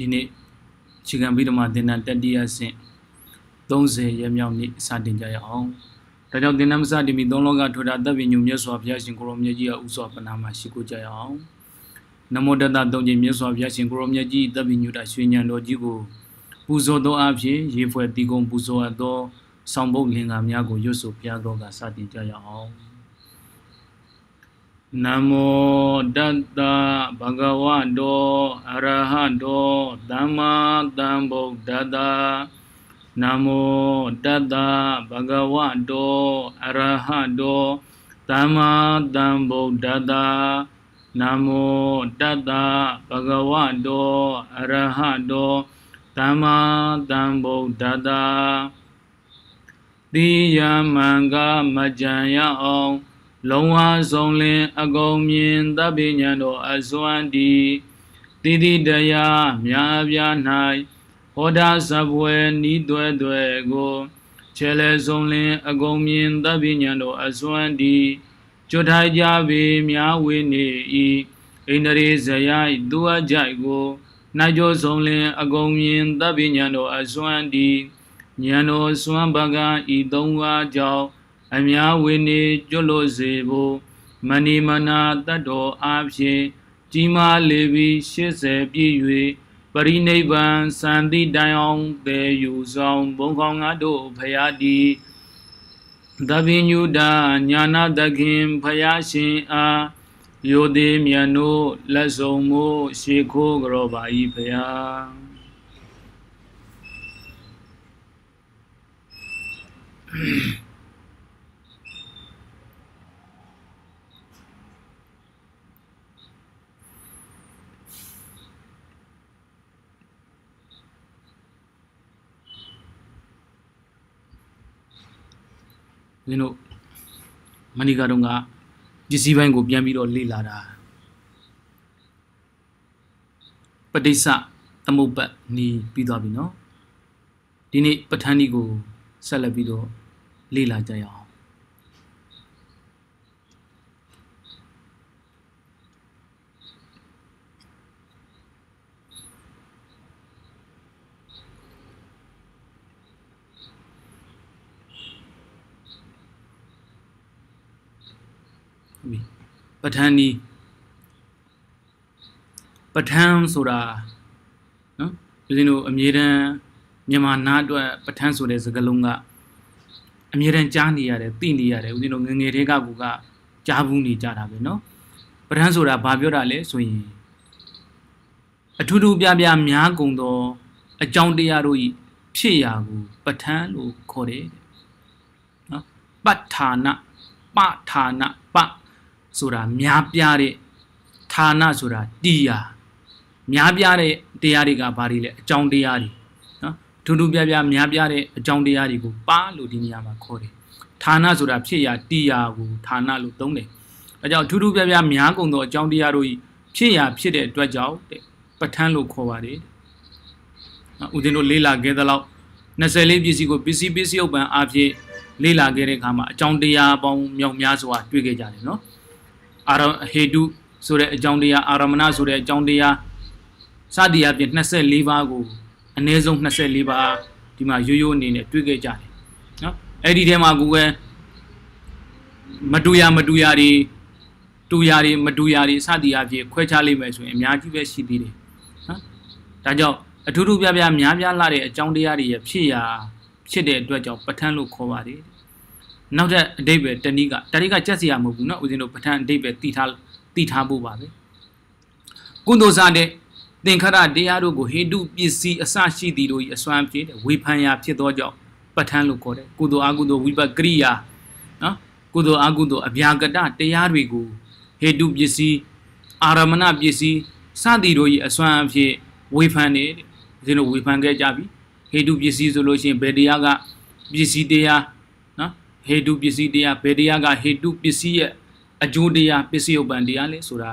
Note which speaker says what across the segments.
Speaker 1: ဒီနေ့ခြေခံပြီးတော့မှသင်တန်းတတိယဆင့်30ရက်မြောက်နေ့စတင်ကြရအောင်ဒါကြောင့်သင်တန်းမစတင်မီသုံးလောကထွေတာတပ်ပညုမြတ်စွာဘုရားရှင်ကိုရောမြတ်ကြီးရဲ့ဥစွာပနာမှာရှိကိုကြရအောင်နမောတတသုံးခြင်းမြတ်စွာဘုရားရှင်ကိုရောမြတ်ကြီးတပ်ပညုတာရွှေဉဏ်တော်ကြီးကိုပူဇော်သောအဖြစ်ရေဖွဲ့တီကုံပူဇော်အပ်သောဆောင်ဘုတ်လင်္ကာများကိုရွတ်ဆိုဘုရားတော်ကစတင်ကြရအောင်နမောတတ္တဘဂဝတောအရဟတောသမ္မာသမ္ဗုဒ္ဓတာနမောတတ္တဘဂဝတောအရဟတောသမ္မာသမ္ဗုဒ္ဓတာနမောတတ္တဘဂဝတောအရဟတောသမ္မာသမ္ဗုဒ္ဓတာတိယမံကမကြံရအောင်လုံဟာဆုံးလင်အကုန်မြင်သဗ္ဗညံတို့အစွမ်းတီတိတိတရားမြာပြား၌ဟောတာစပွဲနီးသွဲသွဲကိုခြေလဲဆုံးလင် အကုန်မြင်သဗ္ဗညံတို့အစွမ်းတီကျွထိုက်ကြပေမြာဝေနေဤဣန္ဒြေဇယိုက်သူအကြိုက်ကိုနိုင်ကျော်ဆုံးလင် အကုန်မြင်သဗ္ဗညံတို့အစွမ်းတီဉာဏ်တော်စွမ်းပကံဤသုံးပါးကြောင့်အများဝေနေကျွလို့စေဖို့မဏိမနာတတ်တော်အားဖြင့်ကြီးမားလေပြီး80ပြည့်၍ပရိနိဗ္ဗာန်စံတိတိုင်အောင်တည်ယူဆောင်ဘုံကောင်းငါတို့ဖရာတီသဗ္ဗညုတာညာနာတခင် ဖရာရှင်အားယောတိမြတ်တို့လက်ဆောင်မှုရှေခိုးကြောပါ၏ဖရာ嗯。ဦးဇင်းတို့မဏိကတော့ကပစ္စည်းပိုင်းကိုပြန်ပြီးတော့လေ့လာတာပဋိစ္စသမုပ္ပတ်နီးပြီးသွားပြီเนาะဒီနေ့ပဋ္ဌာန်းဒီကိုဆက်လက်ပြီးတော့လေ့လာကြရအောင်ပဋ္ဌာန်းဤပဋ္ဌာန်းဆိုတာနော်ဦးဇင်းတို့အမြဲတမ်းမြန်မာနာအတွက်ပဋ္ဌာန်းဆိုတဲ့စကားလုံးကအမြဲတမ်းကြားနေရတယ်သိနေရတယ်ဦးဇင်းတို့ငငယ်တွေကကူကကြားဘူးနေကြတာပဲနော်ပဋ္ဌာန်းဆိုတာဘာပြောတာလဲဆိုရင်အထူးထူးပြားပြားများကုန်သော အကြောင်းတရားတို့ဤဖြစ်ရာကိုပဋ္ဌာန်းလို့ခေါ်တယ်နော်ပဋ္ဌာနပဋ္ဌာနဆိုတာများပြားတဲ့ဌာနဆိုတာတရားများပြားတဲ့တရားတွေကဘာတွေလဲအကြောင်းတရားတွေနော်ထူးထူးပြားပြားများပြားတဲ့အကြောင်းတရားတွေကိုပါလို့ဒီနေရာမှာခေါ်တယ်ဌာနဆိုတာဖြစ်ရာတရားကိုဌာနလို့သုံးတယ်အဲကြောင့်ထူးထူးပြားပြားများကုန်သောအကြောင်းတရားတို့ဖြစ်ရာဖြစ်တဲ့အတွက်ကြောင့်တဲ့ပဋ္ဌာန်းလို့ခေါ်ပါတယ်ဦးဇင်းတို့လေးလာခဲ့သလောက်24ပစ္စည်းကိုပစ္စည်းပစ္စည်းဥပ္ပံအဖြစ်လေးလာခဲ့တဲ့အခါမှာအကြောင်းတရားပေါင်းမြောက်များစွာတွေ့ခဲ့ကြတယ်နော်အာရဟေတုဆိုတဲ့အကြောင်းတရားအာရမဏဆိုတဲ့အကြောင်းတရားစသည်အပြင်24ပါးကိုအနည်းဆုံး24ပါးဒီမှာရိုးရိုးအနေနဲ့တွေ့ခဲ့ကြတယ်နော်အဲ့ဒီထဲမှာကိုယ်ကမတူရမတူရတွေတူရတွေမတူရတွေစသည်အပြင်ခွဲခြားလိုက်မယ်ဆိုရင်အများကြီးပဲရှိသေးတယ်နော်ဒါကြောင့်အထူးထူးပြပြများပြလာတဲ့အကြောင်းတရားတွေရဖြစ်ရာဖြစ်တဲ့အတွက်ကြောင့်ပဋ္ဌာန်းလို့ခေါ်ပါတယ်နောက်ထပ်အတိတ်ပဲတနည်းကတတိကကြက်စရာမဟုတ်ဘူးเนาะဦးဇင်းတို့ပဋ္ဌာန်းအတိတ်ပဲတည်ထားတည်ထားဖို့ပါပဲကုသိုလ်စတဲ့သင်္ခရတရားတို့ကိုဟေတုပစ္စည်းအစရှိသည်တို့၏အစွမ်းဖြစ်တဲ့ဝေဖန်ရာဖြစ်သောကြောင့်ပဋ္ဌာန်းလို့ခေါ်တယ်ကုသိုလ်အကုသိုလ်ဝိပကရိယာเนาะကုသိုလ်အကုသိုလ်အဗျာကတတရားတွေကိုဟေတုပစ္စည်းအာရမဏပစ္စည်းစသည်တို့၏အစွမ်းအဖြစ်ဝေဖန်နေတယ်ဦးဇင်းတို့ဝေဖန်ခဲ့ကြပြီဟေတုပစ္စည်းဆိုလို့ရှိရင်ဘယ်တရားကပစ္စည်းတရားဟေတုပစ္စည်းတရားဘယ်တရားကဟေတုပစ္စည်းရဲ့အကျိုးတရားပစ္စည်းဥပ္ပန်တရားလဲဆိုတာ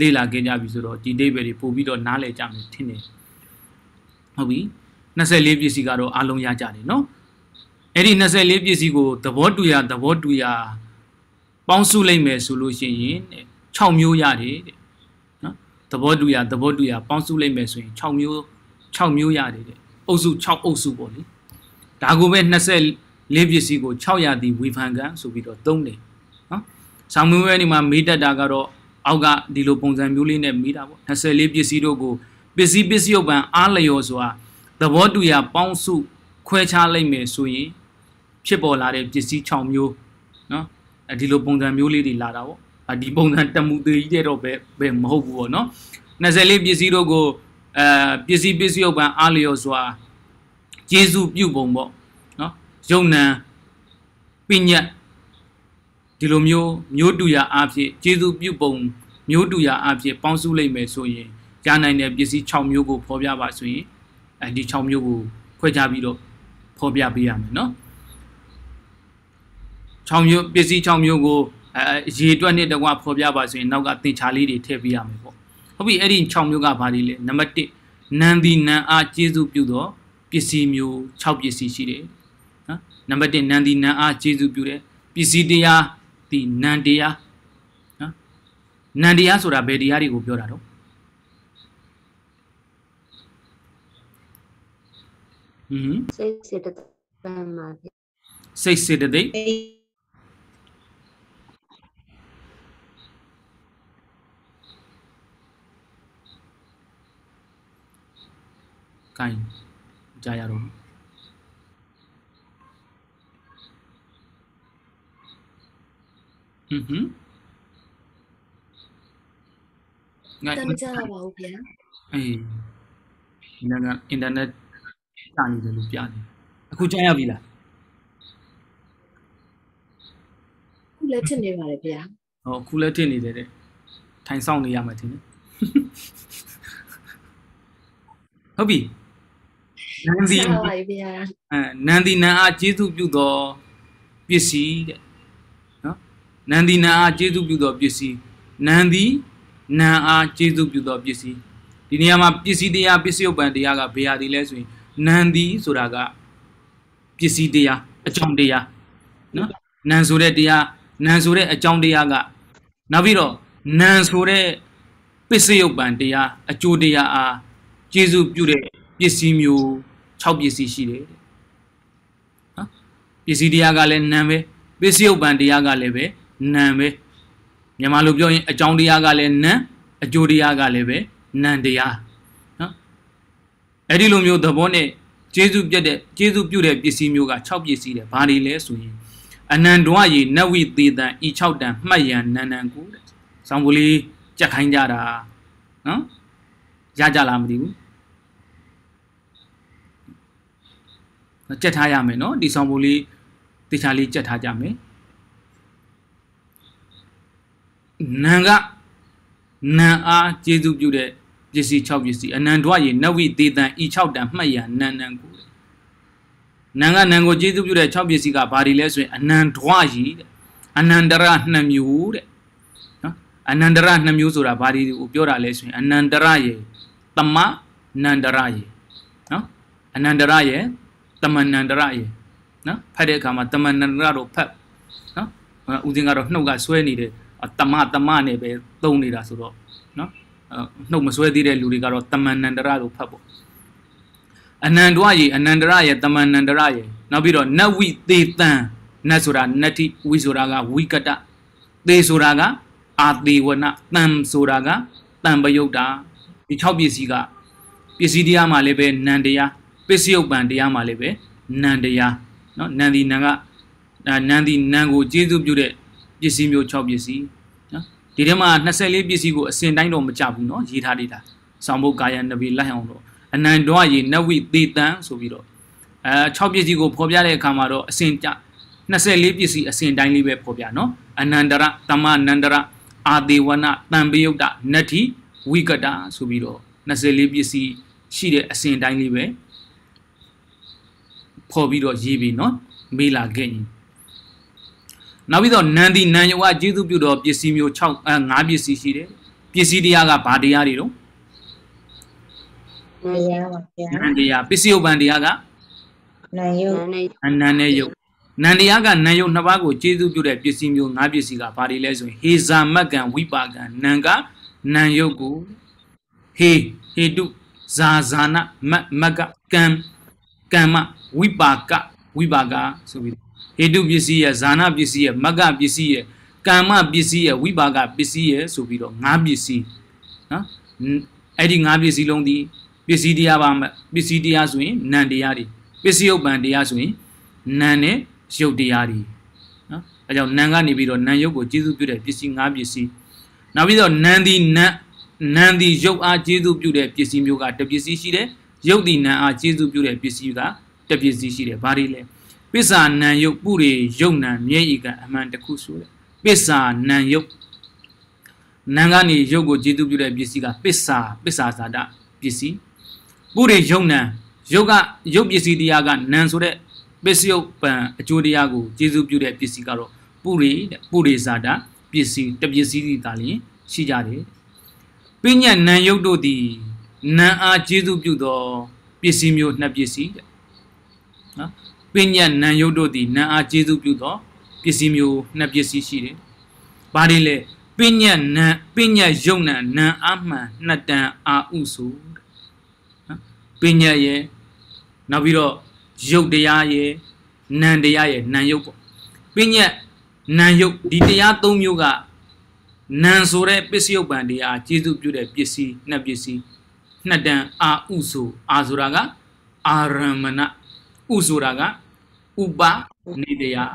Speaker 1: လေ့လာခဲ့ကြပြီဆိုတော့ဒီဒိဗ္ဗေတွေပို့ပြီးတော့နားလည်ကြမယ်ထင်တယ်ဟုတ်ပြီ24ပစ္စည်းကတော့အလုံးရကြတယ်နော်အဲ့ဒီ24ပစ္စည်းကိုသဘောတူရသဘောတူရပေါင်းစုလိုက်မယ်ဆိုလို့ရှိရင်6မျိုးရတယ်တဲ့နော်သဘောတူရသဘောတူရပေါင်းစုလိုက်မယ်ဆိုရင်6မျိုး6မျိုးရတယ်တဲ့အုပ်စု6အုပ်စုပေါ့လေဒါကိုပဲ24လေးပစ္စည်းကို600တီဝေဖန်ကန်ဆိုပြီးတော့သုံးတယ်နော်ဆောင်းမွေးဝဲနေမှာမေးတတ်တာကတော့အောက်ကဒီလိုပုံစံမျိုးလေးနဲ့မေးတာပေါ့24ပစ္စည်းတို့ကိုပစ္စည်းပစ္စည်းဥပံအားလျော်စွာသဘောတူရာပေါင်းစုခွဲခြားလိုက်မယ်ဆိုရင်ဖြစ်ပေါ်လာတဲ့ပစ္စည်း6မျိုးနော်ဒီလိုပုံစံမျိုးလေးတွေလာတာပေါ့ဒီပုံစံတမှုသေးကြီးတဲ့တော့ပဲပဲမဟုတ်ဘူးပေါ့နော်24ပစ္စည်းတို့ကိုအဲပစ္စည်းပစ္စည်းဥပံအားလျော်စွာကျေစုပြုပုံပေါ့ယုံနံပညာဒီလိုမျိုးမျိုးတူရာအဖြစ်ကျေစုပြုပုံမျိုးတူရာအဖြစ်ပေါင်းစုလိုက်မယ်ဆိုရင်ရနိုင်တဲ့ပစ္စည်း6မျိုးကိုဖော်ပြပါဆိုရင်အဲဒီ6မျိုးကို ခွဲခြားပြီးတော့ဖော်ပြပေးရမယ်နော်6မျိုးပစ္စည်း6မျိုးကိုအဲရေအတွက်နဲ့တကွဖော်ပြပါဆိုရင်နောက်ကသင်္ချာလေးတွေထည့်ပေးရမယ်ပေါ့ဟုတ်ပြီအဲ့ဒီ6မျိုးကဘာတွေလဲနံပါတ်1နံဒီနံအားကျေစုပြုသော ပစ္စည်းမျိုး6ပစ္စည်းရှိတယ်နံပါတ်1နံဒီနံအားကျေစုပြုတယ်ပစ္စည်းတရားဒီနံတရားနော်နံတရားဆိုတာဘယ်တရားတွေကိုပြောတာတော့ဟွန်း
Speaker 2: စိတ်စေတသိက်မှာစိတ်စေတသိက်
Speaker 1: ကိုင်းကြရတော့ Mhm. ငါတမ်းကြပါဘူးဗျာအေးဒီကကအင်တာနက်စာနေတယ်လို့ပြတယ်အခုကြားရပြီလား
Speaker 2: ခုလက်ထစ်နေပါတယ်ဗျာ
Speaker 1: ဟောခုလက်ထစ်နေတယ်တဲ့ထိုင်ဆောင်နေရမှာတင်တယ်ဟုတ်ပြီနန္ဒီအဲနန္ဒီနန်အားကျေးဇူးပြုတော်ပစ္စည်းတဲ့နန္ဒီနာအားကျေးဇူးပြုသောပစ္စည်းနန္ဒီနာအားကျေးဇူးပြုသောပစ္စည်းဒီနေရာမှာပစ္စည်းတရားပစ္စယုတ်ပံတရားကဘယ်ဟာဒီလဲဆိုရင်နန္ဒီဆိုတာကပစ္စည်းတရားအကြောင်းတရားနော်နန်ဆိုတဲ့တရားနန်ဆိုတဲ့အကြောင်းတရားကနောက်ပြီးတော့နန်ဆိုတဲ့ပစ္စယုတ်ပံတရားအကျိုးတရားအားကျေးဇူးပြုတဲ့ပစ္စည်းမျိုး6ပစ္စည်းရှိတယ်နော်ပစ္စည်းတရားကလည်းနန်ပဲပစ္စယုတ်ပံတရားကလည်းပဲနံပဲမြန်မာလိုပြောရင်အကြောင်းတရားကလည်းနံအကျိုးတရားကလည်းပဲနံတရားနော်အဲ့ဒီလိုမျိုးသဘောနဲ့ကျေးဇူးပြတဲ့ကျေးဇူးပြုတဲ့ပစ္စည်းမျိုးက6ပစ္စည်းတဲ့ဘာတွေလဲဆိုရင်အနန္တဝရေနဝိသေးတံဤ6တံမှတ်ရန်နန္နံကိုတဲ့ဆောင်းကလေးကြက်ခိုင်းကြတာနော်ရကြလားမသိဘူးကြက်ထားရမယ်နော်ဒီဆောင်ပုံလေးတေချာလေးကြက်ထားကြမယ်နံကနံအားကျေစုပြုတဲ့ပစ္စည်း6ပစ္စည်းအနန္တဝရေနဝိသေးတံဤ6တံမှတ်ရနံနံကိုနံကနံကိုကျေစုပြုတဲ့6ပစ္စည်းကဘာတွေလဲဆိုရင်အနန္တဝရေအနန္တရ2မျိုးတဲ့နော်အနန္တရ2မျိုးဆိုတာဘာတွေကိုပြောတာလဲဆိုရင်အနန္တရရေတမနန္တရရေနော်အနန္တရရေတမနန္တရရေနော်ဖတ်တဲ့အခါမှာတမနန္တရတော့ဖတ်နော်ဦးဇင်းကတော့နှုတ်ကဆွဲနေတယ်တမတမနဲ့ပဲသုံးနေတာဆိုတော့နော်နှုတ်မဆွဲသေးတဲ့လူတွေကတော့တမန္တန္တရလို့ဖတ်ပေါ့အနန္တဝရေအနန္တရရေတမန္တန္တရရေနောက်ပြီးတော့နဝိသေတံနတ်ဆိုတာနတ္တိဝိဆိုတာကဝိကတသေဆိုတာကအာသေဝနတံဆိုတာကတံပယုတ်တာဒီ6ပစ္စည်းကပစ္စည်းတရားမှလည်းပဲနန္တရားပစ္စယုတ်ပံတရားမှလည်းပဲနန္တရားเนาะနန္ဒီနံကနန္ဒီနံကိုကျေးဇူးပြုတဲ့ပစ္စည်းမျိုး6ပစ္စည်းနော်ဒီထဲမှာ24ပစ္စည်းကိုအစဉ်တိုင်းတော့မကြဘူးနော်ရေးထားနေတာဆောင်ဘုတ်ကာယနဗီလက်အောင်တော့အနန္တဝရေနဝိသေတံဆိုပြီးတော့အဲ6ပစ္စည်းကိုဖော်ပြတဲ့အခါမှာတော့အစဉ်ကြ24ပစ္စည်းအစဉ်တိုင်းလေးပဲဖော်ပြနော်အနန္တရတမနန္တရအာသေဝနတံပယုတ်တနတ္ထိဝိကတာဆိုပြီးတော့24ပစ္စည်းရှိတဲ့အစဉ်တိုင်းလေးပဲဖော်ပြီးတော့ရေးပြီနော်မေးလာခဲ့ရင်နောက်ပြီးတော့နန္ဒီနန်ယောကကျေးဇူးပြုတော်ပစ္စည်းမျိုး6အဲ9ပစ္စည်းရှိတယ်ပစ္စည်းတရားကဘာတရားတွေတော့
Speaker 2: နယပါဗျာနန္
Speaker 1: တရားပစ္စယုပန်တရားကနယုအနန္တယုနန္တရားကနယုနှစ်ပါးကိုကျေစုပြုတဲ့ပစ္စည်းမျိုး၅ပစ္စည်းကဘာတွေလဲဆိုရင်ဟေဇာမကံဝိပါကံနံကနံယုကိုဟေဟေတုဇာဇာနမမကကံကမ္မဝိပါကဝိပါကဆိုပြီးဟိတုပစ္စည်းရဲ့ဇာနာပစ္စည်းရဲ့မကပစ္စည်းရဲ့ကာမပစ္စည်းရဲ့ဝိပါကပစ္စည်းရဲ့ဆိုပြီးတော့ငါးပစ္စည်းနော်အဲ့ဒီငါးပစ္စည်းလုံးဒီပစ္စည်းတရားပါပစ္စည်းတရားဆိုရင်နံတရားတွေပစ္စည်းဥပ္ပံတရားဆိုရင်နံနဲ့ရုပ်တရားတွေနော်အဲကြောင့်နံကနေပြီးတော့နံရုပ်ကိုကျေစုပြုတဲ့ပစ္စည်းငါးပစ္စည်းနောက်ပြီးတော့နံဒီနံနံဒီရုပ်အားကျေစုပြုတဲ့ပစ္စည်းမျိုးကတပစ္စည်းရှိတယ်ရုပ်ဒီနံအားကျေစုပြုတဲ့ပစ္စည်းကတပစ္စည်းရှိတယ်ဘာတွေလဲပစ္စာနံယုတ်ပုရိယုတ်နံမြဲဤကအမှန်တခုဆိုတဲ့ပစ္စာနံယုတ်နံကနေယုတ်ကိုကျေတုပြုတဲ့ပစ္စည်းကပစ္စာပစ္စာဇာတပစ္စည်းပုရိယုတ်နံယုတ်ကယုတ်ပစ္စည်းတရားကနံဆိုတဲ့ပစ္စယုတ်ပံအကျိုးတရားကိုကျေတုပြုတဲ့ပစ္စည်းကတော့ပုရိတဲ့ပုရိဇာတပစ္စည်းတပစ္စည်းဒီသာလျှင်ရှိကြတယ်ပညာနံယုတ်တို့သည်နံအားကျေတုပြုသော ပစ္စည်းမျိုးနှစ်ပစ္စည်းတဲ့နော်ပညာနံယုတ်တို့သည်နံအားကျေးဇူးပြုသောပစ္စည်းမျိုးနှစ်ပစ္စည်းရှိတယ်။ဘာတွေလဲပညာနံပညာယုတ်နံနံအားမှန်နှစ်တန်အာဥစုပညာရဲ့နောက်ပြီးတော့ယုတ်တရားရဲ့နံတရားရဲ့နံယုတ်ပေါ့ပညာနံယုတ်ဒီတရား၃မျိုးကနံဆိုတဲ့ပစ္စယုတ်ပံတရားကျေစုပြုတဲ့ပစ္စည်းနှစ်ပစ္စည်းနှစ်တန်အာဥဆိုအာဆိုတာကအာရမဏဥဆိုတာကဥပနေတရား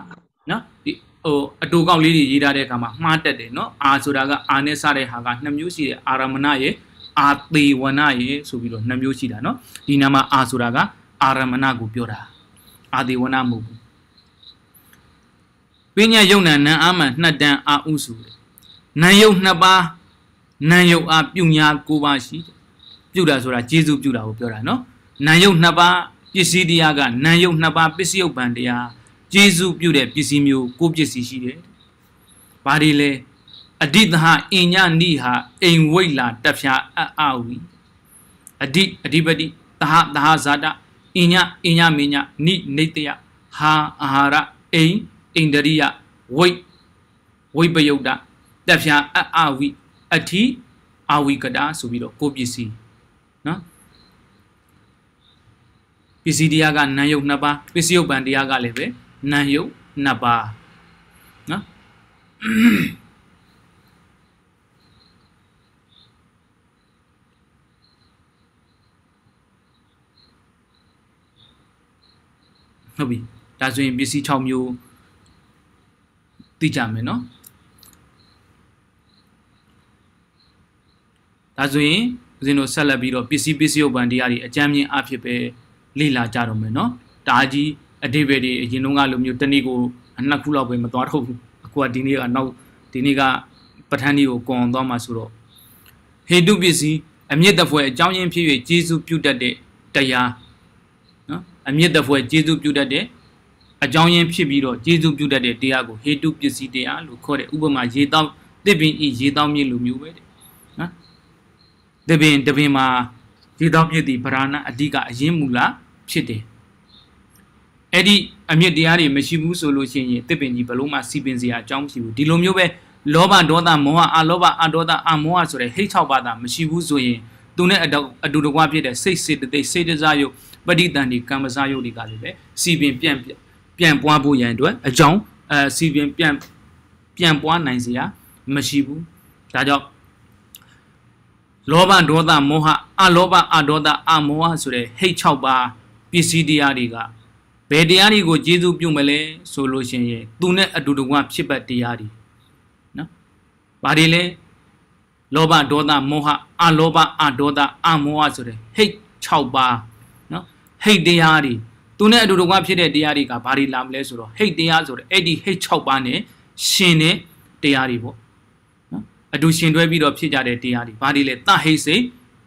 Speaker 1: နော်ဒီဟိုအတူကောက်လေးတွေရေးထားတဲ့အခါမှာမှားတက်တယ်နော်အာဆိုတာကအာနဲ့စတဲ့ဟာကနှစ်မျိုးရှိတယ်အာရမဏရဲ့အာသေးဝနရေဆိုပြီးတော့နှစ်မျိုးရှိတာเนาะဒီနာမှာအာဆိုတာကအာရမဏကိုပြောတာအာသေးဝနမဟုတ်ဘူးပညာယုံနံနံအာမန်နှစ်တန်းအာဥစုနံယုတ်နှစ်ပါးနံယုတ်အာပြုညာ၉ပါးရှိပြုတာဆိုတာကျေစုပြုတာကိုပြောတာเนาะနံယုတ်နှစ်ပါးပစ္စည်းတရားကနာယုတ်နှစ်ပါးပစ္စယုတ်ပံတရားကျေစုပြုတဲ့ပစ္စည်းမျိုးကိုပစ္စည်းရှိတယ်။ဘာတွေလဲအဓိသဟအညနိဟာအိမ်ဝိတ်လာတဖြာအအဝီအဓိအဓိပတိသဟသဟဇာတအညအညမညနိနေတယဟာအာဟာရအိမ်အိန္ဒရိယဝိတ်ဝိပယုတ်တတဖြာအအဝီအထိအာဝီကတာဆိုပြီးတော့ကိုပစ္စည်းနော်ပစ္စည်းတရားကနံယုတ်နှစ်ပါးပစ္စယုတ်ပံတရားကလည်းပဲနံယုတ်နှစ်ပါးနော်ဟုတ်ပြီဒါဆိုရင်ပစ္စည်း6မျိုးသိကြမယ်နော်ဒါဆိုရင်ဦးဇင်းတို့ဆက်လက်ပြီးတော့ပစ္စည်းပစ္စယုတ်ပံတရားတွေအကြမ်းမြင်အဖြစ်ပဲလေ့လာကြတော့မယ်နော်တအားကြီးအတိပ္ပယ်တွေအရင်တုန်းကလိုမျိုးတနေ့ကိုအနှစ်ခုလောက်ပဲမသွားတော့ဘူးအခုကဒီနေ့ကနောက်ဒီနေ့ကပဋ္ဌာန်းကြီးကိုကွန်သွားမှာဆိုတော့ဟေတုပစ္စည်းအမြင့်တဖွဲ့အကြောင်းရင်းဖြစ်၍ဂျေစုပြုတတ်တဲ့တရားနော်အမြင့်တဖွဲ့ဂျေစုပြုတတ်တဲ့အကြောင်းရင်းဖြစ်ပြီးတော့ဂျေစုပြုတတ်တဲ့တရားကိုဟေတုပစ္စည်းတရားလို့ခေါ်တယ်ဥပမာရေတောင်းတစ်ပင်ဤရေတောင်းမြစ်လိုမျိုးပဲတဲ့နော်တစ်ပင်တစ်ပင်မှာရေတောင်းမြစ်ဒီဗရာဏအဓိကအရင်းမူလားဖြစ်တယ်အဲ့ဒီအမြင့်တရားတွေမရှိဘူးဆိုလို့ရှိရင်တစ်ပင်ကြီးဘလို့မှစီပင်စရာအကြောင်းမရှိဘူးဒီလိုမျိုးပဲလောဘဒေါသမောဟအာလောဘအာဒေါသအာမောဟဆိုတဲ့ဟိတ်၆ပါးသာမရှိဘူးဆိုရင်သူနဲ့အတူတကွဖြစ်တဲ့စိတ်စေတသိက်စေတစားယုတ်ပဋိသန္ဓေကမ္မစားယုတ်တွေကလည်းပဲစီပင်ပြန့်ပြန့်ပွားဖို့ရန်အတွက်အကြောင်းအဲစီပင်ပြန့်ပြန့်ပွားနိုင်စရာ မရှိဘူးဒါကြောင့်လောဘဒေါသမောဟအလောဘအဒေါသအမောဟဆိုတဲ့ဟိတ်၆ပါးပစ္စည်းတရားတွေကဘယ်တရားတွေကိုကျေးဇူးပြုမလဲဆိုလို့ရှင်ရေသူနဲ့အတူတကွဖြစ်ပတ်တရားတွေနော်ဘာတွေလဲလောဘဒေါသမောဟအလောဘအဒေါသအမောဟဆိုတဲ့ဟိတ်6ပါးနော်ဟိတ်တရားတွေသူနဲ့အတူတကွဖြစ်တဲ့တရားတွေကဘာတွေလာမလဲဆိုတော့ဟိတ်တရားဆိုတဲ့အဲ့ဒီဟိတ်6ပါး ਨੇ ရှင်တဲ့တရားတွေပေါ့နော်အတူရှင်တွဲပြီးတော့ဖြစ်ကြတဲ့တရားတွေဘာတွေလဲတဟိတ်စိတ်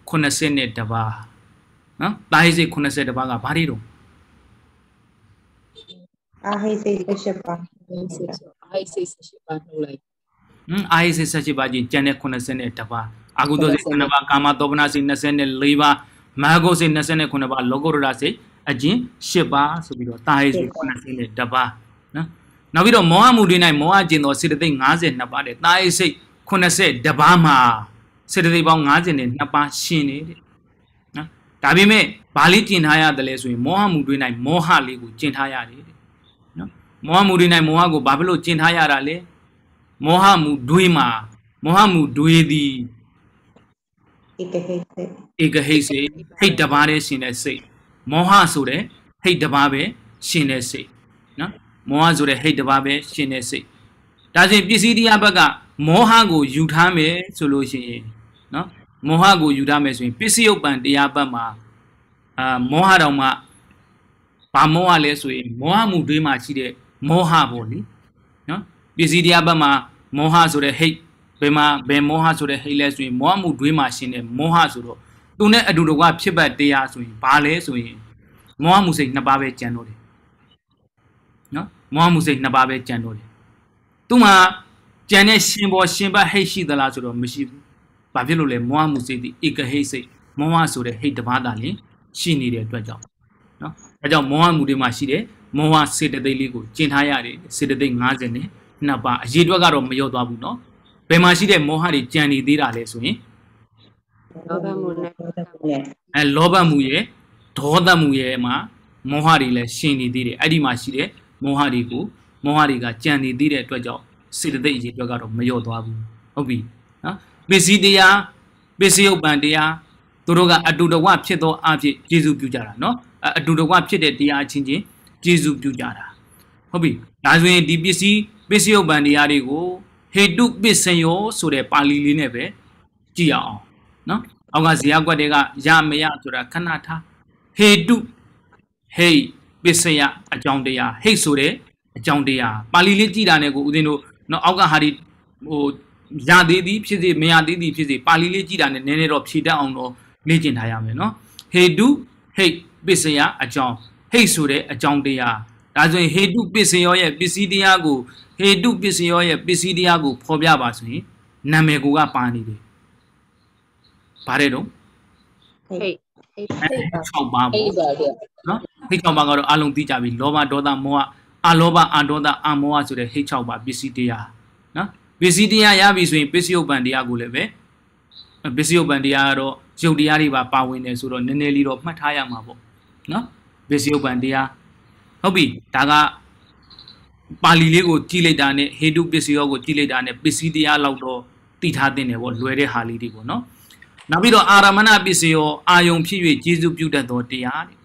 Speaker 1: 82ပါးနော်တာဟိစိတ်80တပါးကဘာတွေတော့
Speaker 2: အာဟိစိတ်18ပါးအာဟိစိတ်18ပါးထုတ်လိုက်ဟ
Speaker 1: မ်အာဟိစိတ်18ပါးချင်းကျန်တဲ့80နဲ့တပါးအာဟုသောစိတ်9ပါးကာမတောပနာစိတ်24ပါးမဟာဂုတ်စိတ်29ပါးလောကုတ္တရစိတ်အကျဉ်10ပါးဆိုပြီးတော့တာဟိစိတ်80နဲ့တပါးနော်နောက်ပြီးတော့မောဟမှုတွေ၌မောဟကျင်သောစေတသိက်52ပါးတဲ့တာဟိစိတ်80တပါးမှာစေတသိက်ပေါင်း90နဲ့2ပါးရှင်နေတဲ့ဒါပေမဲ့ဘာလေးကျင်ထားရတယ်လဲဆိုရင်မောဟမှုတွေနိုင်မောဟလေးကိုကျင်ထားရတယ်နော်မောဟမှု တွေနိုင်မောဟကိုဘာဖြစ်လို့ကျင်ထားရတာလဲမောဟမှု တွေမှာမောဟမှုတွေသည်ဧကဟိစေဧကဟိစေဟိတ်တပါးတဲ့ရှင်တဲ့စိတ်မောဟဆိုတဲ့ဟိတ်တပါးပဲရှင်တဲ့စိတ်နော်မောဟဆိုတဲ့ဟိတ်တပါးပဲရှင်တဲ့စိတ်ဒါဆိုရင်ပစ္စည်းတရားဘက်ကမောဟကိုယူထားမယ်ဆိုလို့ရှိရင်နော်မောဟကိုယူထားမယ်ဆိုရင်ပစ္စယုတ်ပံတရားပတ်မှာအာမောဟတောင်မှဘာမောဟလဲဆိုရင်မောဟမှုတွေးမှရှိတဲ့မောဟပေါ့လေနော်ပစ္စည်းတရားပတ်မှာမောဟဆိုတဲ့ဟိတ်ဘယ်မှာဘယ်မောဟဆိုတဲ့ဟိတ်လဲဆိုရင်မောဟမှုတွေးမှရှင်တဲ့မောဟဆိုတော့သူနဲ့အတူတကွဖြစ်ပတ်တရားဆိုရင်ဘာလဲဆိုရင်မောဟမှုစိတ်နှစ်ပါးပဲကြံတော့တယ်နော်မောဟမှုစိတ်နှစ်ပါးပဲကြံတော့တယ်သူမှာကြံတဲ့ရှင်ပေါ်ရှင်ဘတ်ဟိတ်ရှိသလားဆိုတော့မရှိဘူး။ဘာဖြစ်လို့လဲမောဟမှုစိတ်ဒီဧကဟိတ်စိတ်မောဟဆိုတဲ့ဟိတ်တစ်ပါးသာလျှင်ရှိနေတဲ့အတွက်ကြောင့်နော်။အဲကြောင့်မောဟမှုတွေမှာရှိတဲ့မောဟစေတသိက်လေးကိုကျင့်ထားရတယ်စေတသိက်90နဲ့နှစ်ပါအရေးတွက်ကတော့မလျော့သွားဘူးเนาะဘယ်မှာရှိတဲ့မောဟတွေကြံနေသေးတာလဲဆိုရင်
Speaker 2: လောဘမှုနဲ့ဒေါသမှုနဲ့
Speaker 1: အဲလောဘမှုရဲ့ဒေါသမှုရဲ့မှာမောဟတွေလည်းရှင်နေသေးတယ်အဲ့ဒီမှာရှိတဲ့မောဟတွေကိုမောဟတွေကကြံနေသေးတဲ့အတွက်ကြောင့်စေတသိက်အရေးတွက်ကတော့မလျော့သွားဘူးဟုတ်ပြီပစ္စည်းတရားပစ္စည်းဥပ္ပံတရားသူတို့ကအတူတဝဖြစ်သောအဖြစ်ကျေစုပြုကြတာเนาะအတူတဝဖြစ်တဲ့တရားချင်းချင်းကျေစုပြုကြတာဟုတ်ပြီဒါဆိုရင်ဒီပစ္စည်းပစ္စည်းဥပ္ပံတရားတွေကိုဟေတုပစ္စယောဆိုတဲ့ပါဠိလေးနဲ့ပဲကြည့်ရအောင်เนาะအောက်ကဇေယျကွက်တွေကရမရဆိုတာခဏထားဟေတုဟေပစ္စယအကြောင်းတရားဟိတ်ဆိုတဲ့အကြောင်းတရားပါဠိလေးကြည်တာနဲ့ကိုဦးဇင်းတို့เนาะအောက်ကဟာဒီဟိုရသေးသည် ဖြစ်စေမရသေးသည်ဖြစ်စေပါဠိလေးကြည့်တာနဲ့နည်းနည်းတော့ဖြေတတ်အောင်တော့လေ့ကျင့်ထားရမယ်နော်ဟေတုဟိတ်ပစ္စယအကြောင်းဟိတ်ဆိုတဲ့အကြောင်းတရားဒါဆိုရင်ဟေတုပစ္စယောရဲ့ပစ္စည်းတရားကို ဟေတုပစ္စယောရဲ့ပစ္စည်းတရားကို ဖော်ပြပါဆိုရင်နာမည်ကိုကပါနေတယ်ဘာတဲ့တော့ဟိတ်6ပါပေါ့နော်ဟိတ်6ပါကတော့အလုံးသိကြပြီလောဘဒေါသမောဟအလောဘအဒေါသအမောဟဆိုတဲ့ဟိတ်6ပါပစ္စည်းတရားနော်ပစ္စည်းတရားရပြီဆိုရင်ပစ္စယုတ်ပံတရားကိုလည်းပဲပစ္စယုတ်ပံတရားကတော့ရုပ်တရားတွေပါပါဝင်တယ်ဆိုတော့နည်းနည်းလေးတော့မှတ်ထားရမှာပေါ့နော်ပစ္စယုတ်ပံတရားဟုတ်ပြီဒါကပါဠိလေးကိုကြည့်လိုက်တာနဲ့ဟေတုပစ္စယောကိုကြည့်လိုက်တာနဲ့ပစ္စည်းတရားလောက်တော့တည်ထားတင်တယ်ပေါ့လွယ်တဲ့ဟာလေးတွေပေါ့နော်နောက်ပြီးတော့အာရမဏပစ္စယောအာယုံဖြစ်၍ကျေစုပြုတတ်သောတရားတဲ့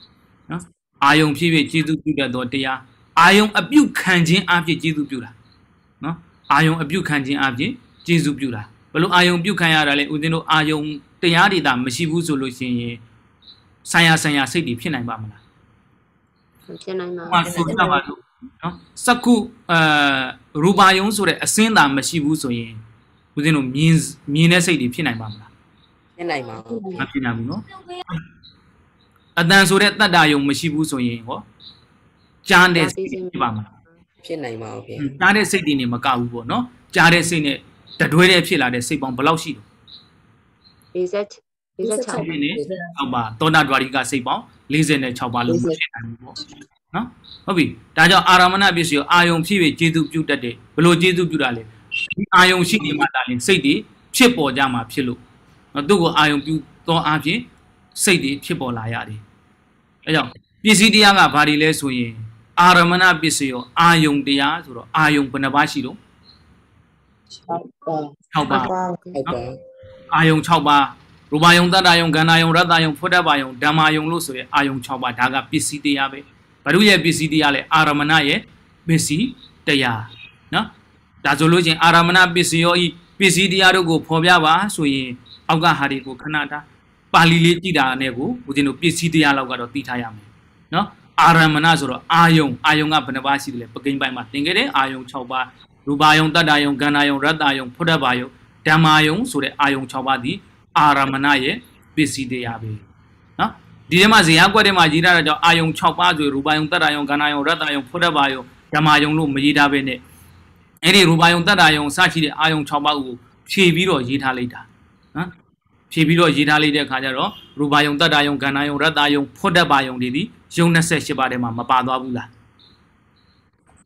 Speaker 1: နော်အာယုံဖြစ်၍ကျေစုပြုတတ်သောတရားအာယုံအပြုခံခြင်းအဖြစ်ကျေစုပြုတာအာယုံအပြုခံခြင်းအပြင်ကျေစုပြုတာဘလို့အာယုံပြုခံရတာလဲဦးဇင်းတို့အာယုံတရားဒေတာမရှိဘူးဆိုလို့ရှိရင်ဆိုင်ရဆိုင်ရစိတ်တွေဖြစ်နိုင်ပါမလား
Speaker 2: ဖြစ်နိုင်ပါဘူးဆိုတော့ပါလ
Speaker 1: ို့နော်စကုအာရူပါယုံဆိုတဲ့အစင်းသာမရှိဘူးဆိုရင်ဦးဇင်းတို့မြင်မြင်တဲ့စိတ်တွေဖြစ်နိုင်ပါမလား
Speaker 2: ဖြစ်နိုင်ပါဘူးမဖြ
Speaker 1: စ်နိုင်ဘူးနော်အတန်ဆိုတဲ့တတ္တာယုံမရှိဘူးဆိုရင်ဟောကြားတဲ့စိတ်ဖြစ်ပါမလားဖြစ်နိုင်ပါဘူးခင်ဗျကြားတဲ့စိတ်တွေနေမကဘူးပေါ့နော်ကြားတဲ့စိတ်နဲ့တတွဲတဲ့ဖြစ်လာတဲ့စိတ်ပေါင်းဘယ်လောက်ရှိလဲ
Speaker 2: 56 56မိနစ်
Speaker 1: ဟုတ်ပါသောနာဒွာရီကစိတ်ပေါင်း46ပါလို့ဖြ
Speaker 2: စ်နိုင်ပြီပေါ့နော်ဟုတ
Speaker 1: ်ပြီဒါကြောင့်အာရမဏပစ္စည်းအာယုံဖြစ်ပြီးကျေစုပြုတတ်တယ်ဘလို့ကျေစုပြုတာလဲဒီအာယုံရှိနေမှဒါလင်စိတ်တွေဖြစ်ပေါ်ကြမှာဖြစ်လို့နော်သူ့ကိုအာယုံပြုသောအပြင်စိတ်တွေဖြစ်ပေါ်လာရတယ်အဲကြောင့်ပစ္စည်းတရားကဘာတွေလဲဆိုရင်အာရမဏပစ္စယောအာယုံတရားဆိုတော့အာယုံဘယ်နှပါးရှိတော့6ပါး6ပါးအာယုံ6ပါးရူပယုံတတယုံကန္နာယုံရတယုံဖွတ်တပယုံဓမ္မယုံလို့ဆိုရဲအာယုံ6ပါးဒါကပစ္စည်းတရားပဲဘရုရဲ့ပစ္စည်းတရားလဲအာရမဏရဲ့ပစ္စည်းတရားနော်ဒါဆိုလို့ချင်းအာရမဏပစ္စယောဤပစ္စည်းတရားတို့ကိုဖော်ပြပါဆိုရင် အောက်ကဟာတွေကိုခဏတာပါဠိလေးကြည့်တာနဲ့ကိုဦးဇင်းတို့ပစ္စည်းတရားလောက်ကတော့သိထားရမယ်နော်အာရမဏဆိုတော့အာယုံအာယုံကဘယ်နှပါးရှိတယ်လဲပကိန်းပိုင်းမှာသင်ခဲ့တဲ့အာယုံ6ပါးရူပါယုံတတ္တယုံကန္နာယုံရတ္တယုံဖုဒ္ဓဘာယုံဓမ္မာယုံဆိုတဲ့အာယုံ6ပါးဒီအာရမဏရဲ့ပစ္စည်းတရားပဲနော်ဒီထဲမှာဇေယျကွက်ထဲမှာရေးထားတာကြောင့်အာယုံ6ပါးဆိုရူပါယုံတတ္တယုံကန္နာယုံရတ္တယုံဖုဒ္ဓဘာယုံဓမ္မာယုံလို့မရေးထားပဲနဲ့အဲ့ဒီရူပါယုံတတ္တယုံစရှိတဲ့အာယုံ6ပါးကိုဖြည့်ပြီးတော့ရေးထားလိုက်တာနော်ဖြည့်ပြီးတော့ရေးထားလိုက်တဲ့အခါကျတော့ရူပါယုံတတ္တာယုံကန္နာယုံရတ္တာယုံဖွတ်တပါယုံတွေဒီယုံ28ပါးထဲမှာမပါသွားဘူးလား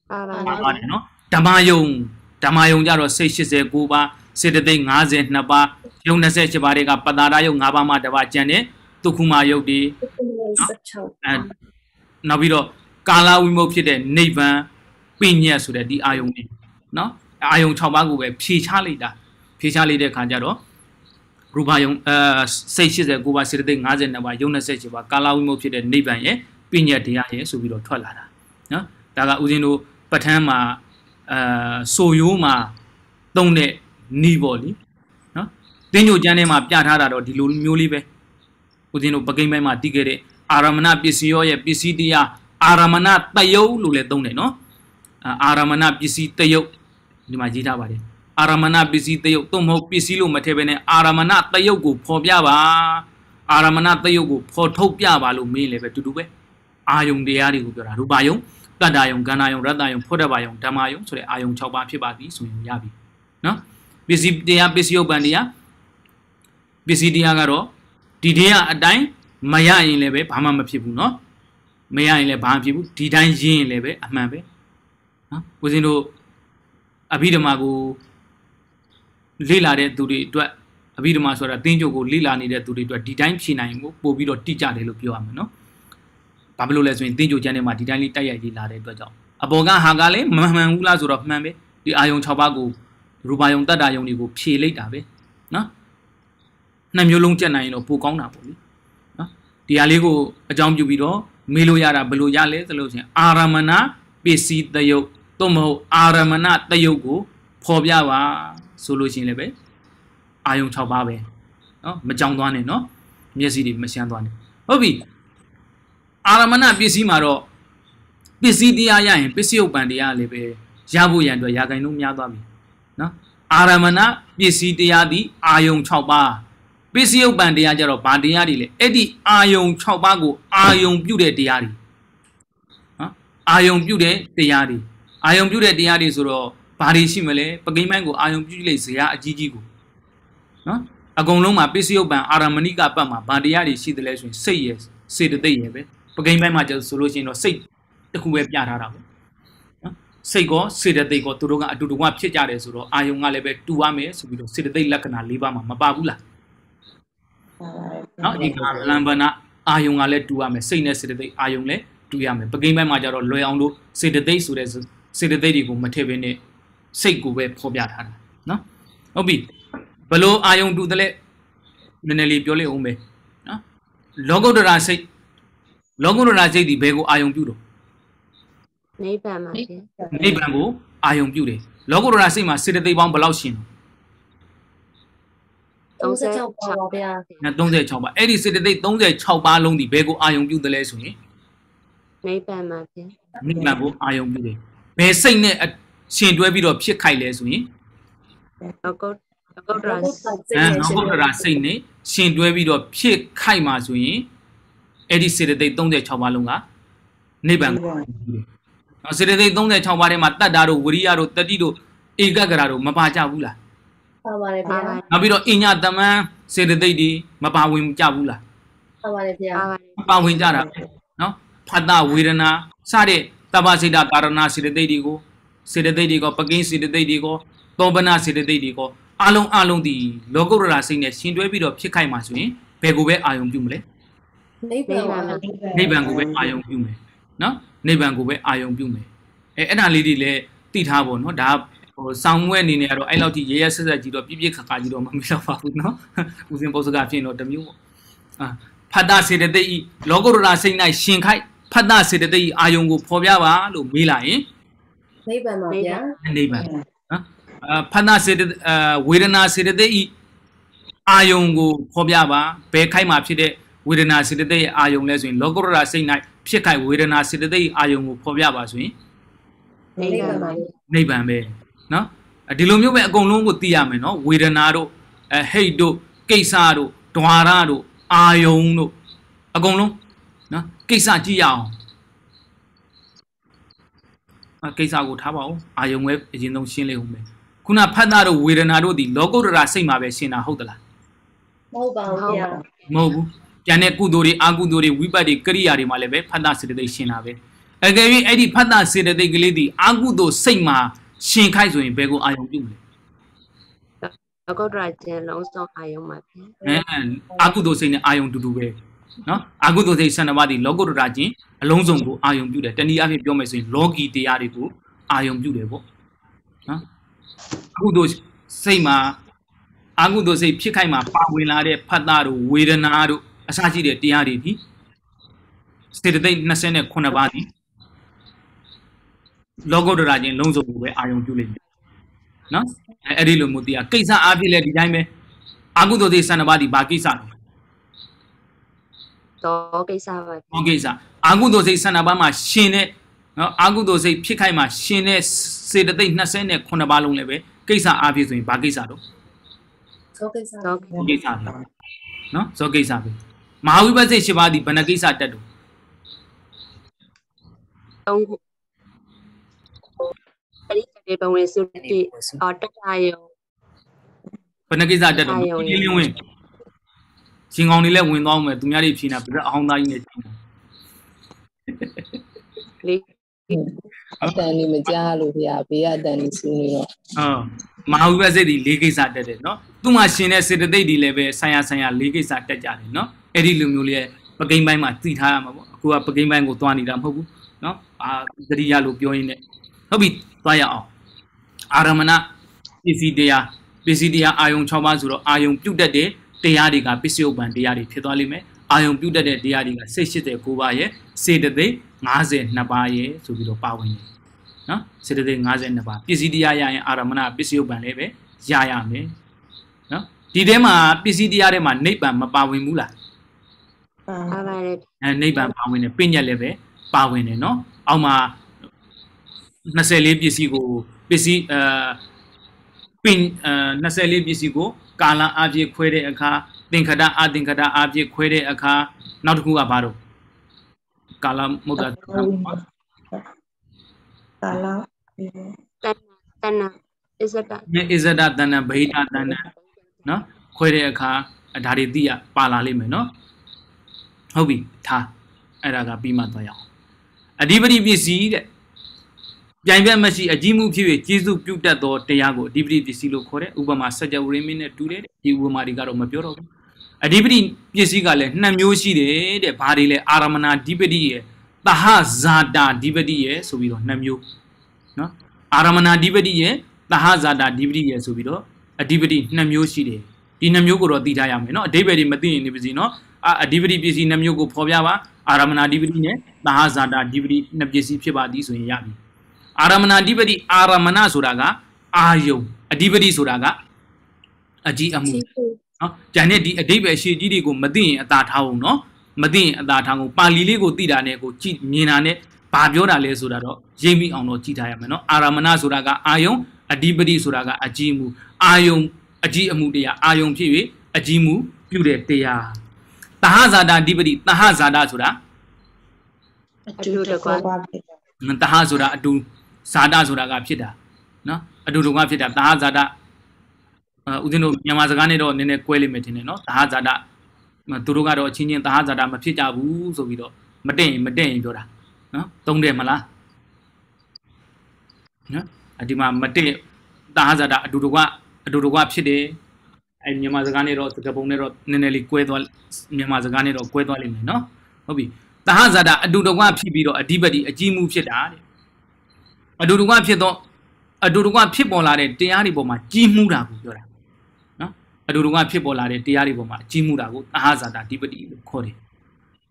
Speaker 2: ပါပါပါတယ်နော
Speaker 1: ်ဓမ္မယုံဓမ္မယုံကြတော့စိတ်89ပါးစေတသိက်52ပါးယုံ28ပါးတွေကပတာရယုံ5ပါးမှတစ်ပါးကျန်တဲ့ဒုက္ခမယုတ်တွေ
Speaker 2: အဲ
Speaker 1: နောက်ပြီးတော့ကာလဝိမုတ်ဖြစ်တဲ့နိဗ္ဗာန်ပညတ်ဆိုတဲ့ဒီအာယုံတွေနော်အာယုံ6ပါးကိုပဲဖြေချလိုက်တာဖြေချလိုက်တဲ့အခါကျတော့ရူပါယုံအဲစိတ်89ပါးစေတသိက်52ပါးယုံ28ပါးကာလဝိမုတ်ဖြစ်တဲ့နိဗ္ဗာန်ရဲ့ပညာတရားရဲ့ဆိုပြီးတော့ထွက်လာတာနော်ဒါကဥစဉ်တို့ပဋ္ဌာန်းမှာအဲဆိုရိုးမှာသုံးတဲ့နီးပေါ့လीနော်တင်းညိုကျမ်းထဲမှာပြထားတာတော့ဒီလိုမျိုးလေးပဲဦးဇင်းတို့ပကိန်းပိုင်းမှာတည်ခဲ့တဲ့အာရမဏပစ္စည်းရောရဲ့ပစ္စည်းတရားအာရမဏတယုတ်လို့လည်းသုံးတယ်နော်အာရမဏပစ္စည်းတယုတ်ဒီမှာရေးထားပါတယ်အာရမဏပစ္စည်းတယုတ်သို့မဟုတ်ပစ္စည်းလို့မထည့်ဘဲနဲ့အာရမဏတယုတ်ကိုဖော်ပြပါအာရမဏတယုတ်ကိုဖော်ထုတ်ပြပါလို့မင်းလည်းပဲတူတူပဲအာယုံတရားတွေကိုပြောတာရူပါယုံတတ္တာယုံကန္နာယုံရတ္တာယုံဖောတပါယုံဓမ္မယုံဆိုတဲ့အာယုံ6ပါးဖြစ်ပါသည်ဆိုရင်ရပြီနော်ပစ္စည်းတရားပစ္စည်းဥပ္ပန်တရားပစ္စည်းတရားကတော့ဒီတရားအတိုင်းမရရင်လည်းပဲဘာမှမဖြစ်ဘူးနော်မရရင်လည်းဘာမှဖြစ်ဘူးဒီတိုင်းရင်းရင်လည်းပဲအမှန်ပဲနော်ကိုစင်းတို့အဘိဓမ္မာကိုလေ့လာတဲ့သူတွေအတွက်အဘိဓမ္မာဆိုတာသင်္ကြန်ကိုလေ့လာနေတဲ့သူတွေအတွက်ဒီတိုင်းဖြေနိုင်မှုပို့ပြီးတော့တိကျတယ်လို့ပြောရမှာနော်။ဘာဖြစ်လို့လဲဆိုရင်သင်္ကြန်ကျမ်းထဲမှာဒီတိုင်းလေးတိုက်ရိုက်ရေးလာတဲ့အတွက်ကြောင့်အပေါ်ကဟာကလည်းမမှန်ဘူးလားဆိုတော့မှန်ပဲ။ဒီအာယုံ6ပါးကိုရူပါယုံတတ္တာယုံတွေကို ဖြေလိုက်တာပဲ။နော်။နှစ်မျိုးလုံးကြက်နိုင်ရင်တော့ပိုကောင်းတာပေါ့လေ။နော်။ဒီဟာလေးကို အကြောင်းပြုပြီးတော့မေးလို့ရတာဘယ်လိုရလဲဆိုလို့ဆိုရင်အာရမဏပစ္စည်းတယုတ်သို့မဟုတ်အာရမဏတယုတ်ကိုဖော်ပြပါဆိုလို့ရှိရင်လည်းပဲအာယုံ6ပါးပဲနော်မကြောင်သွားနဲ့နော်မျက်စိတွေမရှမ်းသွားနဲ့ဟုတ်ပြီအာရမဏပစ္စည်းမှာတော့ပစ္စည်းတရားရရင်ပစ္စည်းဥပ္ပံတရားလည်းပဲရဖို့ရန်အတွက်ရာဂိုင်လုံးများသွားပြီနော်အာရမဏပစ္စည်းတရားသည်အာယုံ6ပါးပစ္စည်းဥပ္ပံတရားကြတော့ဗာတရားတွေလေအဲ့ဒီအာယုံ6ပါးကိုအာယုံပြုတဲ့တရားတွေနော်အာယုံပြုတဲ့တရားတွေအာယုံပြုတဲ့တရားတွေဆိုတော့ဘာတွေရှိမလဲပကိမိုင်းကိုအာယုံပြုလိုက်ဇရာအကြီးကြီးကိုနော်အကုန်လုံးမှာပစ္စယုတ်ပံအာရမဏိကပတ်မှာဘာတရားတွေရှိတယ်လဲဆိုရင်စိတ်ရယ်စေတသိက်ရယ်ပဲပကိမိုင်းမှာကျဆိုလို့ရှိရင်တော့စိတ်တစ်ခုပဲပြထားတာပေါ့နော်စိတ်ကောစေတသိက်ကောသူတို့ကအတူတူကဖြစ်ကြတယ်ဆိုတော့အာယုံကလည်းပဲတူရမယ်ဆိုပြီးတော့စေတသိက်လက္ခဏာ၄ပါးမှာမပါဘူးလားနော်ဒီကလမ်ဘနာအာယုံကလည်းတူရမယ်စိတ်နဲ့စေတသိက်အာယုံလည်းတူရမယ်ပကိမိုင်းမှာကျတော့လွယ်အောင်လို့စေတသိက်ဆိုတဲ့စေတသိက်တွေကိုမထည့်ဘဲနဲ့စိတ်ကိုပဲဖော်ပြထားတာနော်ဟုတ်ပြီဘလို့အာယုံတူတယ်လဲနည်းနည်းလေးပြောလိုက်အောင်ပဲနော်လောကုတ္တရာစိတ်လောကုတ္တရာစိတ်ဒီဘယ်ကိုအာယုံပြုတော့
Speaker 2: နိဗ္ဗာန်ပါရှင်
Speaker 1: နိဗ္ဗာန်ကိုအာယုံပြုတယ်လောကုတ္တရာစိတ်မှာစေတသိက်ပေါင်းဘယ်လောက်ရှင်36ပါဗျာ36ပါအဲ့ဒီစေတသိက်36ပါလုံးဒီဘယ်ကိုအာယုံပြုတယ်လဲဆိုရင်
Speaker 2: နိဗ္ဗာန်ပါဗျာနိဗ္ဗာန်ကိ
Speaker 1: ုအာယုံပြုတယ်ဘယ်စိတ်နဲ့ရှင်တွဲပြီးတော့ဖြစ်ခိုက်လဲဆိုရင်နောကုတ်
Speaker 2: နောကုတ်တရာနောကုတ်တရာ
Speaker 1: စိတ်နဲ့ရှင်တွဲပြီးတော့ဖြစ်ခိုက်မှာဆိုရင်အဲ့ဒီစေတသိက်36ပါးလုံးကနိဗ္ဗာန်ကိုနော်စေတသိက်36ပါးထဲမှာတတ်တာတို့ဝိရိယတို့တတိတို့ဧကဂရာတို့မပါကြဘူးလားပါပါတယ်ဗျာနောက်ပြီးတော့အညတမန်စေတသိက်ဒီမပါဝင်ကြဘူးလားပါပါတယ်ဗျာပါဝင်ကြတာနော်ဖတ်တာဝေဒနာစတဲ့တပ္ပစိတ္တကာရဏစေတသိက်တွေကိုစေတသိက်တွေကောပကင်းစေတသိက်တွေကောသောပနစေတသိက်တွေကောအလုံးအလုံးဒီလောကုတ္တရာစိတ်နဲ့ရှင်တွဲပြီးတော့ဖြစ်ခိုက်မှာဆိုရင်ဘယ်ကိုပဲအာယုံပြုမလဲ
Speaker 2: နိဗ္ဗာန်ပါနိဗ္ဗာန်ကိုပဲအာယုံ
Speaker 1: ပြုမယ်နော်နိဗ္ဗာန်ကိုပဲအာယုံပြုမယ်အဲအဲ့ဒါလေးတွေလည်းသိထားပေါ့နော်ဒါဟိုဆောင်းဝဲအနေနဲ့ကတော့အဲ့လောက်ထိရရဆက်ဆက်ကြီးတော့ပြပြခါခါကြီးတော့မမီတော့ပါဘူးနော်ဦးစင်ပုစကဖြစ်ရင်တော့တမျိုးပေါ့အာဖတ်တာစေတသိက်ဤလောကုတ္တရာစိတ်၌ရှင်ခိုက်ဖတ်တာစေတသိက်ဤအာယုံကိုဖော်ပြပါလို့မေးလိုက်ရင်
Speaker 2: နိဗ္ဗာန်ပါဗျာ
Speaker 1: နိဗ္ဗာန်နော်ဖဏစေတဝေဒနာစေတသိက်ဤအာယုံကိုဖော်ပြပါဘယ်ခိုက်မှာဖြစ်တဲ့ဝေဒနာစေတသိက်အာယုံလဲဆိုရင်လောကုတ္တရာစိတ်၌ဖြစ်ခိုက်ဝေဒနာစေတသိက်အာယုံကိုဖော်ပြပါဆိုရင်နိဗ္ဗာန်ပါနိဗ္ဗာန်ပဲနော်ဒီလိုမျိုးပဲအကုန်လုံးကိုသိရမယ်နော်ဝေဒနာတို့အဟိတ်တို့ကိစ္စတို့ဓွာရတို့အာယုံတို့အကုန်လုံးနော်ကိစ္စကြည့်ရအောင်ကိစ္စကိုထားပါအောင်အာယုံဝဲအရင်ဆုံးရှင်းလေးဦးမယ်ခုနဖတ်တာတို့ဝေဒနာတို့ဒီလောကုတ္တရာစိတ်မှာပဲရှင်းတာဟုတ်သလားမဟုတ်ပါဘူးဗျာမဟုတ်ဘူးပြန်တဲ့ကုသိုလ်တွေအကုသိုလ်တွေဝိပတ်တွေကရိယာတွေမှာလည်းပဲဖတ်တာစေတသိက်ရှင်းတာပဲအကယ်၍အဲ့ဒီဖတ်တာစေတသိက်ကလေးဒီအကုသိုလ်စိတ်မှာရှင်ခိုက်ဆိုရင်ဘယ်ကိုအာယုံပြုမလဲ
Speaker 2: လောကုတ္တရာကျင်လုံးဆုံးအာယုံမှာဖြစ်အ
Speaker 1: ဲအကုသိုလ်စိတ်နဲ့အာယုံတူတူပဲနော်အာဟုတုစိတ်12ပါးဒီလောကုတ္တရာချင်းအလုံးစုံကိုအာယုံပြုတယ်တနည်းအားဖြင့်ပြောမယ်ဆိုရင်လောကီတရားတွေကိုအာယုံပြုတယ်ပေါ့နော်အာဟုတုစိတ်မှာအာဟုတုစိတ်ဖြစ်ခိုက်မှာပါဝင်လာတဲ့ဖတ်တာတို့ဝေဒနာတို့အစရှိတဲ့တရားတွေဒီစေတသိက်29ပါးဒီလောကုတ္တရာချင်းလုံးစုံကိုပဲအာယုံပြုလိမ့်မယ်နော်အဲ့ဒီလိုမျိုးတရားကိစ္စအားဖြင့်လည်းဒီတိုင်းပဲအာဟုတုစိတ်12ပါးဒီဘာကိစ္စလဲ
Speaker 2: သောကိစ္စပါ။
Speaker 1: ဟုတ်ကိစ္စ။အာဟုသောစိတ်ဆန္ဒပါမှာရှင်တဲ့နော်အာဟုသောစိတ်ဖြစ်ခိုက်မှာရှင်တဲ့စေတသိက်29ပါးလုံးလည်းပဲကိစ္စအားဖြင့်ဆိုရင်ဘာကိစ္စတော့
Speaker 2: သောကိစ္စသောကိ
Speaker 1: စ္စပဲ။နော်သောကိစ္စပဲ။မဟာဝိပဿနာ7ပါးဒီဘယ်နှကိစ္စတက်တော့၃
Speaker 2: ခုပရိသေပဝင်စုတိအော်တတယုံ
Speaker 1: ဘယ်နှကိစ္စတက်တော့ဒီလင်းဝင်ရှင်ကောင်တွေလည်းဝင်သွားမယ်သူများတွေဖြင်းတာပြအဟောင်းသားကြီးနဲ့ဖြင်းတာ
Speaker 2: လေအတန်နေမကြားလို့ဗျာဘေးကအတန်နေဆူးနေတော့
Speaker 1: ဟုတ်မဟာဝိပဿစိတ်ဒီ၄ကိစ္စတက်တယ်နော်သူ့မှာရှင်တဲ့စေတသိက်ဒီလည်းပဲဆံရဆံရ၄ကိစ္စတက်ကြတယ်နော်အဲ့ဒီလူမျိုးလေးပကိန်းပိုင်းမှာသိထားရမှာပေါ့အခုကပကိန်းပိုင်းကိုသွားနေတာမဟုတ်ဘူးနော်အာသတိရလို့ပြောရင်းနဲ့ဟုတ်ပြီသွားရအောင်အာရမဏပစ္စည်းတရားပစ္စည်းတရားအာယုံ6ပါးဆိုတော့အာယုံပြုတ်တတ်တယ်တရားတွေကပစ္စယုတ်ပံတရားတွေဖြစ်သွားလိမ့်မယ်အာယုံပြုတ်တတ်တဲ့တရားတွေကစိတ်ရှိတဲ့9ပါးရဲ့စေတသိက်52ပါးရဲ့ဆိုပြီးတော့ပါဝင်တယ်နော်စေတသိက်52ပါးပစ္စည်းတရားရရင်အာရမဏပစ္စယုတ်ပံလည်းပဲရရမယ်နော်ဒီထဲမှာပစ္စည်းတရားထဲမှာနိဗ္ဗာန်မပါဝင်ဘူးလား
Speaker 2: ပါပါတယ်
Speaker 1: အဲနိဗ္ဗာန်ပါဝင်တယ်ပြညတ်လည်းပဲပါဝင်တယ်နော်အောက်မှာ24ပစ္စည်းကိုပစ္စည်းအဲပင်24ပစ္စည်းကိုကာလအပြည့်ခွဲတဲ့အခါသင်္ခတအသင်္ခတအပြည့်ခွဲတဲ့အခါနောက်တစ်ခုကဘာလို့ကာလမုဒ္ဒကာလတဏ္
Speaker 2: ဏအစ္စဒ
Speaker 1: အစ္စဒတဏ္ဏဗဟိတတဏ္ဏနော်ခွဲတဲ့အခါဒါတွေသိရပါလာလိမ့်မယ်နော်ဟုတ်ပြီထားအဲ့ဒါကပြီးမှသွားရအောင်အဓိပတိပစ္စည်းတဲ့ပြိုင်ဘက်မရှိအကြီးမှုဖြစ်၍ကျေးဇူးပြုတတ်သောတရားကိုအဓိပတိပစ္စည်းလို့ခေါ်တယ်ဥပမာစัจ java ရင်းမင်းနဲ့တူတယ်ဒီဥပမာတွေကတော့မပြောတော့ဘူးအဓိပတိပစ္စည်းကလည်းနှစ်မျိုးရှိတယ်တဲ့ဘာတွေလဲအာရမဏအဓိပတိရဲ့တဟဇာတာအဓိပတိရဲ့ဆိုပြီးတော့နှစ်မျိုးနော်အာရမဏအဓိပတိရဲ့တဟဇာတာအဓိပတိရဲ့ဆိုပြီးတော့အဓိပတိနှစ်မျိုးရှိတယ်ဒီနှစ်မျိုးကိုတော့သိထားရမယ်နော်အဓိပ္ပာယ်တွေမသိရင်ဒီပစီနော်အဓိပတိပစ္စည်းနှစ်မျိုးကိုဖော်ပြပါအာရမဏအဓိပတိနဲ့တဟဇာတာအဓိပတိနှစ်ပစ္စည်းဖြစ်ပါသည်ဆိုရင်ရပြီအာရမဏအဓိပတိအာရမဏဆိုတာကအာယုံအဓိပတိဆိုတာကအကြီးအမှုနော်ဂျန်နဲ့ဒီအဓိပ္ပာယ်ရှေ့ကြီးတွေကိုမသိရင်အသာထားအောင်နော်မသိရင်အသာထားအောင်ပါဠိလေးကိုသိတာနဲ့ကိုကြည့်မြင်တာနဲ့ဘာပြောတာလဲဆိုတာတော့ရိပ်မိအောင်တော့ကြည့်ထားရမယ်နော်အာရမဏဆိုတာကအာယုံအဓိပတိဆိုတာကအကြီးမှုအာယုံအကြီးအမှုတရားအာယုံဖြစ်၍အကြီးမှုပြုတဲ့တရားတဟဇာတာအဓိပတိတဟဇာတာဆိုတာ
Speaker 2: အတူတကွ
Speaker 1: ာတဟဆိုတာအတူဇာတဆိုတာကဖြစ်တာနော်အတူတူကဖြစ်တာသာဇာတဦးဇင်းတို့မြန်မာစကားနဲ့တော့နည်းနည်းကွဲလိမ့်မယ်ထင်တယ်နော်သာဇာတသူတို့ကတော့အချင်းချင်းသာဇာတမဖြစ်ကြဘူးဆိုပြီးတော့မတင်ရင်မတင်ရင်ပြောတာနော်သုံးတယ်မလားနော်အဒီမှာမတင်သာဇာတအတူတူကအတူတူကဖြစ်တယ်အဲမြန်မာစကားနဲ့တော့စကားပုံနဲ့တော့နည်းနည်းလေးကွဲသွားမြန်မာစကားနဲ့တော့ကွဲသွားလိမ့်မယ်နော်ဟုတ်ပြီသာဇာတအတူတူကဖြစ်ပြီးတော့အဓိပတိအကြီးမှုဖြစ်တာတဲ့အတူတူကဖြစ်သောအတူတူကဖြစ်ပေါ်လာတဲ့တရားတွေပေါ်မှာကြီးမှုတာကိုပြောတာနော်အတူတူကဖြစ်ပေါ်လာတဲ့တရားတွေပေါ်မှာကြီးမှုတာကိုသဟဇာတာဓိပတိလို့ခေါ်တယ်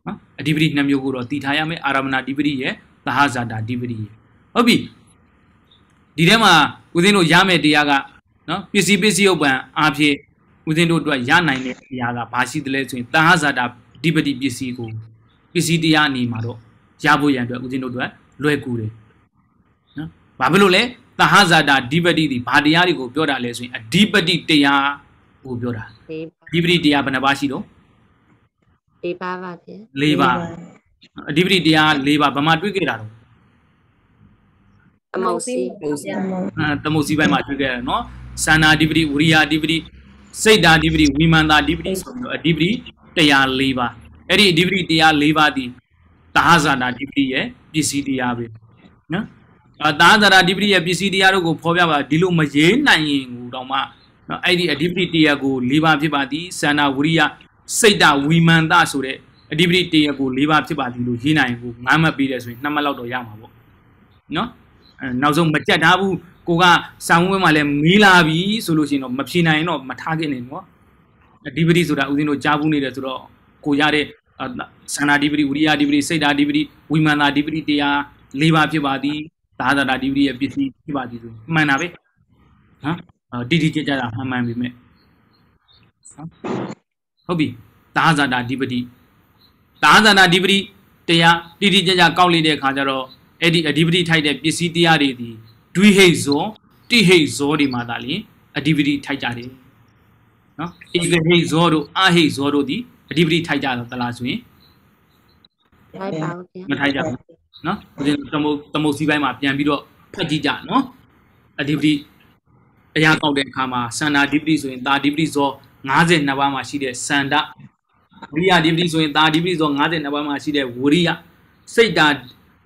Speaker 1: နော်အဓိပတိနှမျိုးကိုတော့တည်ထားရမယ်အာရမဏဓိပတိရဲ့သဟဇာတာဓိပတိရဲ့ဟုတ်ပြီဒီထဲမှာဦးဇင်းတို့ရမယ်တရားကနော်ပစ္စည်းပစ္စည်းဥပ္ပံအားဖြင့်ဦးဇင်းတို့အတွက်ရနိုင်တဲ့တရားကဘာရှိသလဲဆိုရင်သဟဇာတာဓိပတိပစ္စည်းကိုပစ္စည်းတရားအနေမှာတော့ရဖို့ရန်အတွက်ဦးဇင်းတို့အတွက်လွယ်ကူတယ်ဘာဖြစ်လို့လဲသဟဇာတာဓိပတိဒီဘာတရားတွေကိုပြောတာလဲဆိုရင်အဓိပတိတရားကိုပြောတာဓိပတိတရားဘယ်နှပါရှိတော့
Speaker 2: ၄ပါးပါဗျာ၄ပါး
Speaker 1: အဓိပတိတရား၄ပါးဘာမှတွေ့ခဲ့တာတော့
Speaker 2: သမုတ်စီသမုတ်
Speaker 1: စီပိုင်းမှာတွေ့ခဲ့တယ်နော်သန္တာဓိပတိဝရိယဓိပတိစိတ်ဓာဓိပတိဝိမန္တာဓိပတိဆိုပြီးတော့အဓိပတိတရား၄ပါးအဲ့ဒီအဓိပတိတရား၄ပါးဒီသဟဇာတာဓိပတိရဲ့ပစ္စည်းတရားပဲနော်သာသနာဓိပတိရဲ့ပစ္စည်းတရားတို့ကိုဖော်ပြပါဒီလိုမရေးနိုင်ရင်ကိုတော့မှနော်အဲ့ဒီအဓိပတိတရားကို၄ပါးဖြစ်ပါသည်ဆန္ဒဝိရိယစိတ်တဝီမန္တဆိုတဲ့အဓိပတိတရားကို၄ပါးဖြစ်ပါသည်လို့ရေးနိုင်ကိုငားမှတ်ပေးတယ်ဆိုရင်နှစ်မှတ်လောက်တော့ရမှာပေါ့နော်နောက်ဆုံးမကြက်ထားဘူးကိုကစာဝင်းမှာလည်းမေးလာပြီဆိုလို့ရှိရင်တော့မဖြေနိုင်ရင်တော့မထားခင်နေနော်အဓိပတိဆိုတာဦးဇင်းတို့ကြားဘူးနေတယ်ဆိုတော့ကိုရတဲ့ဆန္ဒဓိပတိဝိရိယဓိပတိစိတ်ဓာဓိပတိဝီမန္တဓိပတိတရား၄ပါးဖြစ်ပါသည်သာသာတာ DVD ရဲ့ပစ္စည်းဖြစ်ပါသည်ဆိုမှန်တာပဲနော်တိတိကျကျတာမှန်မှန်ပြီမဲ့ဟုတ်ပြီသာသာတာ DVD သာသာတာ DVD တရားတိတိကျကျကောက်လိုက်တဲ့အခါကျတော့အဲ့ဒီအဓိပတိထိုက်တဲ့ပစ္စည်းတရားတွေဒီဒွိဟိတ်ဇောတိဟိတ်ဇောတွေမှာဒါလင်အဓိပတိထိုက်ကြတယ်နော်ဣဇဟိတ်ဇောတို့အဟိတ်ဇောတို့ဒီအဓိပတိထိုက်ကြတော့တလားဆိုရင်မထိုက်ကြဘူးနော်ဦးဇင်းတမုတ်တမုတ်စီးပိုင်းမှာပြန်ပြီးတော့ဖတ်ကြည့်ကြနော် activity အရာကောက်တဲ့အခါမှာစန္ဒာ activity ဆိုရင်ဒါ activity ဇော52ပါးမှာရှိတဲ့စန္ဒဝိရိယ activity ဆိုရင်ဒါ activity ဇော52ပါးမှာရှိတဲ့ဝိရိယစိတ်တာ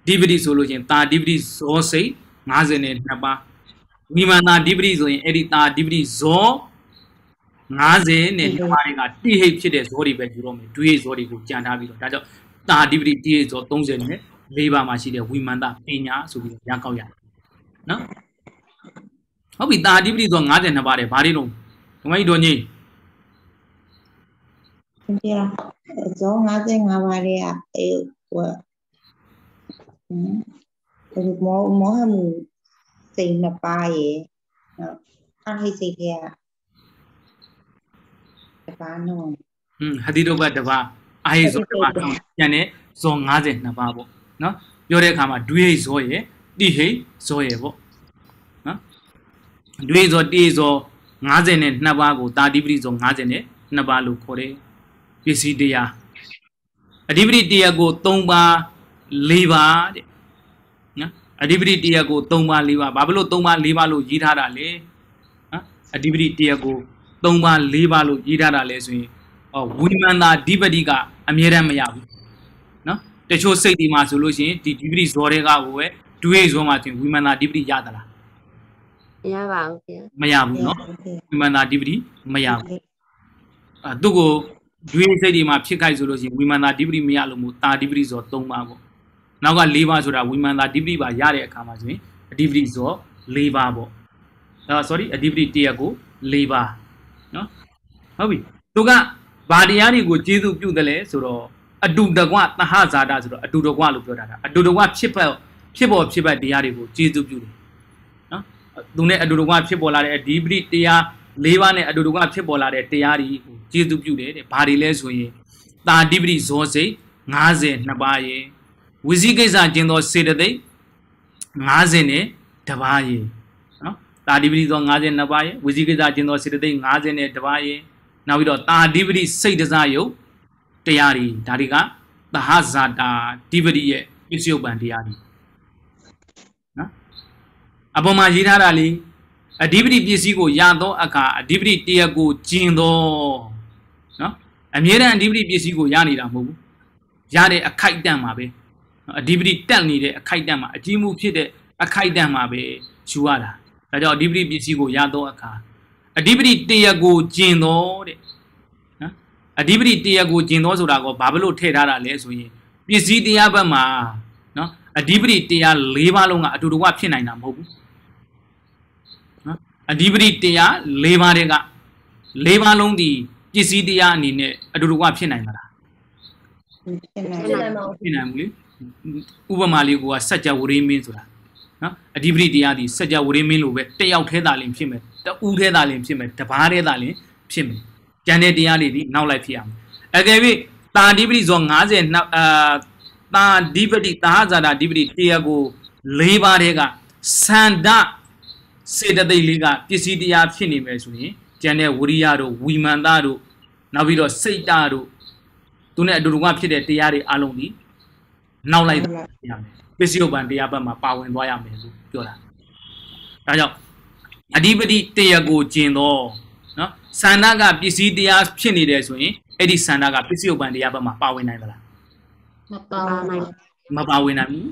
Speaker 1: activity ဆိုလို့ချင်းဒါ activity ဇောစိတ်52ပါးဝိမာန်တာ activity ဆိုရင်အဲ့ဒီဒါ activity ဇော50နဲ့ဒီမှာတွေကတိဟိတ်ဖြစ်တဲ့ဇောတွေပဲယူတော့မယ်ဒွေဇောတွေကိုကြံထားပြီးတော့ဒါကြောင့်တာဒီပတိတိဟိတ်ဇော30နဲ့၄ပါးမှာရှိတဲ့ဝိမန္တပညာဆိုပြီးရကောက်ရတယ်နော်ဟုတ်ပြီတာတိပတိဆို52ပါးတယ်ဘာတွေလုံးဓမ္မကြီးတော်ကြီး
Speaker 2: ပြရကျော်55ပါးလေးอ่ะအဲဟိုမောမောဟမှုစိတ်နှစ်ပါးရယ်နော်အားဟိတ်စိတ်တွေကတပါးနော်ဟွန်း
Speaker 1: ဟာဒီတော့ကတပါးအားဟိတ်ဆိုတပါးကျန်တဲ့ဇော်52ပါးပေါ့နော်ပြောတဲ့အခါမှာဒွေဇောရယ်တိဟိဇောရယ်ပေါ့နော်ဒွေဇောတိဇော90နဲ့2ပါးကိုတာတိပတိဇော90နဲ့2ပါးလို့ခေါ်တယ်ပစ္စည်းတရားအဓိပတိတရားကို3ပါး4ပါးတဲ့နော်အဓိပတိတရားကို3ပါး4ပါးဘာဖြစ်လို့3ပါး4ပါးလို့ရေးထားတာလဲနော်အဓိပတိတရားကို3ပါး4ပါးလို့ရေးထားတာလဲဆိုရင်ဝိမန္တာဓိပတိကအမြဲတမ်းမရဘူးတချို့စိတ်ဒီမှာဆိုလို့ရှိရင်ဒီ degree ဇော်တွေကကိုပဲတွေးဇော်မှာဆိုရင်ဝိမာန်သာ degree ရသလား
Speaker 2: ရပါဘူးခင်
Speaker 1: ဗျမရဘူးเนาะဝိမာန်သာ degree မရဘူးအဲသူ့ကိုတွေးစိတ်ဒီမှာဖြစ်ခိုက်ဆိုလို့ရှိရင်ဝိမာန်သာ degree မရလို့မို့တာ degree ဇော်၃ပါပေါ့နောက်က၄ပါဆိုတာဝိမာန်သာ degree ပါရတဲ့အခါမှာဆိုရင် degree ဇော်၄ပါပေါ့ဒါ sorry degree တရက်ကို၄ပါเนาะဟုတ်ပြီသူကဘာတရားတွေကိုကျေးဇူးပြုတယ်လဲဆိုတော့အတူတကွသဟဇာတာဆိုတော့အတူတကွလို့ပြောတာဒါအတူတကွဖြစ်ပတ်ဖြစ်ပေါ်ဖြစ်ပတ်တရားတွေကိုကျေစုပြုတယ်နော်သူနဲ့အတူတကွဖြစ်ပေါ်လာတဲ့အဓိပတိတရားလေးပါးနဲ့အတူတကွဖြစ်ပေါ်လာတဲ့တရားတွေကိုကျေစုပြုတယ်တဲ့ဘာတွေလဲဆိုရင်တာဓိပတိဇောစိတ်52ပါးရေဝိဇိကိစ္စကျင်သောစေတသိက်50နဲ့တပါးရေနော်တာဓိပတိသော52ပါးရေဝိဇိကိစ္စကျင်သောစေတသိက်50နဲ့တပါးရေနောက်ပြီးတော့တာဓိပတိစိတ်တစားယုတ်တရားတွေဒါတွေကသဟဇာတာဒီပတိရဲ့ပစ္စယုတ်ပံတရားတွေနော်အပေါ်မှာရေးထားတာလေအဓိပတိပစ္စည်းကိုရသောအခါအဓိပတိတရားကိုကျင်သောနော်အမြဲတမ်းအဓိပတိပစ္စည်းကိုရနေတာမဟုတ်ဘူးရတဲ့အခိုက်အတန့်မှာပဲအဓိပတိတက်နေတဲ့အခိုက်အတန့်မှာအကြီးမှုဖြစ်တဲ့အခိုက်အတန့်မှာပဲယူရတာဒါကြောင့်အဓိပတိပစ္စည်းကိုရသောအခါအဓိပတိတရားကိုကျင်သောတဲ့အဓိပတိတရားကိုကျင့်သောဆိုတာကိုဘာဖြစ်လို့ထည့်ထားတာလဲဆိုရင်ပစ္စည်းတရားဘက်မှာနော်အဓိပတိတရား၄ပါးလုံးကအတူတူကဖြစ်နိုင်တာမဟုတ်ဘူးနော်အဓိပတိတရား၄ပါးတည်းက၄ပါးလုံးဒီပစ္စည်းတရားအနေနဲ့အတူတူကဖြစ်နိုင်မလားဖြစ်နိုင်ဖြစ်နိုင်ဘူးလေဥပမာလေးကစัจ java ဝိမင်းဆိုတာနော်အဓိပတိတရားဒီစัจ java ဝိမင်းလိုပဲတယောက်ထဲသာလင်ဖြစ်မယ်တူးထဲသာလင်ဖြစ်မယ်တပါးထဲသာလင်ဖြစ်မယ်ကျန်တဲ့တရားတွေဒီနောက်လိုက်ဖြစ်ရမယ်အကယ်၍တာဓိပတိဇော90နောက်အာတာဓိပတိတာဇာတာဓိပတိတရားကို၄ပါးတည်းကစန္ဒစေတသိက်လေးကပစ္စည်းတရားဖြစ်နေမယ်ဆိုရင် ကျန်တဲ့ဝရိယတို့ဝီမန္တတို့နောက်ပြီးတော့စိတ်တတို့သူနဲ့အတူတူကဖြစ်တဲ့တရားတွေအလုံးဒီနောက်လိုက်ရမယ်ပစ္စည်းဥပ္ပံတရားဘက်မှာပါဝင်သွားရမယ်လို့ပြောတာဒါကြောင့်အဓိပတိတရားကိုကျင်သောဆန္ဒကပစ္စည်းတရားဖြစ်နေတယ်ဆိုရင်အဲ့ဒီဆန္ဒကပစ္စည်းဥပ္ပန်တရားဘက်မှာပါဝင်နိုင်မလား
Speaker 2: မပါဝင်နိုင်
Speaker 1: မပါဝင်နိုင်ဘူး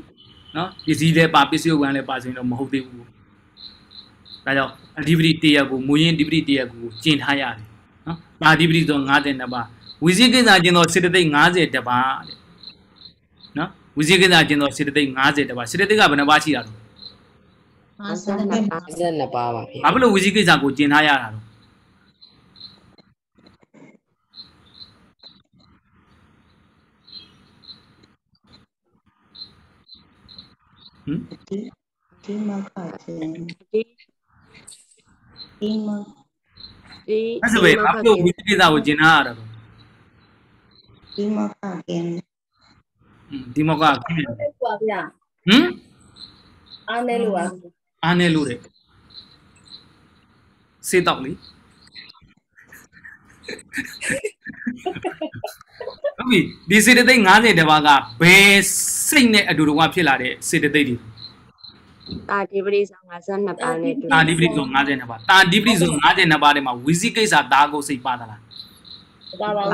Speaker 1: နော်ပစ္စည်းလည်းပါပစ္စည်းဥပ္ပန်လည်းပါဆိုရင်တော့မဟုတ်သေးဘူးဒါကြောင့်အဓိပတိတရားကိုမူရင်းအဓိပတိတရားကိုကျင့်ထားရတယ်နော်ပါဓိပတိဆို52ပါးဝိဇိကိစ္စကျင့်သောစေတသိက်50တပါးတဲ့နော်ဝိဇိကိစ္စကျင့်သောစေတသိက်50တပါးစေတသိက်ကဘယ်နှပါးရှိတာလဲ
Speaker 2: 52ပါးပါဗ
Speaker 1: ျာဘာဖြစ်လို့ဝိဇိကိစ္စကိုကျင့်ထားရတာလဲ
Speaker 2: ဟင်ဒီမှာကချင်းဒီဒီမှာဒီအဲ့ဆိုပဲအဖို့ဝိသေသကိုကျင်နာရတာ
Speaker 1: ပေါ့ဒီမှာကကင်းဒီမှာကကင်းပါဗျာဟင်အားနေလို့ပါအားနေလို့တဲ့စေးတော့လေဟုတ်ပြီဒီစေတသိက်90တပါးကဘယ်စိတ်နဲ့အတူတူကဖြစ်လာတဲ့စေတသိက်တွေ
Speaker 2: တာဒီပရိဆို52ပါးနဲ့တူတာဒီပရိဆို
Speaker 1: 52ပါးတာဒီပရိဆို52ပါးထဲမှာဝီစီကိစ္စဒါကိုစိတ်ပါသလားပါပါ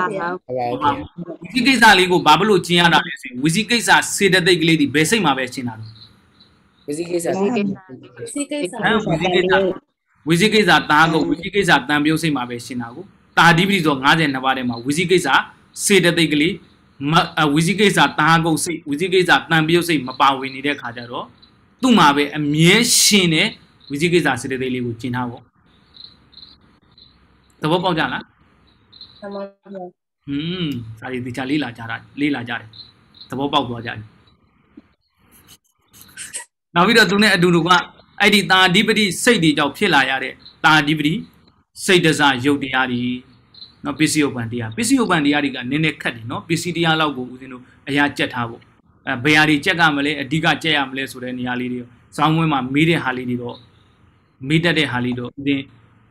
Speaker 1: ပါဝီစီကိစ္စလေးကိုဘာဖြစ်လို့ကျင်းရတာလဲဆိုရင်ဝီစီကိစ္စစေတသိက်ကလေးဒီဘယ်စိတ်မှာပဲရှင်းတာလဲဝီစီကိစ္စဝီ
Speaker 2: စီကိစ္စဝီစီကိစ္စ
Speaker 1: ဝီစီကိစ္စတာကိုဝီစီကိစ္စတန်ပြုတ်စိတ်မှာပဲရှင်းတာကိုတာဓိပတိဆို52ပါးထဲမှာဝီစီကိစ္စစေတသိက်ကလေးဝီစီကိစ္စတာဂုတ်စိတ်ဝီစီကိစ္စတန်ပြုတ်စိတ်မပါဝင်နေတဲ့ခါကျတော့သူ့မှာပဲအမြဲရှင်တဲ့ဝီစီကိစ္စစေတသိက်လေးကိုကျင်ထားပေါ့သဘောပေါက်ကြလား
Speaker 2: သဘောပေါက်ဟွန်း
Speaker 1: စာရီတေချာလေးလာကြတာလေးလာကြတယ်သဘောပေါက်သွားကြပြီနောက်ပြီးတော့သူနဲ့အတူတူကအဲ့ဒီတာဓိပတိစိတ်တွေကြောင့်ဖြစ်လာရတဲ့တာဓိပတိစိတ်တစားရုပ်တရားတွေနော်ပစ္စည်းဥပ္ပန်တရားပစ္စည်းဥပ္ပန်တရားတွေကနည်းနည်းခက်တယ်နော်ပစ္စည်းတရားလောက်ကိုဦးဇင်းတို့အရာကြက်ထားဖို့အဲဘယ်ဟာတွေကြက်ကမလဲအဓိကကြက်ရမလဲဆိုတဲ့နေရာလေးတွေဇောင်းဝင်းမှာမေးတဲ့ဟာလေးတွေတော့မေးတတ်တဲ့ဟာလေးတော့ဦးဇင်း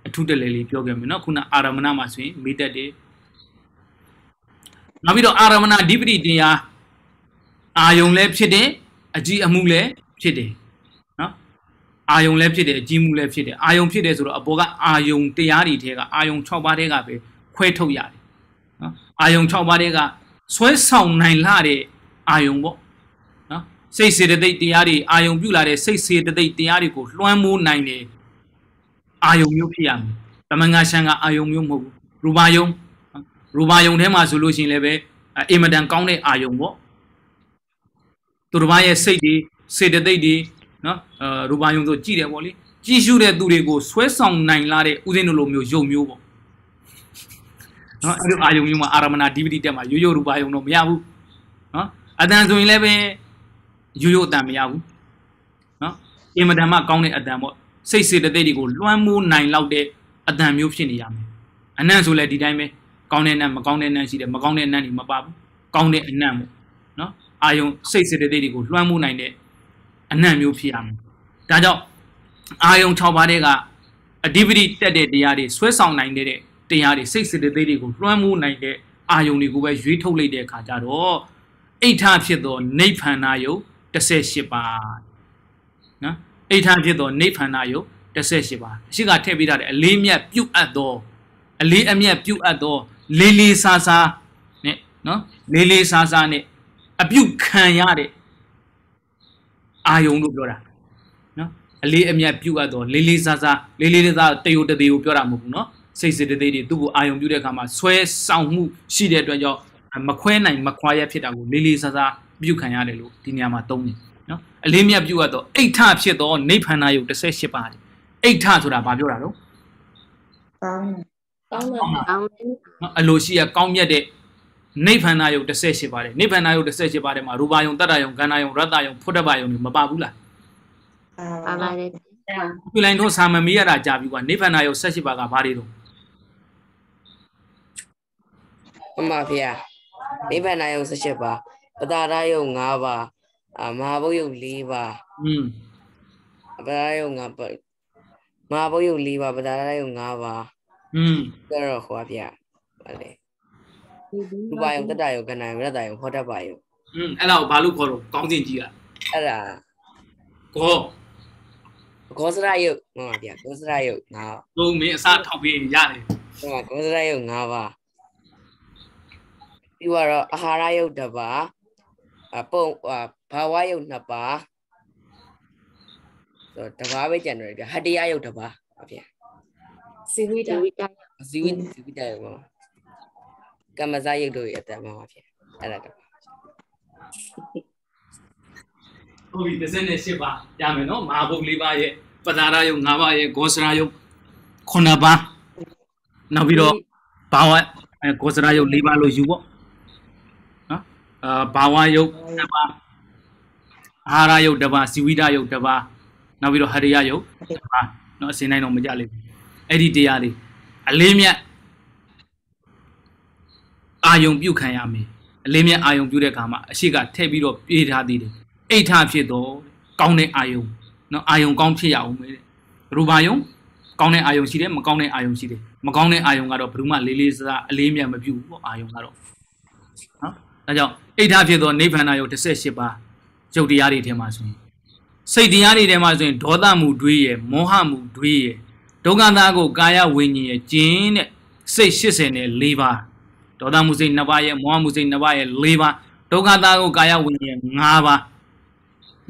Speaker 1: အထုတလဲလေးပြောခဲ့မယ်နော်ခုနအာရမဏမှာဆိုရင်မေးတတ်တယ်နောက်ပြီးတော့အာရမဏဓိပတိတရားအာယုံလည်းဖြစ်တယ်အကြည့်အမှုလည်းဖြစ်တယ်အာယုံလည်းဖြစ်တယ်အကြီးမှုလည်းဖြစ်တယ်အာယုံဖြစ်တယ်ဆိုတော့အပေါ်ကအာယုံတရားတွေထဲကအာယုံ6ပါးထဲကပဲခွဲထုတ်ရတယ်နော်အာယုံ6ပါးထဲကဆွဲဆောင်နိုင်လာတဲ့အာယုံပေါ့နော်စိတ်စေတသိက်တရားတွေအာယုံပြုလာတဲ့စိတ်စေတသိက်တရားတွေကိုလွှမ်းမိုးနိုင်တဲ့အာယုံမျိုးဖြစ်ရမယ်တမန်ငါရှန်ကအာယုံမျိုးမဟုတ်ဘူးရူပါယုံရူပါယုံထဲမှာဆိုလို့ရှိရင်လည်းပဲအင်မတန်ကောင်းတဲ့အာယုံပေါ့သူတို့ဘာရဲ့စိတ်တွေစေတသိက်တွေနော်အဲရူပါယုံဆိုကြည်တယ်ပေါ့လေကြည်ရှုတဲ့သူတွေကိုဆွဲဆောင်နိုင်လာတဲ့ဥစဉ်တို့လိုမျိုးယုံမျိုးပေါ့နော်အဲ့လိုအာယုံမျိုးမှာအာရမဏဒီပတိတက်မှာရိုးရိုးရူပါယုံတော့မရဘူးနော်အတန်ဆိုရင်လည်းပဲရိုးရိုးအတန်မရဘူးနော်အင်မတန်မှကောင်းတဲ့အတန်ပေါ့စိတ်စေတသိက်တွေကိုလွှမ်းမိုးနိုင်လောက်တဲ့အတန်မျိုးဖြစ်နေရမယ်အနံ့ဆိုလည်းဒီတိုင်းပဲကောင်းတဲ့အနံ့မကောင်းတဲ့အနံ့ရှိတယ်မကောင်းတဲ့အနံ့တွေမပါဘူးကောင်းတဲ့အနံ့ပေါ့နော်အာယုံစိတ်စေတသိက်တွေကိုလွှမ်းမိုးနိုင်တဲ့အနှံ့မျိုးဖြစ်ရမယ်။ဒါကြောင့်အာယုံ6ပါးတဲ့က activity တက်တဲ့တရားတွေဆွဲဆောင်နိုင်တဲ့တရားတွေစိတ်စစ်တသေးတွေကိုလွှမ်းမိုးနိုင်တဲ့အာယုံတွေကိုပဲရွေးထုတ်လိုက်တဲ့အခါကျတော့အိဋ္ဌဖြစ်သောနိဗ္ဗာန်နာယု18ပါးနော်အိဋ္ဌဖြစ်သောနိဗ္ဗာန်နာယု18ပါးအရှိကထည့်ပေးထားတဲ့အလေးမြတ်ပြုတ်အပ်သောအလေးအမြတ်ပြုတ်အပ်သော လေးလေးစားစားနဲ့နော်လေးလေးစားစားနဲ့အပြုတ်ခံရတဲ့အာယုံလို့ပြောတာနော်အလေးအမြတ်ပြုတ်အပ်တော့လေးလေးစားစားလေးလေးစားတယုတ်တသေးကိုပြောတာမဟုတ်ဘူးနော်စိတ်စေတသိက်တွေသူ့ကိုအာယုံပြုတဲ့အခါမှာဆွဲဆောင်မှုရှိတဲ့အတွက်ကြောင့်မခွဲနိုင်မခွာရဖြစ်တာကိုလေးလေးစားစားပြုခံရတယ်လို့ဒီနေရာမှာသုံးတယ်နော်အလေးမြတ်ပြုတ်အပ်တော့အိဋ္ဌဖြစ်တော့နိဗ္ဗာန်ယုတ်18ပါးတယ်အိဋ္ဌဆိုတာဘာပြောတာတော့
Speaker 2: ကောင်းကောင်းကော
Speaker 1: င်းအလိုရှိရကောင်းမြတ်တဲ့နိဗ္ဗာန်ယုတ်18ပါတယ်နိဗ္ဗာန်ယုတ်18ပါတယ်မှာရူပါယုံတတ္တယုံကန္နာယုံရတ္တယုံဖုဒ္ဓဘာယုံတွေမပါဘူးလားပါပါတယ်ပြလိုင်းတို့စာမမီးရတာကြာပြီကွာနိဗ္ဗာန်ယုတ်18ပါကဘာတွေတော့
Speaker 2: အမဖေယာနိဗ္ဗာန်ယုတ်18ပါပတာရယုတ်5ပါအမဟာဘုတ်ယုတ်4ပါอืมပတာရယုတ်5ပါမဟာဘုတ်ယုတ်4ပါပတာရယုတ်5ပါอืมကြတော့ခွာပြပါလေရူပါယုံတတယုံကဏ္ဍယုံရတယုံခေါ်တတ်ပါယုံ
Speaker 1: อืมအဲ့ဒါကိုဘာလို့ခေါ်တော့ကောင်းစင်ကြီးอ่ะ
Speaker 2: အဲ့ဒါကောကောစရယုတ်ဟုတ်ပါဗျာကောစရယုတ်င
Speaker 1: ါသုံးမင်းအစားထောက်ပြီးရတယ်ဟုတ်ပါကောစရယုတ်၅ပါ
Speaker 2: ပြီးတော့အာဟာရယုတ်တစ်ပါအပုံဘာဝယုတ်နှစ်ပါဆိုတပါးပဲကြံတယ်ဗျာဟတ္တရားယုတ်တစ်ပါဟုတ်ဗျာဇီဝိတဇီဝိတဇီဝိတယုတ်ပါကမ္မဇရုပ်တို့ရဲ
Speaker 1: ့အတ္တမှာပါဗျာအဲ့ဒါတော့ဟုတ်ပြီ38ပါရမယ်နော်မာဘုတ်၄ပါးရဲ့ပဒါရယုံ၅ပါးရဲ့ဂောစရာယုံ9ပါးနောက်ပြီးတော့ဘာဝဂောစရာယုံ၄ပါးလို့ယူပေါ့နော်အာဘာဝယုံ၅ပါးအာရယုတ်တစ်ပါးဇီဝိဒယုတ်တစ်ပါးနောက်ပြီးတော့ဟရိယယုတ်တစ်ပါးเนาะအစင်းတိုင်းတော့မကြလိမ့်ဘူးအဲ့ဒီတရားလေးအလေးမြတ်အာယုံပြုတ်ခံရမယ်အလင်းမြတ်အာယုံပြုတ်တဲ့အခါမှာအရှိကထည့်ပြီးတော့ပြေးထားသေးတယ်အိတ်ထဖြစ်တော့ကောင်းတဲ့အာယုံနော်အာယုံကောင်းဖြစ်ရအောင်ပဲရူပါယုံကောင်းတဲ့အာယုံရှိတယ်မကောင်းတဲ့အာယုံရှိတယ်မကောင်းတဲ့အာယုံကတော့ဘယ်သူမှလေးလေးစားစားအလေးမြတ်မပြုတ်ဘူးပေါ့အာယုံကတော့နော်ဒါကြောင့်အိဋ္ဌဖြစ်သောနိဗ္ဗာန်ယုတ်18ပါးယုတ်တရားတွေထဲမှာဆိုရင်စိတ်တရားတွေထဲမှာဆိုရင်ဒေါသမူတွေးရယ်မောဟမူတွေးရယ်ဒုက္ခသားကို ကာယဝိညာဉ်ရယ်ကျင်းတဲ့စိတ်80နဲ့4ပါးဒေါသမှုစိတ်နှစ်ပါးရဲ့မောဟမှုစိတ်နှစ်ပါးရဲ့၄ပါးဒုက္ခသားကိုကာယဝိညာဉ်၅ပါး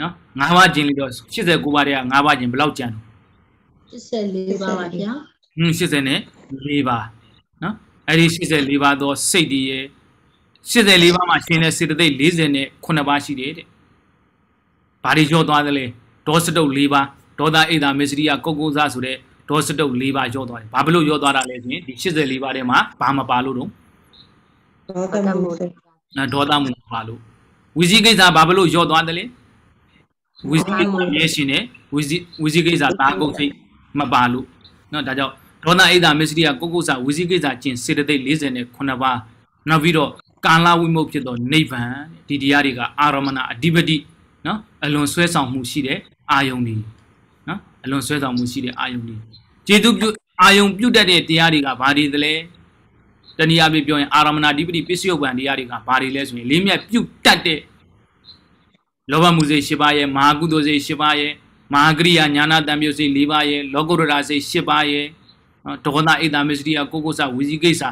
Speaker 1: နော်၅ပါးကျင်လို့တော့89ပါးတည်းက၅ပါးကျင်ဘယ်လောက်ကျန်တော့
Speaker 2: 84ပါးပါဗျာ
Speaker 1: ဟွန်း84ပါးနော်အဲ့ဒီ84ပါးသောစိတ်တည်းရဲ့84ပါးမှာရှင်တဲ့စေတသိက်49ပါးရှိတယ်တဲ့ဘာတွေကျော်သွားသလဲဒေါစတုတ်၄ပါးဒေါသအိဒါမစ္စရိယကုတ်ကုစားဆိုတဲ့ဒေါစတုတ်၄ပါးကျော်သွားတယ်ဘာဖြစ်လို့ကျော်သွားတာလဲဆိုရင်ဒီ84ပါးထဲမှာဘာမပါလို့တော့ဒေါသမှုနော်ဒေါသမှုပါလို့ဝီစီကိစ္စဘာဘလို့ယော့သွားတယ်လဲဝီစီကိစ္စရရှင်နေဝီစီဝီစီကိစ္စတာကုန်စိတ်မပါလို့နော်ဒါကြောင့်ဒေါသအိဒါမစ္စရိယကိုကုဆာဝီစီကိစ္စကျင်စေတသိက်49ပါးနောက်ပြီးတော့ကာလဝိမုတ်ဖြစ်သောနိဗ္ဗာန်ဒီတရားတွေကအာရမဏအဓိပတိနော်အလွန်ဆွဲဆောင်မှုရှိတဲ့အာယုန်တွေနော်အလွန်ဆွဲဆောင်မှုရှိတဲ့အာယုန်တွေကျေသူပြုအာယုန်ပြုတ်တတ်တဲ့တရားတွေကဘာတွေလဲတနည်းအားဖြင့်ပြောရင်အာရမဏဓိပတိပစ္စယုပ္ပံတရားတွေကဘာတွေလဲဆိုရင်လေးမြတ်ပြုတ်တတ်တဲ့လောဘမှုစိတ်၈ပါးရဲ့မဟာကုသိုလ်စိတ်၈ပါးရဲ့မဟာကရိယာညာနာတံမြုပ်စိတ်၄ပါးရဲ့လောကုတ္တရာစိတ်၈ပါးရဲ့ဒေါသအိတ်တာမစ္စရိယကိုကိုစဝီဇိကိစ္စ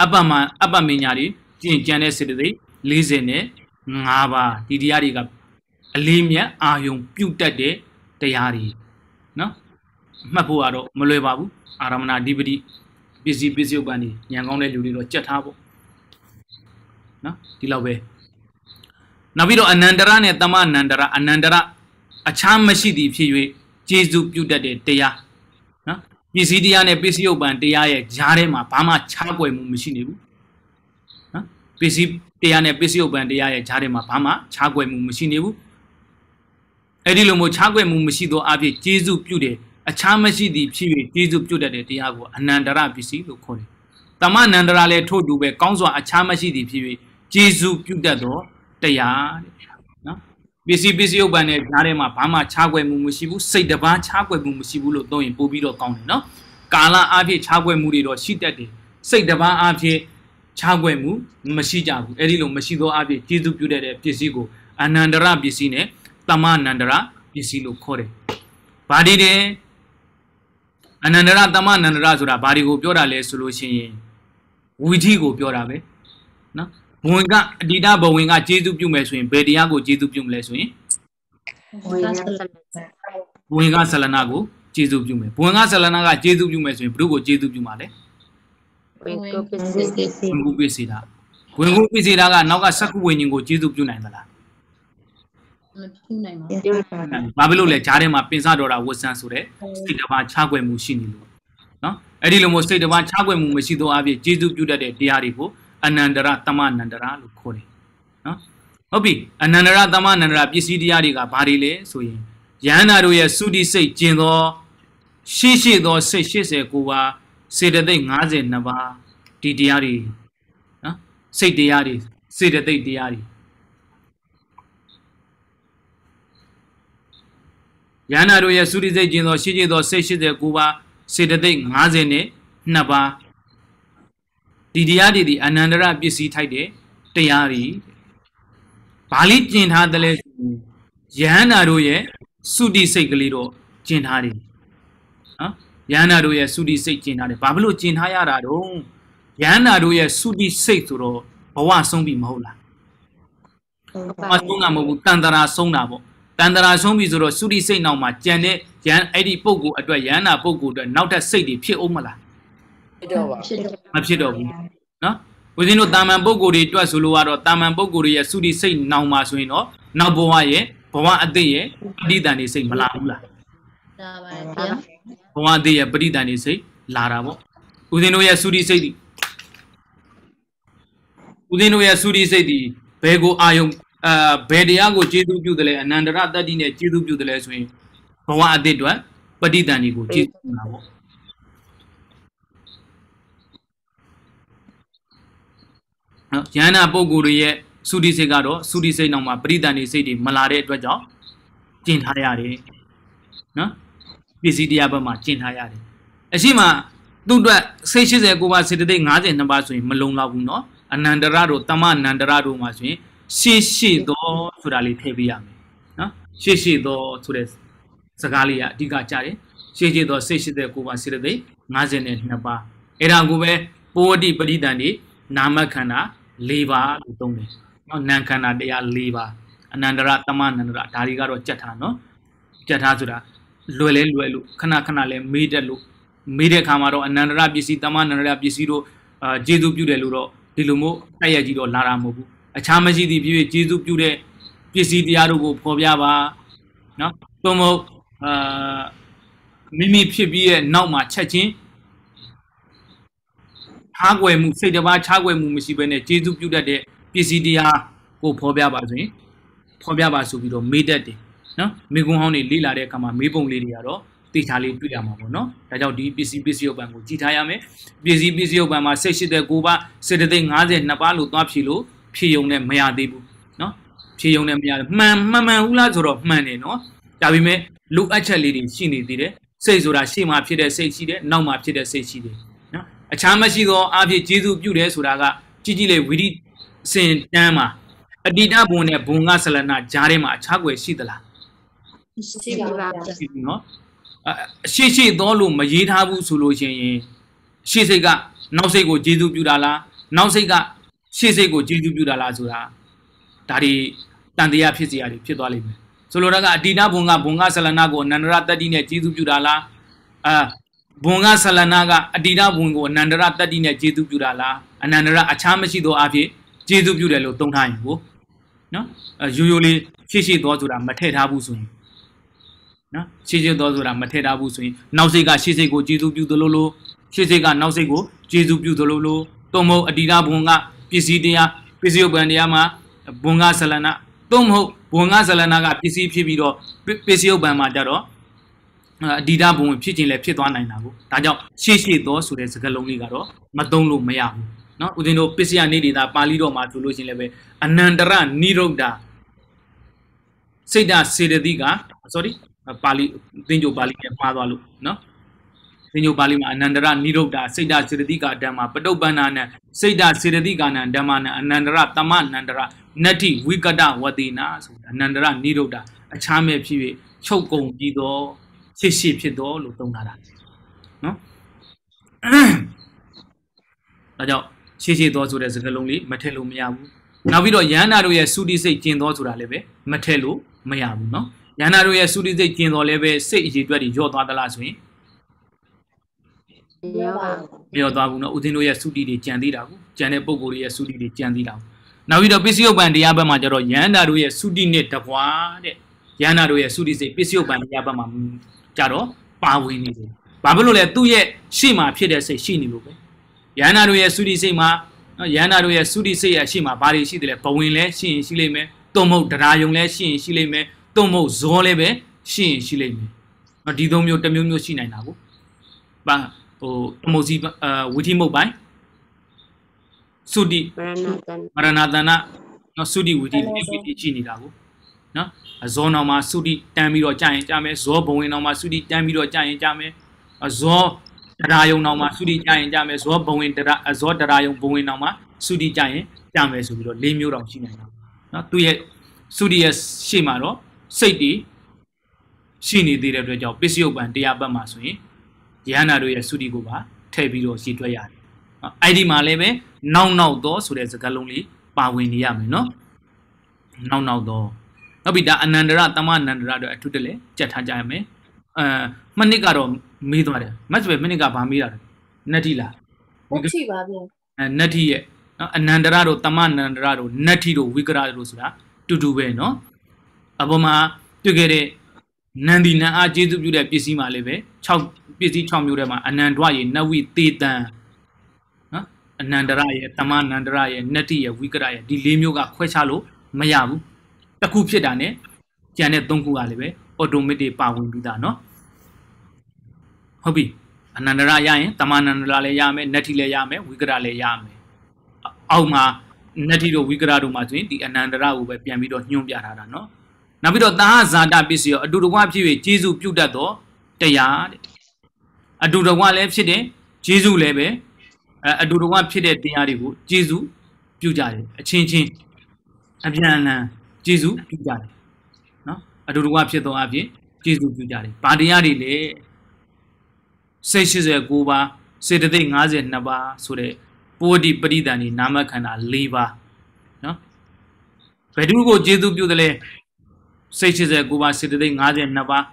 Speaker 1: အပ္ပမအပ္ပမညာတွေကျင့်ကြံတဲ့စေတသိက်40နဲ့5ပါးဒီတရားတွေကအလေးမြတ်အာယုံပြုတ်တတ်တဲ့တရားတွေနော်အမှတ်ဖို့ကတော့မလွယ်ပါဘူးအာရမဏဓိပတိစ္စည်းပစ္စယုတ်ပန်နေညံကောင်းတဲ့လူတွေတော့ကြက်ထားပေါ့နော်ဒီလောက်ပဲနောက်ပြီးတော့အနန္တရနဲ့တမအနန္တရအနန္တရအခြားမရှိသည်ဖြစ်၍ကျေစုပြုတတ်တဲ့တရားနော်ပစ္စည်းတရားနဲ့ပစ္စယုတ်ပန်တရားရဲ့ဈားထဲမှာဘာမှခြားကွယ်မှုမရှိနေဘူးနော်ပစ္စည်းတရားနဲ့ပစ္စယုတ်ပန်တရားရဲ့ဈားထဲမှာဘာမှခြားကွယ်မှုမရှိနေဘူးအဲ့ဒီလိုမျိုးခြားကွယ်မှုမရှိသောအဖြစ်ကျေစုပြုတယ်အခြားမရှိသည့်ဖြစ်၍ကျေးဇူးပြုတတ်တဲ့တရားကိုအနန္တရပစ္စည်းလို့ခေါ်တယ်။တမအနန္တရလည်းထို့တူပဲကောင်းစွာအခြားမရှိသည့်ဖြစ်၍ကျေးဇူးပြုတတ်သောတရားတဲ့။နော်ပစ္စည်းပစ္စည်းဥပ္ပန်နဲ့ဓာတ်ထဲမှာဘာမှခြားကွယ်မှုမရှိဘူးစိတ်တပန်းခြားကွယ်မှုမရှိဘူးလို့သုံးရင်ပို့ပြီးတော့ကောင်းတယ်နော်။ကာလအဖြစ်ခြားကွယ်မှုတွေတော့ရှိတတ်တယ်။စိတ်တပန်းအဖြစ်ခြားကွယ်မှုမရှိကြဘူး။အဲဒီလိုမရှိသောအဖြစ်ကျေးဇူးပြုတတ်တဲ့ပစ္စည်းကိုအနန္တရပစ္စည်းနဲ့တမအနန္တရပစ္စည်းလို့ခေါ်တယ်။ဘာဒီတဲ့အနန္တရတမအနန္တရဆိုတာဘာတွေကိုပြောတာလဲဆိုလို့ရှိရင်ဝီထိကိုပြောတာပဲနော်ဘဝင်ကအတိတဘဝင်ကကျေးဇူးပြုမယ်ဆိုရင်ဘယ်တရားကိုကျေးဇူးပြုမလဲဆိုရင်ဘဝင်ကဆလနာကိုကျေးဇူးပြုမယ်ဘဝင်ကဆလနာကကျေးဇူးပြုမယ်ဆိုရင်ဘုရုကိုကျေးဇူးပြုမှာလဲဝင်ကိုပစ္စည်းတာဝင်ကိုပစ္စည်းတာကနောက်ကစက္ကဝိညာဉ်ကိုကျေးဇူးပြုနိုင်သလား
Speaker 2: မပြုနိုင်ပါဘူးဘာဖ
Speaker 1: ြစ်လို့လဲဂျားထဲမှာပင်စတော်တာဝတ်ဆန်းဆိုတဲ့စိတ်တစ်ပါးခြားွယ်မှုရှိနေလို့နော်အဲ့ဒီလိုမျိုးစိတ်တစ်ပါးခြားွယ်မှုမရှိသောအပြင်ကျေးဇူးပြုတတ်တဲ့တရားတွေကိုအနန္တရသမနန္တရလို့ခေါ်တယ်နော်ဟုတ်ပြီအနန္တရသမနန္တရပစ္စည်းတရားတွေကဘာတွေလဲဆိုရင်ယန္တာတို့ရဲ့သုတိစိတ်ကျင်သောရှိရှိသောစိတ်89ပါးစေတသိက်52ပါးဒီတရားတွေနော်စိတ်တရားတွေစေတသိက်တရားတွေယန္နာတို့ရဲ့သုတိစိတ်ကျင်သောရှိကျင်သောစိတ်89ပါးစေတသိက်90နဲ့2ပါးဒီတရားတွေဒီအနန္တရပစ္စည်းထိုက်တဲ့တရားတွေဘာလိကျင်ထားတယ်လဲယန္နာတို့ရဲ့သုတိစိတ်ကလေးတော့ကျင်ထားတယ်နော်ယန္နာတို့ရဲ့သုတိစိတ်ကျင်ထားတယ်ဘာဖြစ်လို့ကျင်ထားရတာတုံးယန္နာတို့ရဲ့သုတိစိတ်ဆိုတော့ဘဝဆုံးပြီမဟုတ်လားဟုတ်ပါဘူး။အဆုံးကမဟုတ်ဘူးတန်တရာဆုံးတာပေါ့တန်တရာဆုံးပြီဆိုတော့သုတိစိတ်နောက်မှာကြံတဲ့ရန်အဲ့ဒီပုံကိုအတွက်ရန်နာပုံကိုအတွက်နောက်ထပ်စိတ်တွေဖြစ်အောင်မလားဖြစ်တော့ပါမဖြစ်တော့ဘူးနော်ဦးဇင်းတို့တာမန်ပုံကိုတွေတွက်ဆိုလို့ကတော့တာမန်ပုံကိုတွေရဲ့သုတိစိတ်နောက်မှာဆိုရင်တော့နောက်ဘဝရဲ့ဘဝအတိတ်ရဲ့ပဋိသန္ဓေစိတ်မလာဘူးလားလာပါတယ်ဘဝအတိတ်ရဲ့ပဋိသန္ဓေစိတ်လာတာပေါ့ဦးဇင်းတို့ရဲ့သုတိစိတ်ဒီဦးဇင်းတို့ရဲ့သုတိစိတ်ဒီဘယ်ကိုအာယုံအာဘယ်တရားကိုကျေးဇူးပြုတယ်လဲအနန္တရတတ္တိနဲ့ကျေးဇူးပြုတယ်လဲဆိုရင်ဘဝအတိတ်တွက်ပဋိသင်္ဍီကိုကျေးဇူးပြုတာပေါ့နော်ယန္နာပုဂ္ဂိုလ်တွေရဲ့သုတိစိတ်ကတော့သုတိစိတ်နောက်မှာပဋိသင်္ဍီစိတ်တွေမလာတဲ့အတွက်ကြောင့်ကျင့်ထားရတယ်နော်ပစ္စည်းတရားဘက်မှာကျင့်ထားရတယ်အရှိမသူ့အတွက်စိတ်80ကိုပါစေတသိက်52ပါးဆိုရင်မလုံလောက်ဘူးเนาะအနန္တရတို့တမအနန္တရတို့မှာဆိုရင်ရှေ့ရှေ့သောဆိုတာလေးထည့်ပေးရမယ်နော်ရှေ့ရှေ့သောဆိုတဲ့စကားလေးကအဓိကကြတယ်ရှေ့ရှေ့သောစိတ်ရှိတဲ့ကိုပါစိရသိ52ပါအဲ့ဒါကိုပဲပိုဝတိပရိဒဏ်ဒီနာမခန္ဓာ၄ပါလို့သုံးတယ်နော်နာမ်ခန္ဓာတရား၄ပါအနန္တရတမနန္တရဒါတွေကတော့ကြက်ထားနော်ကြက်ထားဆိုတာလွယ်လဲလွယ်လို့ခဏခဏလဲမေးတတ်လို့မေးတဲ့ခါမှာတော့အနန္တရပစ္စည်းတမနန္တရပစ္စည်းတို့အာကျေစုပြုတယ်လို့တော့ဒီလိုမျိုးတိုက်ရကြီးတော့လာတာမဟုတ်ဘူးအခြားမရှိသည့်ဖြစ်ဖြစ်ကျေးဇူးပြုတဲ့ပစ္စည်းတရားတို့ကိုဖော်ပြပါနော်သို့မဟုတ်အာမိမိဖြစ်ပြီးရဲ့နောက်မှာချက်ချင်းခြားွယ်မှုစိတ်တစ်ပါးခြားွယ်မှုမရှိဘဲနဲ့ကျေးဇူးပြုတတ်တဲ့ပစ္စည်းတရားကိုဖော်ပြပါဆိုရင်ဖော်ပြပါဆိုပြီးတော့မေးတတ်တယ်နော်မေကွန်းဟောင်းတွေလေ့လာတဲ့အခါမှာမေးပုံလေးတွေကတော့သိချာလေးတွေ့ရမှာပေါ့နော်ဒါကြောင့်ဒီပစ္စည်းပစ္စည်းဥပ္ပံကိုကြည်ထားရမယ်ပစ္စည်းပစ္စည်းဥပ္ပံမှာ78 9ပါး78 52ပါးလို့သွားဖြီလို့ဖြည့်ယုံနဲ့မရသေးဘူးနော်ဖြည့်ယုံနဲ့မရတယ်မှန်မှန်မှန်ဘူးလားဆိုတော့မှန်တယ်နော်ဒါပေမဲ့လိုအပ်ချက်လေးတွေရှိနေသေးတယ်စိတ်ဆိုတာရှေ့မှာဖြစ်တဲ့စိတ်ရှိတယ်နောက်မှာဖြစ်တဲ့စိတ်ရှိတယ်နော်အခြားမရှိသောအဖြစ်ဂျေဇုပြုတယ်ဆိုတာကကြည်ကြည်လေးဝိရိစင်တန်းမှာအတိတဘုံနဲ့ဘုံကဆလနာဂျားထဲမှာအခြားွယ်ရှိသလား
Speaker 2: ရှိပါပါရှိ
Speaker 1: ဘူးနော်အရှိရှိသောလို့မရေးထားဘူးဆိုလို့ရှိရင်ရှေ့စိတ်ကနောက်စိတ်ကိုဂျေဇုပြုတာလားနောက်စိတ်ကရှေ့စိတ်ကိုကြည်ကျူးပြတာလားဆိုတာဒါတွေတန်တရားဖြစ်စရာတွေဖြစ်သွားလိမ့်မယ်ဆိုလိုတာကအတိနာဘုံကဘုံကဆလနာကိုအနန္တရတတ္တိနဲ့ကြည်ကျူးပြတာလားအာဘုံကဆလနာကအတိနာဘုံကိုအနန္တရတတ္တိနဲ့ကြည်ကျူးပြတာလားအနန္တရအခြားမရှိသောအဖြစ်ကြည်ကျူးပြတယ်လို့သုံးထားရင်ကိုနော်ရိုးရိုးလေးရှေ့ရှေ့သွားဆိုတာမထည့်ထားဘူးဆိုရင်နော်ရှေ့ရှေ့သွားဆိုတာမထည့်ထားဘူးဆိုရင် နောက်စိတ်ကရှေ့စိတ်ကိုကြည်ကျူးပြသလိုလိုရှေ့စိတ်ကနောက်စိတ်ကိုကြည်ကျူးပြသလိုလိုသုံးဖို့အတိနာဘုံကပစ္စည်းတရားပစ္စည်းဥပ္ပံတရားမှာဘုံကဇလနာသို့မဟုတ်ဘုံကဇလနာကပစ္စည်းဖြစ်ပြီးတော့ပစ္စည်းဥပ္ပံမှာကြတော့အဒီတာဘုံဝင်ဖြစ်ခြင်းလည်းဖြစ်သွားနိုင်တာကိုဒါကြောင့်ရှေ့ရှေ့သောဆိုတဲ့စကားလုံးလေးကတော့မသုံးလို့မရဘူးเนาะဦးဇင်းတို့ပစ္စယနေဒေတာပါဠိတော်မှာဆိုလို့ရှင်လည်းပဲအနန္တရနိရုဒ္ဓစိတ်ဓာစေတသိက sorry ပါဠိသင်္ကြန်ပါဠိနဲ့မှားသွားလို့เนาะသင်္ညုပါဠိမှာအနန္တရနိရုဒ္ဓစိတ်တစေတသိကာဓမ္မပတုပ္ပန္နာနံစိတ်တစေတသိကာနံဓမ္မနံအနန္တရတမနန္တရနတ္ထိဝိကတဝတိနာဆိုအနန္တရနိရုဒ္ဓအခြားမဲ့ဖြစ်၍ချုပ်ကုန်ပြီးသောဖြစ်ရှိဖြစ်တော်လို့သုံးထားတာနော်ဒါကြောင့်ရှိရှိတော်ဆိုတဲ့စကားလုံးလေးမထည့်လို့မရဘူးနောက်ပြီးတော့ယန္တာတို့ရဲ့သုတိစိတ်ကျင်တော်ဆိုတာလည်းပဲမထည့်လို့မရဘူးနော်ယန္တာတို့ရဲ့သုတိစိတ်ကျင်တော်လည်းပဲစိတ်အည်အတွက်ညော့သွားသလားဆိုရင်လျော့ပါဘူးလျော့သွားဘူးเนาะဦးသိန်းတို့ရဲ့သုတိတွေကြံသေးတာကိုကြံတဲ့ပုံကိုယ်တွေရဲ့သုတိတွေကြံသေးတာကိုနောက်ပြီးတော့ပစ္စည်းဥပ္ပန်တရားဘက်မှာကျတော့ယန္တာတို့ရဲ့သုတိနဲ့တပွားတဲ့ယန္တာတို့ရဲ့သုတိစိတ်ပစ္စည်းဥပ္ပန်တရားဘက်မှာကျတော့ပါဝင်နေတယ်ဘာဖြစ်လို့လဲသူ့ရဲ့ရှေ့မှာဖြစ်တဲ့စိတ်ရှိနေလို့ပဲယန္တာတို့ရဲ့သုတိစိတ်မှာနော်ယန္တာတို့ရဲ့သုတိစိတ်ရဲ့ရှေ့မှာဘာတွေရှိတယ်လဲဘဝင်လဲရှိရင်ရှိလိမ့်မယ်တုံမုတ်တရားယုံလဲရှိရင်ရှိလိမ့်မယ်တုံမုတ်ဇောလဲပဲရှိရင်ရှိလိမ့်မယ်နော်ဒီသုံးမျိုးတစ်မျိုးမျိုးရှိနိုင်တာကိုပါဟိုအမုတ်စီအာဝိထိမုတ်ပိုင်းသုတိမရဏတနာနော်သုတိဝိထိတိဝိထိကြည့်နေတာကိုနော်အဇောနောက်မှာသုတိတန်းပြီးတော့ကြာရင်ကြာမယ်ဇောဘဝင်နောက်မှာသုတိတန်းပြီးတော့ကြာရင်ကြာမယ်အဇောတရားယုံနောက်မှာသုတိကြာရင်ကြာမယ်ဇောဘဝင်တရားအဇောတရားယုံဘဝင်နောက်မှာသုတိကြာရင်ကြာမယ်ဆိုပြီးတော့၄မျိုးတောင်ရှိနေတာနော်သူရဲ့သုတိရဲ့ရှေ့မှာတော့စိတ်တည်ရှိနေသေးတဲ့အတွက်ကြောင့်ပစ္စယုတ်ပံတရားပတ်မှာဆိုရင်ယဟန္တာတို့ရဲ့သုတိကိုပါထည့်ပြီးတော့ရည်တွက်ရတယ်။အဲ့ဒီမှာလည်းပဲနောက်နောက်သောဆိုတဲ့စကားလုံးလေးပါဝင်နေရမယ်နော်။နောက်နောက်သောနောက်ပြီးဒါအနန္တရတမအနန္တရတို့အထုတည်းလည်းကြက်ထားကြရမယ်။အဲမနစ်ကတော့မေးသွားတယ်။မတ်ပဲမနစ်ကဘာမေးတာလဲ။နတ္တိလား
Speaker 2: ။နတ္တိပါဗျ။
Speaker 1: အဲနတ္တိရဲ့နော်အနန္တရတို့တမအနန္တရတို့နတ္တိတို့ဝိကရတို့ဆိုတာတူတူပဲနော်။အပေါ်မှာတွေ့ခဲ့တဲ့နန္ဒီနံအားကျေးဇူးပြုတဲ့ပစ္စည်းမှာလည်းပဲ6ပစ္စည်း6မျိုးထဲမှာအနန္တရေနဝိသေတံနော်အနန္တရရေတမနန္တရရေနတ္တိရေဝိကရရေဒီ၄မျိုးကခွဲခြားလို့မရဘူးတစ်ခုဖြစ်တာ ਨੇ ကျန်တဲ့၃ခုကလည်းပဲအော်တိုမက်တစ်ပါဝင်ပြီးသားနော်ဟုတ်ပြီအနန္တရရရင်တမနန္တရလည်းရမယ်နတ္တိလည်းရမယ်ဝိကရလည်းရမယ်အောက်မှာနတ္တိတို့ဝိကရတို့မှာဆိုရင်ဒီအနန္တရကိုပဲပြန်ပြီးတော့ညွှန်ပြထားတာနော်နောက်ပြီးတော့တာဟဇာတပစ္စည်းရောအတူတကွဖြစ်၍ဂျေစုပြုတ်တတ်သောတရားတဲ့အတူတကွလည်းဖြစ်တယ်ဂျေစုလည်းပဲအတူတကွဖြစ်တဲ့တရားတွေကိုဂျေစုပြုတ်ကြတယ်အချင်းချင်းအပြန်အလှန်ဂျေစုပြုတ်ကြတယ်နော်အတူတကွဖြစ်သောအဖြစ်ဂျေစုပြုတ်ကြတယ်ဗာတရားတွေလည်း89ပါးစေတသိက်52ပါးဆိုတဲ့ပိုဒီပရိဒဏ်ဤနာမခန္ဓာ၄ပါးနော်ဘယ်သူကိုကျေးဇူးပြုတယ်လဲစိတ်89ပါးစေတသိက်52ပါး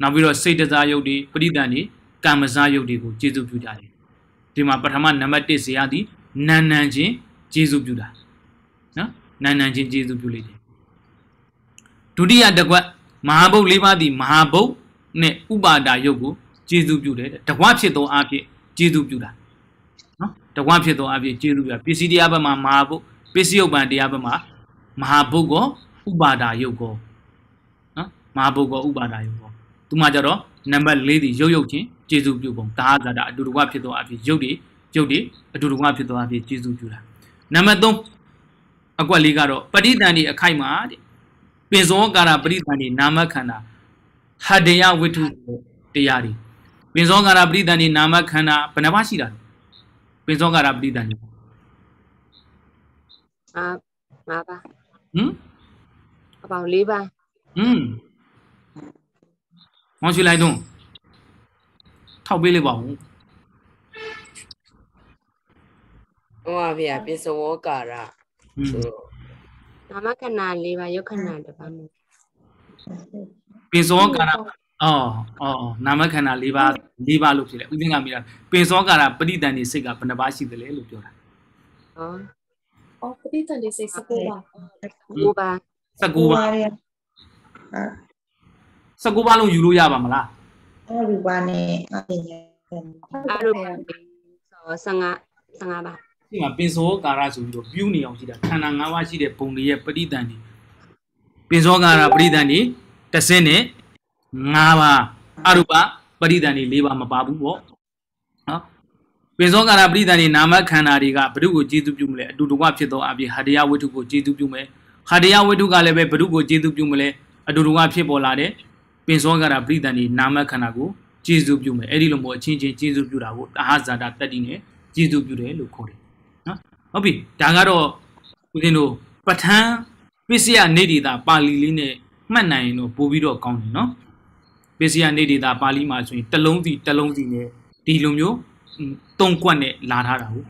Speaker 1: နောက်ပြီးတော့စိတ်တစားယုတ်ဒီပရိဒဏ်ဒီကာမစားယုတ်တွေကိုကျေစုပြုကြတယ်ဒီမှာပထမနံပါတ်1ဇေယျသည်နန်နန်ချင်းကျေစုပြုတာနော်နန်နန်ချင်းကျေစုပြုလိုက်တယ်ဒုတိယတကွက်မဟာဘုတ်၄ပါးသည်မဟာဘုတ်နဲ့ဥပါဒာယုတ်ကိုကျေစုပြုတယ်တကွက်ဖြစ်သောအဖြစ်ကျေစုပြုတာနော်တကွက်ဖြစ်သောအဖြစ်ကျေစုပြုတာပစ္စည်းတရားဘက်မှာမဟာဘုတ်ပစ္စည်းဥပ္ပံတရားဘက်မှာမဟာဘုတ်ကောဥပါဒာယုတ်ကောမဟာဘုတ်ကောဥပါဒါယောကောသူမှကြတော့နံပါတ်၄ဒီရုပ်ရုပ်ချင်းကျေစုပြုပုံဒါကတာအတူတကွဖြစ်သောအဖြစ်ရုပ်တွေရုပ်တွေအတူတကွဖြစ်သောအဖြစ်ကျေစုပြုတာနံပါတ်3အကွက်လေးကတော့ပဋိသန္ဓေအခိုက်မှာတဲ့ပင်စောကာရပဋိသန္ဓေနာမခန္ဓာဟတယဝိထုတရားတွေပင်စောကာရပဋိသန္ဓေနာမခန္ဓာဘယ်နှပါရှိတာလဲပင်စောကာရပဋိသန္ဓေအာင
Speaker 2: ါးပါဟမ်အပေါင်း၄ပါဟ
Speaker 1: မ်မောင်ရွှေလိုက်သွန်းထောက်ပေးလိုက်ပါဦးဟုတ်ပါဗျာပစ္စဝောကာရဆိုတ
Speaker 2: ော့နာမခဏလေးပါယုတ်ခဏတစ်ပါးနဲ့
Speaker 1: ပင်စောကာရအော်အော်နာမခန္ဓာ၄ပါး၄ပါးလို့ဖြစ်တယ်ဥသင်္ကမိတာပင်စောကာရပဋိတန်ဒီစိတ်ကဘယ်နှပါးရှိသလဲလို့ပြောတာ
Speaker 2: အော်အော်ပဋိတန်ဒီစိတ်၁၉ပါး
Speaker 1: ၁၉ပါး၁
Speaker 2: ၉
Speaker 1: ပါး19ပါးလုံးယူလို့ရပါမလားအဲ့ဒီပါနဲ့အဲ့ဒီအဲ့လိုဆို15 15ပါဒီမှာပင်စောကာရဆိုပြီးတော့ပြူးနေအောင်ရှိတာခန္ဓာ၅ပါးရှိတဲ့ဘုံတွေရဲ့ပရိသန်တွေပင်စောကာရပရိသန်တွေတစ်စင်းနဲ့၅ပါးအရူပပရိသန်တွေ၄ပါးမပါဘူးပေါ့နော်ပင်စောကာရပရိသန်တွေနာမခန္ဓာတွေကဘ ᱹ ကိုကျေသူပြုမလဲအတူတကွဖြစ်သောအပြင်ဟာတရဝိတုကိုကျေသူပြုမယ်ဟာတရဝိတုကလည်းပဲဘ ᱹ ကိုကျေသူပြုမလဲအတူတကွဖြစ်ပေါ်လာတဲ့ပင်စောကရာပရိသန်ဒီနာမခန္ဓာကိုကျေစုပြုမယ်အဲ့ဒီလိုမျိုးအချင်းချင်းကျေစုပြုတာကိုတဟဇာတာတတ္တိနဲ့ကျေစုပြုတယ်လို့ခေါ်တယ်နော်ဟုတ်ပြီဒါကတော့ဦးဇင်းတို့ပဋ္ဌာန်းပစ္စယနေဒီတာပါဠိလေးနဲ့မှတ်နိုင်ရင်တော့ပို့ပြီးတော့ကောင်းတယ်နော်ပစ္စယနေဒီတာပါဠိမှာဆိုရင်တလုံးစီတလုံးစီနဲ့ဒီလိုမျိုးသုံးကွက်နဲ့လာထားတာဟုတ်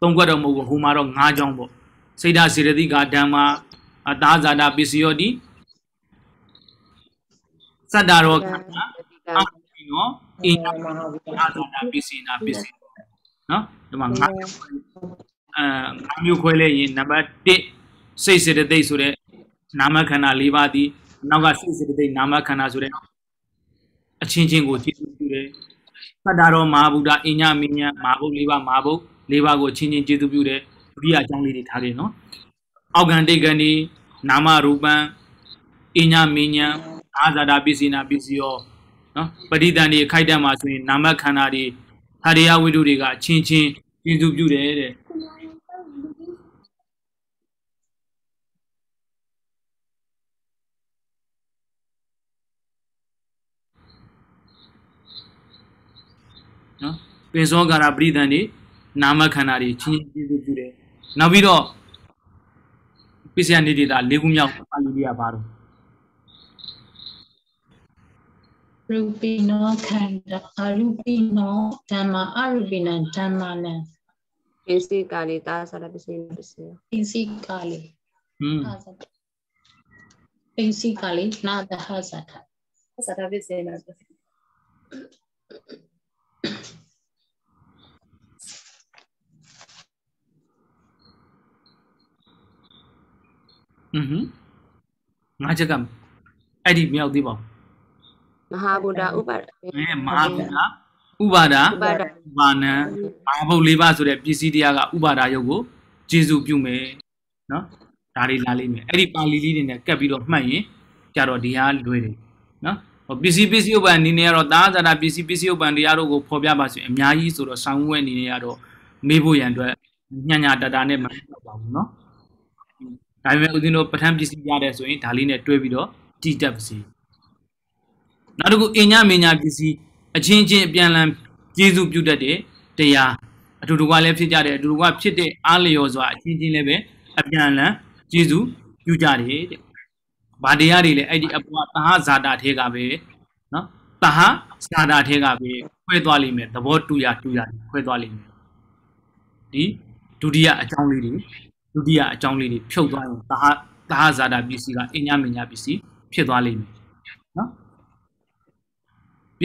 Speaker 1: သုံးကွက်တော့မဟုတ်ဘူးဟိုမှာတော့၅ချောင်းပေါ့စိတ်ဓာစေရတိကာဓမ္မာအတာဇာတာပစ္စယောတိစတ္တရောခန္
Speaker 2: ဓာအာတိနောအင်းအာသနာပစ္စိနာပစ္စ
Speaker 1: ိနော်ဒီမှာငါးအာမျိုးခွဲလဲရင်နံပါတ်1စိတ်စေတသိက်ဆိုတဲ့နာမခန္ဓာ၄ပါးသည်နောက်ကစိတ်စေတသိက်နာမခန္ဓာဆိုတဲ့အချင်းချင်းကိုကြည့်စုတယ်သတ္တရောမဟာဗုဒ္ဓအညမင်းညာမဟာဗုဒ္ဓ၄ပါးမဟာဗုဒ္ဓ၄ပါးကိုချင်းချင်းကျေစုပြုတယ်ဒုတိယအကြောင်းလေးတွေထားခဲ့နော်အောက်ကန်တိတ်ကန်ဒီနာမရူပံအညမင်းညာအာဇာတာပစ္စည်းနာပစ္စည်းရောနော်ပဋိသန္ဓေခိုက်တတ်မှာဆိုရင်နာမခန္ဓာတွေသာရိယဝိတုတွေကအချင်းချင်းကျေစုပြုတယ်တဲ့နော်ပင်စောကာရပဋိသန္ဓေနာမခန္ဓာတွေချင်းချင်းကျေစုပြုတယ်နောက်ပြီးတော့ပစ္စယနေတိတာ၄ခုမြောက်ပါဠိတွေကပါတော့
Speaker 2: ရူပိနောခန္ဓာအရူပိနောဓမ္မအရူပိနံဓမ္မနံပစ္စည်းကာလေသာသရပစ္စည်းပစ္စည်းပစ္စည်းကာလေဟွန်းပစ္စည်းကာလေနာဒဟဇတ်သရပစ္စည်းနာပစ္စည်း
Speaker 1: ဟွန်းငါချက်ကအဲ့ဒီမြောက်သေးပါဘူး
Speaker 2: မဟာဗုဒ္ဓဥပါဒ
Speaker 1: အဲမဟာဗုဒ္ဓဥပါဒဥပါဒဘာနံဘာဘုတ်လေးပါဆိုတဲ့ပစ္စည်းတရားကဥပါဒရုပ်ကိုကျေစုပြုမယ်နော်ဒါတွေလာလိမ့်မယ်အဲ့ဒီပါဠိလေးတွေနဲ့ကပ်ပြီးတော့မှတ်ရင်ကြတော့ဒီဟာလွယ်တယ်နော်ပစ္စည်းပစ္စည်းဥပ္ပန်အနေနဲ့ကတော့သာသာတာပစ္စည်းပစ္စည်းဥပ္ပန်တရားတို့ကို ဖော်ပြပါဆိုရင်အများကြီးဆိုတော့ဆောင်းဝဲအနေနဲ့ကတော့မေးဖို့ရန်အတွက်ညံ့ညာတတာနဲ့မဟုတ်ပါဘူးเนาะဒါပေမဲ့ဦးဇင်းတို့ပဋ္ဌာန်းပစ္စည်းရတဲ့ဆိုရင်ဒါလေးနဲ့တွဲပြီးတော့ကြည်တက်ပါစေနောက်တစ်ခုအညမညာပစ္စည်းအချင်းချင်းအပြန်လန်ကျေစုပြုတတ်တဲ့တရားအတူတူကလည်းဖြစ်ကြတယ်အတူတူက ဖြစ်တဲ့အားလျော်စွာအချင်းချင်းလည်းပဲအပြန်လန်ကျေစုပြုကြတယ်တဲ့။ဘာတရားတွေလဲအဲ့ဒီအပေါ်သဟဇာတာထဲကပဲနော်သဟဇာတာထဲကပဲခွဲသွားလိမ့်မယ်သဘောတူရတူရခွဲသွားလိမ့်မယ်။ဒီဒုတိယအကြောင်းလေးတွေဒုတိယအကြောင်းလေးတွေဖြုတ်သွားရင်သဟသဟဇာတာပစ္စည်းကအညမညာပစ္စည်းဖြစ်သွားလိမ့်မယ်။နော်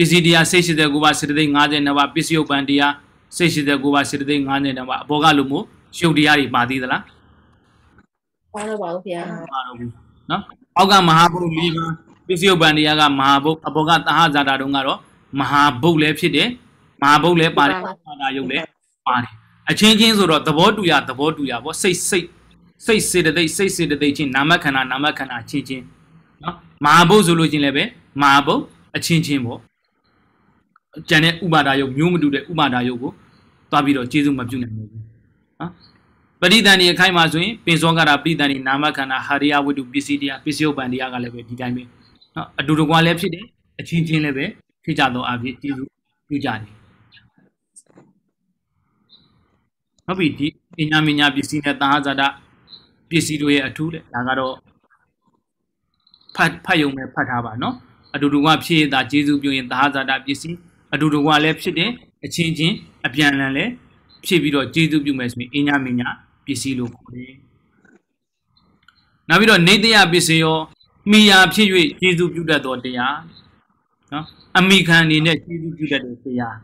Speaker 1: ပစ္စည်းတရားစိတ်ရှိတဲ့ကိုပါစေတသိက်52ပါးပစ္စည်းဥပ္ပန်တရားစိတ်ရှိတဲ့ကိုပါစေတသိက်52ပါးအပေါ်ကလို့မို့ရှုပ်တရားတွေပါသေးသလားပါတော့ပါဘူးဗျာပါတော့ဘူးနော်အောက်ကမဟာဘုတ်၄ပါးပစ္စည်းဥပ္ပန်တရားကမဟာဘုတ်အပေါ်ကသဟဇာတာတုံးကတော့မဟာဘုတ်လည်းဖြစ်တယ်မဟာဘုတ်လည်းပါတယ်ဘာသာယုတ်လည်းပါတယ်အချင်းချင်းဆိုတော့သဘောတူရသဘောတူရပေါ့စိတ်စိတ်စိတ်စေတသိက်စိတ်စေတသိက်ချင်းနာမခန္ဓာနာမခန္ဓာချင်းချင်းနော်မဟာဘုတ်ဆိုလို့ချင်းလည်းပဲမဟာဘုတ်အချင်းချင်းပေါ့ကြံတဲ့ဥပါဒါယုတ်မျိုးမတူတဲ့ဥပါဒါယုတ်ကိုသွားပြီးတော့ကျေစုမပြုနိုင်ဘူးနော်ပရိသန်ဒီအခိုင်မှာဆိုရင်ပင်စောကတာပရိသန်ဒီနာမခန္ဓာဟာရိယဝိတုပစ္စည်းတရားပစ္စယုတ်ပန်တရားကလည်းပဲဒီတိုင်းပဲနော်အတူတကွာလည်းဖြစ်တယ်အချင်းချင်းလည်းပဲဖြစ်ကြတော့အဖြစ်ကျေစုပြုကြတယ်ဟုတ်ပြီဒီအညာမညာပစ္စည်းနဲ့တာဟာဇာတပစ္စည်းတို့ရဲ့အထူးတဲ့ဒါကတော့ဖတ်ဖတ်ယုံမဲ့ဖတ်ထားပါနော်အတူတူကဖြစ်တာကျေစုပြုရင်တာဟာဇာတပစ္စည်းအတူတူကလည်းဖြစ်တယ်အချင်းချင်းအပြန်အလှန်လည်းဖြစ်ပြီးတော့ကျေးဇူးပြုမယ်ဆိုရင်အညာမညာပစ္စည်းလို့ခေါ်တယ်နောက်ပြီးတော့နေတရပစ္စည်းရောမိယာဖြစ်၍ကျေးဇူးပြုတတ်သောတရားနော်အမိခံအနေနဲ့ကျေးဇူးပြုတတ်တဲ့တရား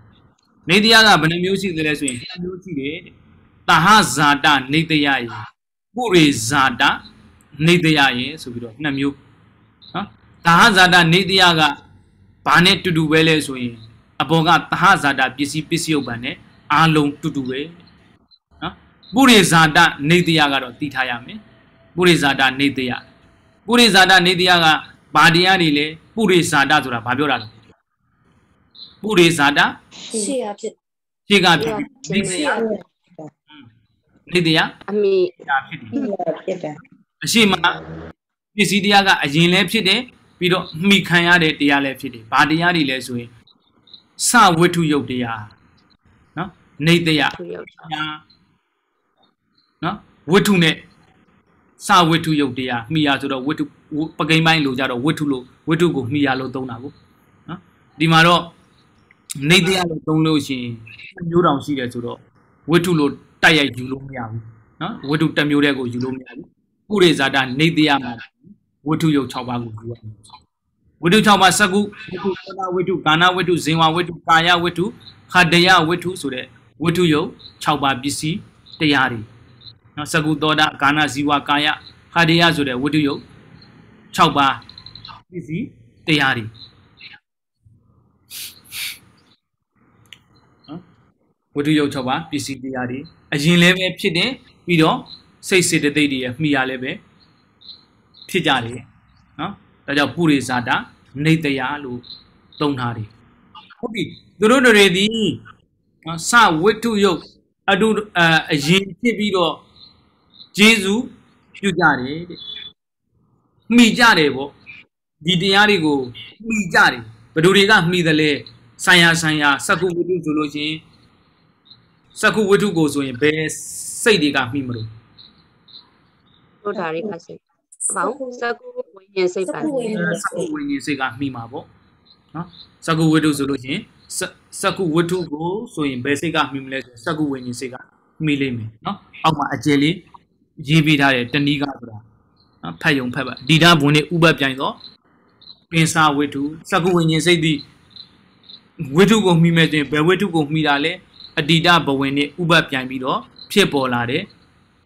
Speaker 1: နေတရားကဘယ်နှမျိုးရှိသလဲဆိုရင်တရားမျိုးရှိတယ်တဟဇာတနေတရားရယ်ပုရိဇာတနေတရားရယ်ဆိုပြီးတော့နှစ်မျိုးနော်တဟဇာတနေတရားကဘာနဲ့တူတူပဲလဲဆိုရင်အပေါ်ကသဟဇာတာပစ္စည်းပစ္စယုတ်ပံနဲ့အာလုံးတူတူပဲနော်ပုရိဇာတနေတရားကတော့တည်ထားရမယ်ပုရိဇာတနေတရားပုရိဇာတနေတရားကဘာတရားတွေလဲပုရိဇာတဆိုတာဘာပြောတာလဲပုရိဇာတရှေ့ကဖြစ်ရှေ့ကဖြစ်နေတရားနေတရားအမိဖြစ်တယ်ဖြစ်တယ်အရှိမပစ္စည်းတရားကအရင်လဲဖြစ်တယ်ပြီးတော့မှီခံရတဲ့တရားလည်းဖြစ်တယ်။ဘာတရားတွေလဲဆိုရင်စဝိထုယုတ်တရားနော်နေတရားနော်ဝိထုနဲ့စဝိထုယုတ်တရားမိယာဆိုတော့ဝိထုပကိန်းပိုင်းလိုကြတော့ဝိထုလို့ဝိထုကိုမိယာလို့သုံးတာကိုနော်ဒီမှာတော့နေတရားလို့သုံးလို့ရှိရင်မျိုးတောင်ရှိတယ်ဆိုတော့ဝိထုလို့တိုက်ရိုက်ယူလို့မရဘူးနော်ဝိထုတစ်မျိုးတည်းကိုယူလို့မရဘူးကုရိဇာတာနေတရားမှာဝိထုယုတ်6ပါးကိုယူရမယ်ဝိတု6မှာစကုဝိတုသနာဝိတုကာနာဝိတုဇင်ဝဝိတုကာယဝိတုခတယဝိတုဆိုတဲ့ဝိတုယုံ6ပါးပစ္စည်းတရားတွေနော်စကုသောတာကာနာဇီဝကာယခတယဆိုတဲ့ဝိတုယုံ6ပါးပစ္စည်းတရားတွေဝိတုယုတ်6ပါပစ္စည်းတရားတွေအရင်လည်းပဲဖြစ်တယ်ပြီးတော့စိတ်စေတသိက်တွေရဲ့မှီရလည်းပဲဖြစ်ကြတယ်နော်ဒါကြောင့်ပုရိသတာနေတရားလို့သုံးထားတယ်ဟုတ်ပြီသူတို့တွေဒီစဝိတ္ထုယုတ်အတုအရင်ဖြစ်ပြီးတော့ဂျေဇူးပြုကြတယ်တဲ့မိကြတယ်ပေါ့ဒီတရားတွေကိုမိကြတယ်ဘဒူတွေကမိတယ်လေဆံရဆံရစကုဝိတ္ထုဆိုလို့ရှင်စကုဝိတ္ထုကိုဆိုရင်ဘယ်စိတ်တွေကမိမလို့
Speaker 2: တို့ဓာရီကစိတ်မအောင်စကုဝိညာဉ်စိတ်ပါစကုဝ
Speaker 1: ိညာဉ်စိတ်ကမိမှာပေါ့နော်စကုဝိတုဆိုလို့ရှင်စကုဝိတုကိုဆိုရင်ဘယ်စိတ်ကမိမလဲဆိုစကုဝိညာဉ်စိတ်ကမိလိမ့်မယ်နော်အောက်မှာအကျယ်လေးရေးပေးထားတယ်တဏီကဆိုတာနော်ဖတ်ယုံဖတ်ပါဒီတာဘွန်းနေဥပပြိုင်သောပင်စာဝိတုစကုဝိညာဉ်စိတ်သည်ဝိတုကိုမိမဲ့တွင်ဘယ်ဝိတုကိုမိတာလဲအတ္တဘဝင်နဲ့ဥပပြိုင် ပြီးတော့ဖြစ်ပေါ်လာတဲ့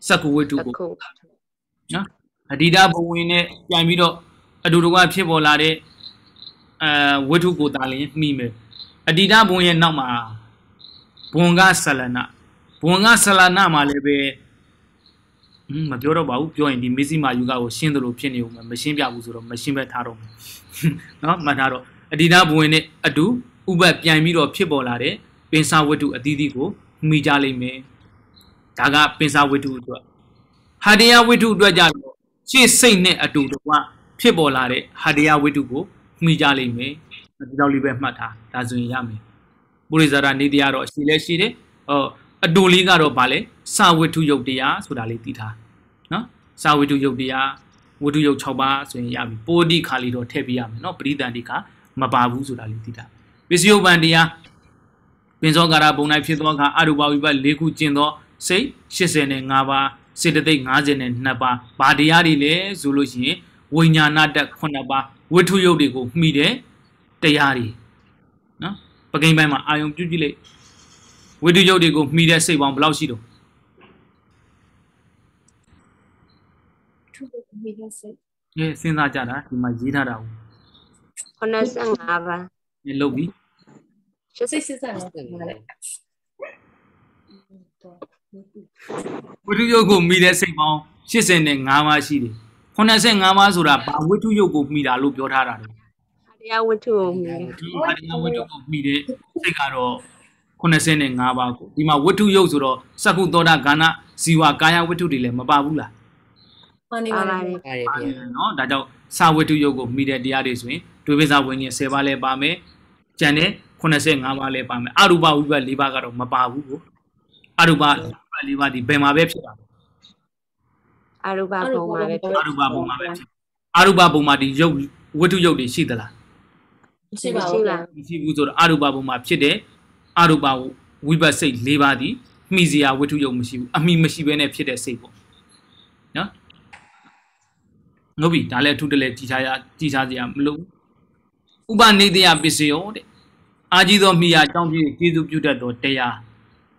Speaker 1: စကုဝိတုကိုနော်အဒီတာဘဝင်နဲ့ပြန်ပြီးတော့အတူတကွဖြစ်ပေါ်လာတဲ့အဲဝိထုကိုတာလင်းမိမယ်အဒီတာဘဝင်ရဲ့နောက်မှာဘွန်ကဆလနာဘွန်ကဆလနာမှာလည်းပဲမပြောတော့ပါဘူးပြောရင်ဒီမေစီမာယူကကိုရှင်းတယ်လို့ဖြစ်နေဦးမယ်မရှင်းပြဘူးဆိုတော့မရှင်းပဲထားတော့မယ်เนาะမှတ်ထားတော့အဒီတာဘဝင်နဲ့အတူဥပတ်ပြန်ပြီးတော့ဖြစ်ပေါ်လာတဲ့ပင်စာဝတ္ထုအသီးသီးကိုမိကြလိမ့်မယ်ဒါကပင်စာဝတ္ထုအတွက်ဟာတယဝတ္ထုအတွက်ကြတော့ရှေ့စိတ်နဲ့အတူတကွဖြစ်ပေါ်လာတဲ့ဟာတရားဝိတုကိုမှီကြလိမ့်မယ်ဒီလောက်လေးပဲမှတ်ထားဒါဆိုရင်ရမယ်ပုရိသရာနေတရားတော့ရှိလဲရှိတယ်ဟောအတူလေးကတော့ဗာလဲစာဝိတုယုတ်တရားဆိုတာလေးသိထားနော်စာဝိတုယုတ်တရားဝိတုယုတ်6ပါးဆိုရင်ရပြီပိုတိခါလီတော့ထည့်ပြရမယ်နော် ပရိသန္တိခါမပါဘူးဆိုတာလေးသိထားပစ္စယုပန်တရားပင်စောကာရဘုံ၌ဖြစ်သောအခါအရူပဝိပတ်၄ခုကျင့်သော စိတ်85ပါးစေတသိက်52ပါးဗာတရားတွေလဲဆိုလို့ရှိရင်ဝိညာဏတတ်9ပါးဝိထုယုတ်တွေကိုမှီတဲ့တရားတွေနော်ပကိန်းပိုင်းမှာအာယုံပြုကြည့်လိုက်ဝိထုယုတ်တွေကိုမှီတဲ့စိတ်ပေါင်းဘယ်လောက်ရှိတော့မှီတဲ့စိတ်ရေစဉ်းစားကြတာဒီမှာရေးထားတာဟုတ်
Speaker 2: 85ပါရေလုတ်ပြီ60 65ပါ
Speaker 1: ဝိတုယုတ်ကိုမိတဲ့စိတ်ပေါင်း85ပါးရှိတယ်85ပါးဆိုတာဘာဝိတုယုတ်ကိုမိတာလို့ပြောထားတာလဲ
Speaker 2: တရားဝိတုကိုမိတရားဝိတုကိ
Speaker 1: ုမိတဲ့စိတ်ကတော့85ပါးကိုဒီမှာဝိတုယုတ်ဆိုတော့စကုသောတာဂါဏဇီဝကာယဝိတုတွေလည်းမပါဘူးလား
Speaker 2: မှန်ပါပါတယ်ပါတယ်နော်ဒ
Speaker 1: ါကြောင့်စာဝိတုယုတ်ကိုမိတဲ့တရားတွေဆိုရင်ဒွေပိစာဝိညာဉ်10ပါးလည်းပါမယ်ကျန်တဲ့85ပါးလည်းပါမယ်အရူပဝိပတ်4ပါးကတော့မပါဘူးကိုအရူပလေးပါးဒီဘယ်မှာပဲဖြစ်တာ
Speaker 2: အရူပဘုံမှာပဲဖြစ်အရူပဘုံမှာ
Speaker 1: ပဲဖြစ်အရူပဘုံမှာဒီရုပ်ဝိတုရုပ်တွေရှိသလားမရှိပါဘူးမရှိဘူးဆိုတော့အရူပဘုံမှာဖြစ်တဲ့အရူပဝိပတ်စိတ်၄ပါးဒီမိစရာဝိတုရုပ်မရှိဘူးအမိမရှိဘဲနဲ့ဖြစ်တဲ့စိတ်ပေါ့နော်ငုတ်ပြီဒါလည်းအထုတလဲကြည်ချာကြည်ချာစရာမလိုဥပနိတယပစ္စယောတဲ့အာကြီးသောမိယာကြောင့်ဖြစ်ကျေးဇူးပြုတတ်သောတရား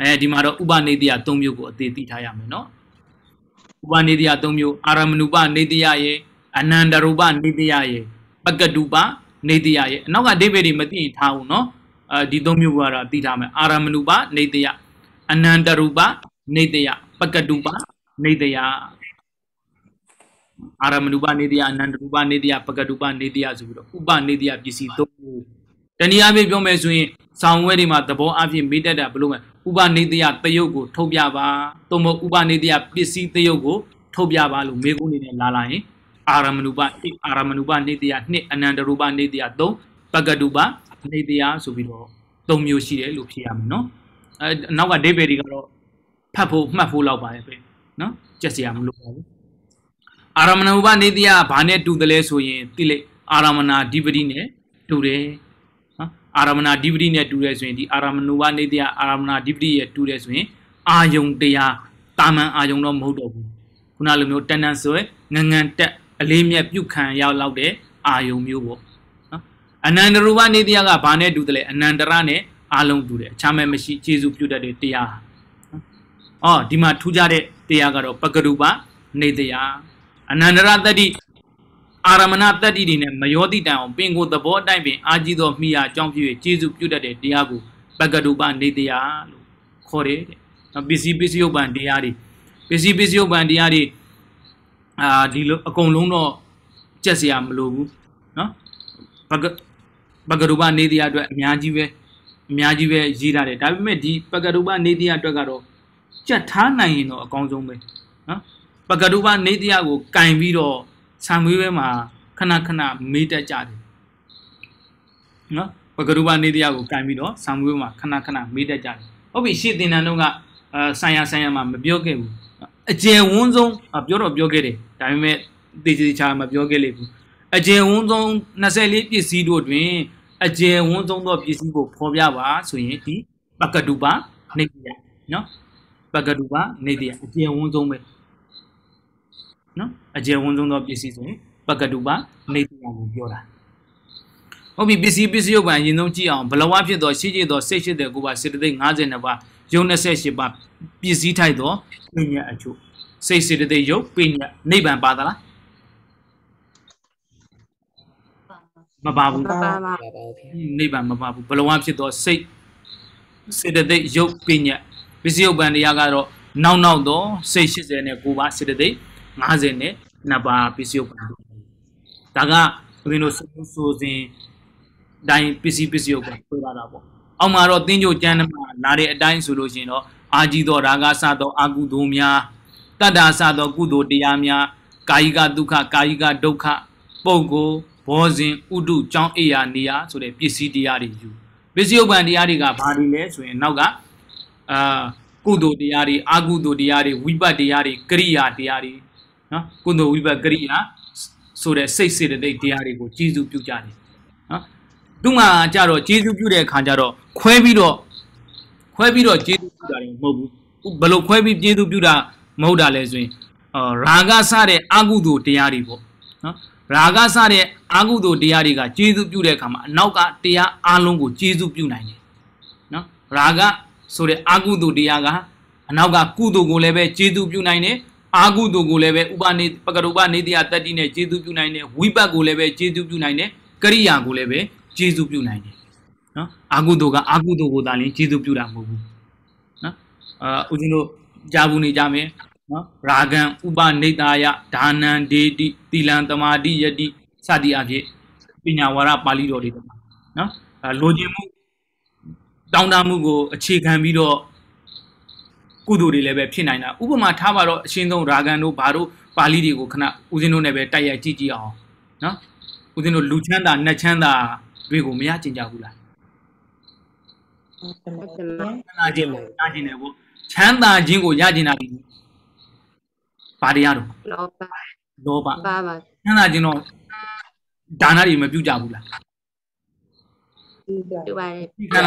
Speaker 1: အဲဒီမှာတော့ဥပနေတ္တယ၃မျိုးကိုအသေးသိထားရမယ်နော်ဥပနေတ္တယ၃မျိုးအာရမဏုပနေတ္တယရေအနန္တရူပနေတ္တယရေပကတုပနေတ္တယရေအနောက်ကအဓိပ္ပာယ်တွေမသိရင်ထားဘူးနော်အဲဒီ၃မျိုးကတော့သိထားမယ်အာရမဏုပနေတ္တယအနန္တရူပနေတ္တယပကတုပနေတ္တယအာရမဏုပနေတ္တယအနန္တရူပနေတ္တယပကတုပနေတ္တယဆိုပြီးတော့ဥပနေတ္တယပစ္စည်း၃မျိုးတနည်းအားဖြင့်ပြောမယ်ဆိုရင်ဆောင်းဝဲတွေမှာသဘောအဖြစ်မေးတတ်တာဘလို့မလဲဥပနိတယတယုတ်ကို ထုတ်ပြပါသို့မဟုတ်ဥပနိတယပစ္စည်းတယုတ်ကိုထုတ်ပြပါလို့မေကုန်းနေနဲ့လာလာရင်အာရမဏုပအာရမဏုပနေတယနှစ်အနန္တရူပနေတယသုံးပကတုပနေတယဆိုပြီးတော့သုံးမျိုးရှိတယ်လို့ဖြေရမယ်နော်အဲနောက်ကဒေဗေဒီကတော့ဖတ်ဖို့မှတ်ဖို့လောက်ပါတယ်ပဲနော်ကြက်စရာမလိုပါဘူးအာရမဏုပနေတယဘာနဲ့တူတယ်လဲဆိုရင်တိလေအာရမဏာဓိပတိနဲ့တူတယ်အာရမဏဓိပတိနဲ့တူတယ်ဆိုရင်ဒီအာရမဏုဝနေတယအာရမဏဓိပတိရဲ့တူတယ်ဆိုရင် အာယုံတရားတာမန်အာယုံတော့မဟုတ်တော့ဘူးခုနလိုမျိုးတန်တန်ဆိုရယ်ငငန်တက်အလေးမြတ်ပြုခံရောက်လောက်တဲ့အာယုံမျိုးပေါ့နော်အနန္တရူပနေတယကဘာနဲ့တူတယ်လဲအနန္တရနဲ့အာလုံးတူတယ်အခြားမဲ့မရှိကျေစုပြုတတ်တဲ့တရားအော်ဒီမှာထူးခြားတဲ့တရားကတော့ပကရူပနေတယအနန္တရတ္တိအာရမဏတတ္တိတွေနဲ့မယောတိတန်အောင်ပင်ကိုသဘောအတိုင်းပင်အာကြီးသောမိယာအကြောင်းဖြစ်၍ကျေးဇူးပြုတတ်တဲ့တရားကိုပကတုပနေတရားလို့ခေါ်တယ်တဲ့။နော်ပစ္စည်းပစ္စယုပ္ပံတရားတွေပစ္စည်းပစ္စယုပ္ပံတရားတွေအာဒီလိုအကုန်လုံးတော့ကြက်เสียမလိုဘူးနော်ပကပကတုပနေတရားအတွက်အများကြီးပဲအများကြီးပဲရေးထားတယ်ဒါပေမဲ့ဒီပကတုပနေတရားအတွက်ကတော့ကြက်ထားနိုင်ရင်တော့အကောင်းဆုံးပဲနော်ပကတုပနေတရားကိုကင်ပြီးတော့ဆံမွေးပဲမှာခဏခဏမေးတတ်ကြတယ်နော်ပကရူပနေတရားကိုကင်ပြီးတော့ဆံမွေးမှာခဏခဏမေးတတ်ကြတယ်ဟုတ်ပြီရှေ့တင်တန်တို့ကအဲဆံရဆံရမှာမပြောခဲ့ဘူးအကျယ်ဝန်းဆုံးပြောတော့ပြောခဲ့တယ်ဒါပေမဲ့တေချေချာမပြောခဲ့လေဘူးအကျယ်ဝန်းဆုံး24ပစ္စည်းတို့တွင်အကျယ်ဝန်းဆုံးသောပစ္စည်းကိုဖော်ပြပါဆိုရင်ဒီပကတုပနေတရားနော်ပကတုပနေတရားအကျယ်ဝန်းဆုံးပဲနော်အကျယ်ဝန်းဆုံးသောပစ္စည်းဆိုရင်ပကတုပနေတိယကိုပြောတာဟုတ်ပြီပစ္စည်းပစ္စည်းဥပ္ပံအရင်ဆုံးကြည့်အောင်ဘလဝဖြစ်သောရှိကြသောစိတ်ရှိတဲ့ကိုပါစေတသိက်52ပါးယုံ28ပါးပစ္စည်းထိုက်သောပညာအချို့စိတ်စေတသိက်ယုံပညာနိဗ္ဗာန်ပါသလားမပါဘူးနိဗ္ဗာန်မပါဘူးဘလဝဖြစ်သောစိတ်စေတသိက်ယုတ်ပညာပစ္စည်းဥပ္ပံတရားကတော့နောက်နောက်သောစိတ်89ပါးစေတသိက်50နဲ့နှစ်ပါး PCO ပါဒါကဦးဇင်းတို့ဆိုစဉ်တိုင်း PC PCO ကိုပြောလာတာပေါ့အောက်မှာတော့သင်္ကြန်ကျမ်းမှာလာတဲ့အတိုင်းဆိုလို့ရှင်တော့အာကြီးသောရာဂစသောအာကုသိုလ်များတတ္တာစသောကုသိုလ်တရားများကာယကဒုက္ခကာယကဒုက္ခပုဂ္ဂိုလ်ဘောဇင်ဥဒုကြောင်းအေယာနေရဆိုတဲ့ပစ္စည်းတရားတွေယူပစ္စည်းဥပ္ပန်တရားတွေကဘာတွေလဲဆိုရင်နောက်ကအာကုသိုလ်တရားတွေအာကုသိုလ်တရားတွေဝိပတ်တရားတွေကရိယာတရားတွေနော်ကုသိုလ်ဝိပကရိယာဆိုတဲ့စိတ်စေတသိက်တရားတွေကိုကျေစုပြုကြတယ်နော်သူမှကြတော့ကျေစုပြုတဲ့အခါကျတော့ခွဲပြီးတော့ခွဲပြီးတော့ကျေစုပြုတာတွေမဟုတ်ဘူးဘလို့ခွဲပြီးကျေစုပြုတာမဟုတ်တာလဲဆိုရင်ရာဂစတဲ့အကုသိုလ်တရားတွေပေါ့နော်ရာဂစတဲ့အာဟုသူတရားတွေကကျေစုပြုတဲ့အခါမှာအနောက်ကတရားအလုံးကိုကျေစုပြုနိုင်တယ်နော်ရာဂဆိုတဲ့အာဟုသူတရားကအနောက်ကကုသိုလ်ကိုလည်းပဲကျေစုပြုနိုင်တယ်အာဟုသူကိုလည်းပဲဥပနေပကရုပနေတယတတ္တိနဲ့ခြေစုပြုနိုင်တယ်ဝိပတ်ကိုလည်းပဲခြေစုပြုနိုင်တယ်ကရိယာကိုလည်းပဲခြေစုပြုနိုင်တယ်နော်အာဟုသူကအာဟုသူကိုသာလင်ခြေစုပြုတာမဟုတ်ဘူးနော်အာဦးဇင်းတို့ကြာဘူးနေကြမယ်နော်ရာဂံဥပနေတယဒါနံဒေတိသီလံသမာဓိယတိစသည်အဖြစ်ပညာဝါဒပါဠိတော်တွေတပါနော်လိုချင်မှုတောင်းတမှုကိုအခြေခံပြီးတော့ကုသိုလ်တွေလည်းပဲဖြစ်နိုင်တာဥပမာထားပါတော့အရှင်းဆုံးရာဂန်တို့ဘာတို့ပါဠိတွေကိုခဏဦးဇင်းတို့နဲ့ပဲတိုက်ရိုက်ကြည့်ကြည့်အောင်နော်ဦးဇင်းတို့လူချမ်းသာနတ်ချမ်းသာတွေကိုမရကျင်ကြဘူးလားချမ်းသာခြင်းကိုရကျင်တယ်ပေါ့ချမ်းသာခြင်းကိုရကျင်တာဒီဘာတရားတော့လောဘလောဘချမ်းသာခြင်းတော့ဒါနတွေမပြုကြဘူးလား
Speaker 2: ပြုပါတယ်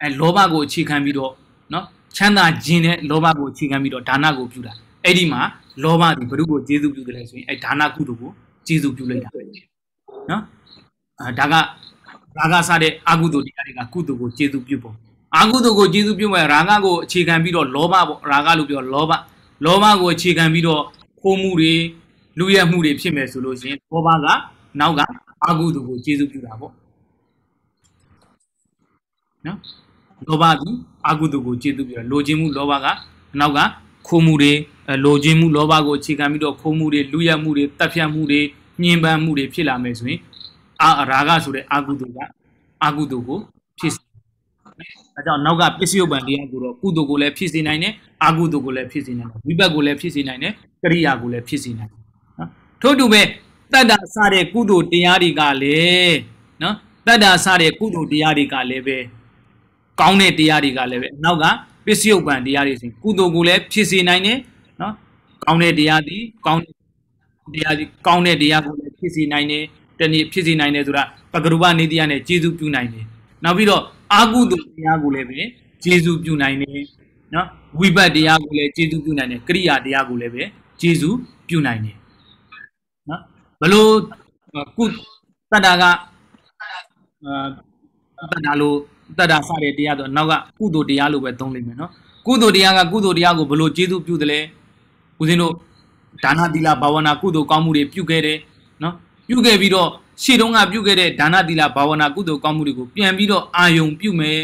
Speaker 1: အဲလောဘကိုအခြေခံပြီးတော့နော်ချမ်းသာခြင်းနဲ့လောဘကိုအခြေခံပြီးတော့ဒါနကိုပြုတာအဲ့ဒီမှာလောဘဒီဘုရုကိုကျေးဇူးပြုတယ်လဲဆိုရင်အဲ့ဒါနကုသိုလ်ကိုကျေးဇူးပြုလိုက်တာနော်အာဒါကရာဂစားတဲ့အာကုသိုလ်တရားတွေကကုသိုလ်ကိုကျေးဇူးပြုပုံအာကုသိုလ်ကိုကျေးဇူးပြုမဲ့ရာဂကိုအခြေခံပြီးတော့လောဘပေါ့ရာဂလို့ပြော လောဘလောဘကိုအခြေခံပြီးတော့ခိုးမှုတွေလူရဲမှုတွေဖြစ်မယ်ဆိုလို့ရှိရင်လောဘကနောက်ကအာကုသိုလ်ကိုကျေးဇူးပြုတာပေါ့နော်လောဘသည်အကုသိုလ်ကိုကျေတုပြီးတော့လိုခြင်းမှုလောဘကနောက်ကခိုးမှုတွေလိုခြင်းမှုလောဘကိုအခြေခံပြီးတော့ခိုးမှုတွေလူရက်မှုတွေတပ်ဖြတ်မှုတွေညှဉ်းပန်းမှုတွေဖြစ်လာမယ်ဆိုရင်အာရာဂဆိုတဲ့အကုသိုလ်ကအကုသိုလ်ကိုဖြစ်စေ။အဲကြောင့်နောက်ကပစ္စယုပ္ပံတရားကိုတော့ကုသိုလ်ကိုလည်းဖြစ်စေနိုင်တယ်အကုသိုလ်ကိုလည်းဖြစ်စေနိုင်တယ်ဝိပတ်ကိုလည်းဖြစ်စေနိုင်တယ်ကရိယာကိုလည်းဖြစ်စေနိုင်တယ်နော်ထို့တူပဲတတ္တာစတဲ့ကုသိုလ်တရားတွေကလည်းနော်တတ္တာစတဲ့ကုသိုလ်တရားတွေကလည်းပဲကောင်းတဲ့တရားတွေကလည်းပဲနောက်ကပစ္စယုတ်ပံတရားတွေဆိုကုသိုလ်ကိုလည်းဖြစ်စေနိုင်တယ်နော်ကောင်းတဲ့တရားသည်ကောင်းတရားသည်ကောင်းတဲ့တရားကိုလည်းဖြစ်စေနိုင်တယ်တနည်းဖြစ်စေနိုင်တယ်ဆိုတာပကရုပနေတရားနဲ့ကျေစုပြုနိုင်တယ်နောက်ပြီးတော့အာကုသိုလ်တရားကိုလည်းပဲကျေစုပြုနိုင်တယ်နော်ဝိပတ်တရားကိုလည်းကျေစုပြုနိုင်တယ်ကရိယာတရားကိုလည်းပဲကျေစုပြုနိုင်တယ်နော်ဘလို့ကုတ္တတာကအာတတ္တာလို့တတ္တာစတဲ့တရားဆိုနောက်ကကုသိုလ်တရားလို့ပဲသုံးလိမ့်မယ်နော်ကုသိုလ်တရားကကုသိုလ်တရားကိုဘလို့ကျေးဇူးပြုတယ်လဲဦးဇင်းတို့ဒါနသီလဘာဝနာကုသိုလ်ကောင်းမှုတွေပြုခဲ့တယ်နော်ပြုခဲ့ပြီးတော့ရှေ့တုန်းကပြုခဲ့တဲ့ဒါနသီလဘာဝနာကုသိုလ်ကောင်းမှုတွေကိုပြန်ပြီးတော့အာယုံပြုမယ်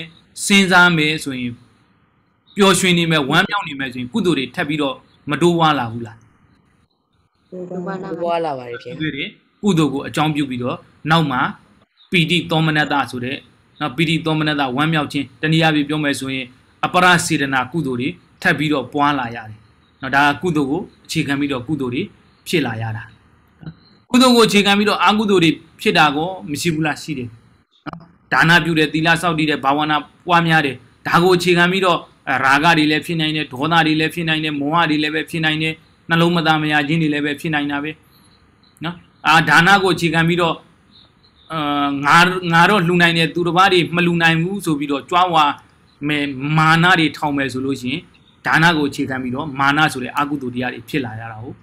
Speaker 1: စဉ်းစားမယ်ဆိုရင်ပျော်ရွှင်နေမယ်ဝမ်းမြောက်နေမယ်ဆိုရင်ကုသိုလ်တွေထပ်ပြီးတော့မတိုးဝါလာဘူးလားတိုးဝါလာပါတယ်ခင်ဗျာကုသိုလ်ကိုအကြောင်းပြုပြီးတော့နောက်မှာပီတိသောမနတဆိုတဲ့နော်ပီတိသောမနတဝမ်းမြောက်ခြင်းတနည်းအားဖြင့်ပြောမယ်ဆိုရင်အပရစေတနာကုသိုလ်တွေထပ်ပြီးတော့ပွားလာရတယ်နော်ဒါကကုသိုလ်ကိုအခြေခံပြီးတော့ကုသိုလ်တွေဖြစ်လာရတာကုသိုလ်ကိုအခြေခံပြီးတော့အကုသိုလ်တွေဖြစ်တာကိုမရှိဘူးလားရှိတယ်ဒါနပြုတယ်သီလစောင့်တည်တယ်ဘာဝနာပွားများတယ်ဒါကိုအခြေခံပြီးတော့ရာဂတွေလည်းဖြစ်နိုင်တယ်ဒေါသတွေလည်းဖြစ်နိုင်တယ်မောဟတွေလည်းပဲဖြစ်နိုင်တယ်နှလုံးမသားမရခြင်းတွေလည်းပဲဖြစ်နိုင်တာပဲနော်အာဒါနကိုအခြေခံပြီးတော့အာငါငါတော့လှူနိုင်တယ်သူတစ်ပါးတွေမလှူနိုင်ဘူးဆိုပြီးတော့ကြွားဝါမယ်မာနတွေထောင်မယ်ဆိုလို့ရှိရင်ဒါနကိုအခြေခံပြီးတော့မာနဆိုတဲ့အကုသိုလ်တရားတွေဖြစ်လာရတာဟုတ်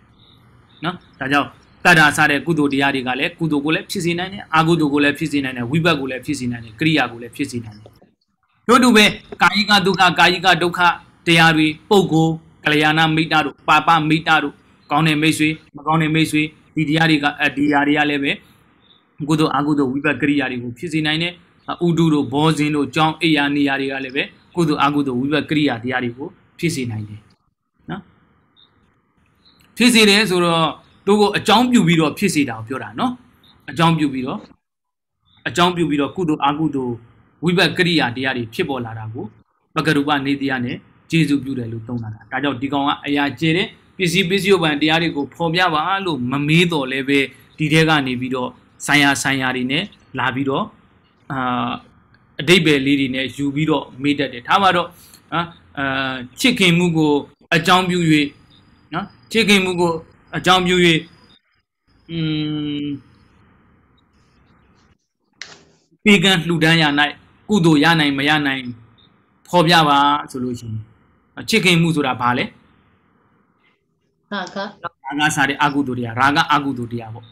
Speaker 1: နော်ဒါကြောင့်တတာစားတဲ့ကုသိုလ်တရားတွေကလည်းကုသိုလ်ကိုလည်းဖြစ်စေနိုင်တယ်အကုသိုလ်ကိုလည်းဖြစ်စေနိုင်တယ်ဝိဘတ်ကိုလည်းဖြစ်စေနိုင်တယ်ကရိယာကိုလည်းဖြစ်စေနိုင်တယ်တို့တူပဲကာယိကဒုက္ခကာယိကဒုက္ခတရားတွေပုဂ္ဂိုလ်ကလျာဏမိတ္တတို့ပါပမိတ္တတို့ကောင်းတဲ့မိတ်ဆွေမကောင်းတဲ့မိတ်ဆွေဒီတရားတွေကဒီတရားတွေကလည်းပဲကုသိုလ်အကုသိုလ်ဝိပက်ကရိယာတွေကိုဖြစ်စေနိုင်တဲ့ဥဒုတို့ဘောဇင်းတို့ကြောင်းအိယာနေရာတွေကလည်းပဲကုသိုလ်အကုသိုလ်ဝိပက်ကရိယာတရားတွေကိုဖြစ်စေနိုင်တယ်နော်ဖြစ်စေတယ်ဆိုတော့သူကိုအကြောင်းပြုပြီးတော့ဖြစ်စေတာကိုပြောတာနော် အကြောင်းပြုပြီးတော့အကြောင်းပြုပြီးတော့ကုသိုလ်အကုသိုလ်ဝိပက်ကရိယာတရားတွေဖြစ်ပေါ်လာတာကိုပကရုပနေတရားနဲ့ကျေစုပြုတယ်လို့သုံးတာဒါကြောင့်ဒီကောင်ကအရာကျတဲ့ပစ္စည်းပစ္စည်းဥပ္ပံတရားတွေကိုဖော်ပြပါလို့မမေးတော့လည်းပဲဒီထဲကနေပြီးတော့ဆိုင်ရာဆိုင်ရာတွေနဲ့လာပြီးတော့အာအတိတ်ပဲလေးတွေနဲ့ယူပြီးတော့မေ့တတ်တယ်ထားပါတော့နော်အာချစ်ခင်မှုကို အကြောင်းပြု၍နော်ချစ်ခင်မှုကို အကြောင်းပြု၍อืมပေကံလှူဒန်းရ၌ကုသိုလ်ရနိုင် မရနိုင်ဖော်ပြပါဆိုလို့ရှိရင်ချစ်ခင်မှုဆိုတာဘာလဲဟာကရာဂစားတဲ့အကုသိုလ်တရားရာဂအကုသိုလ်တရားပေါ့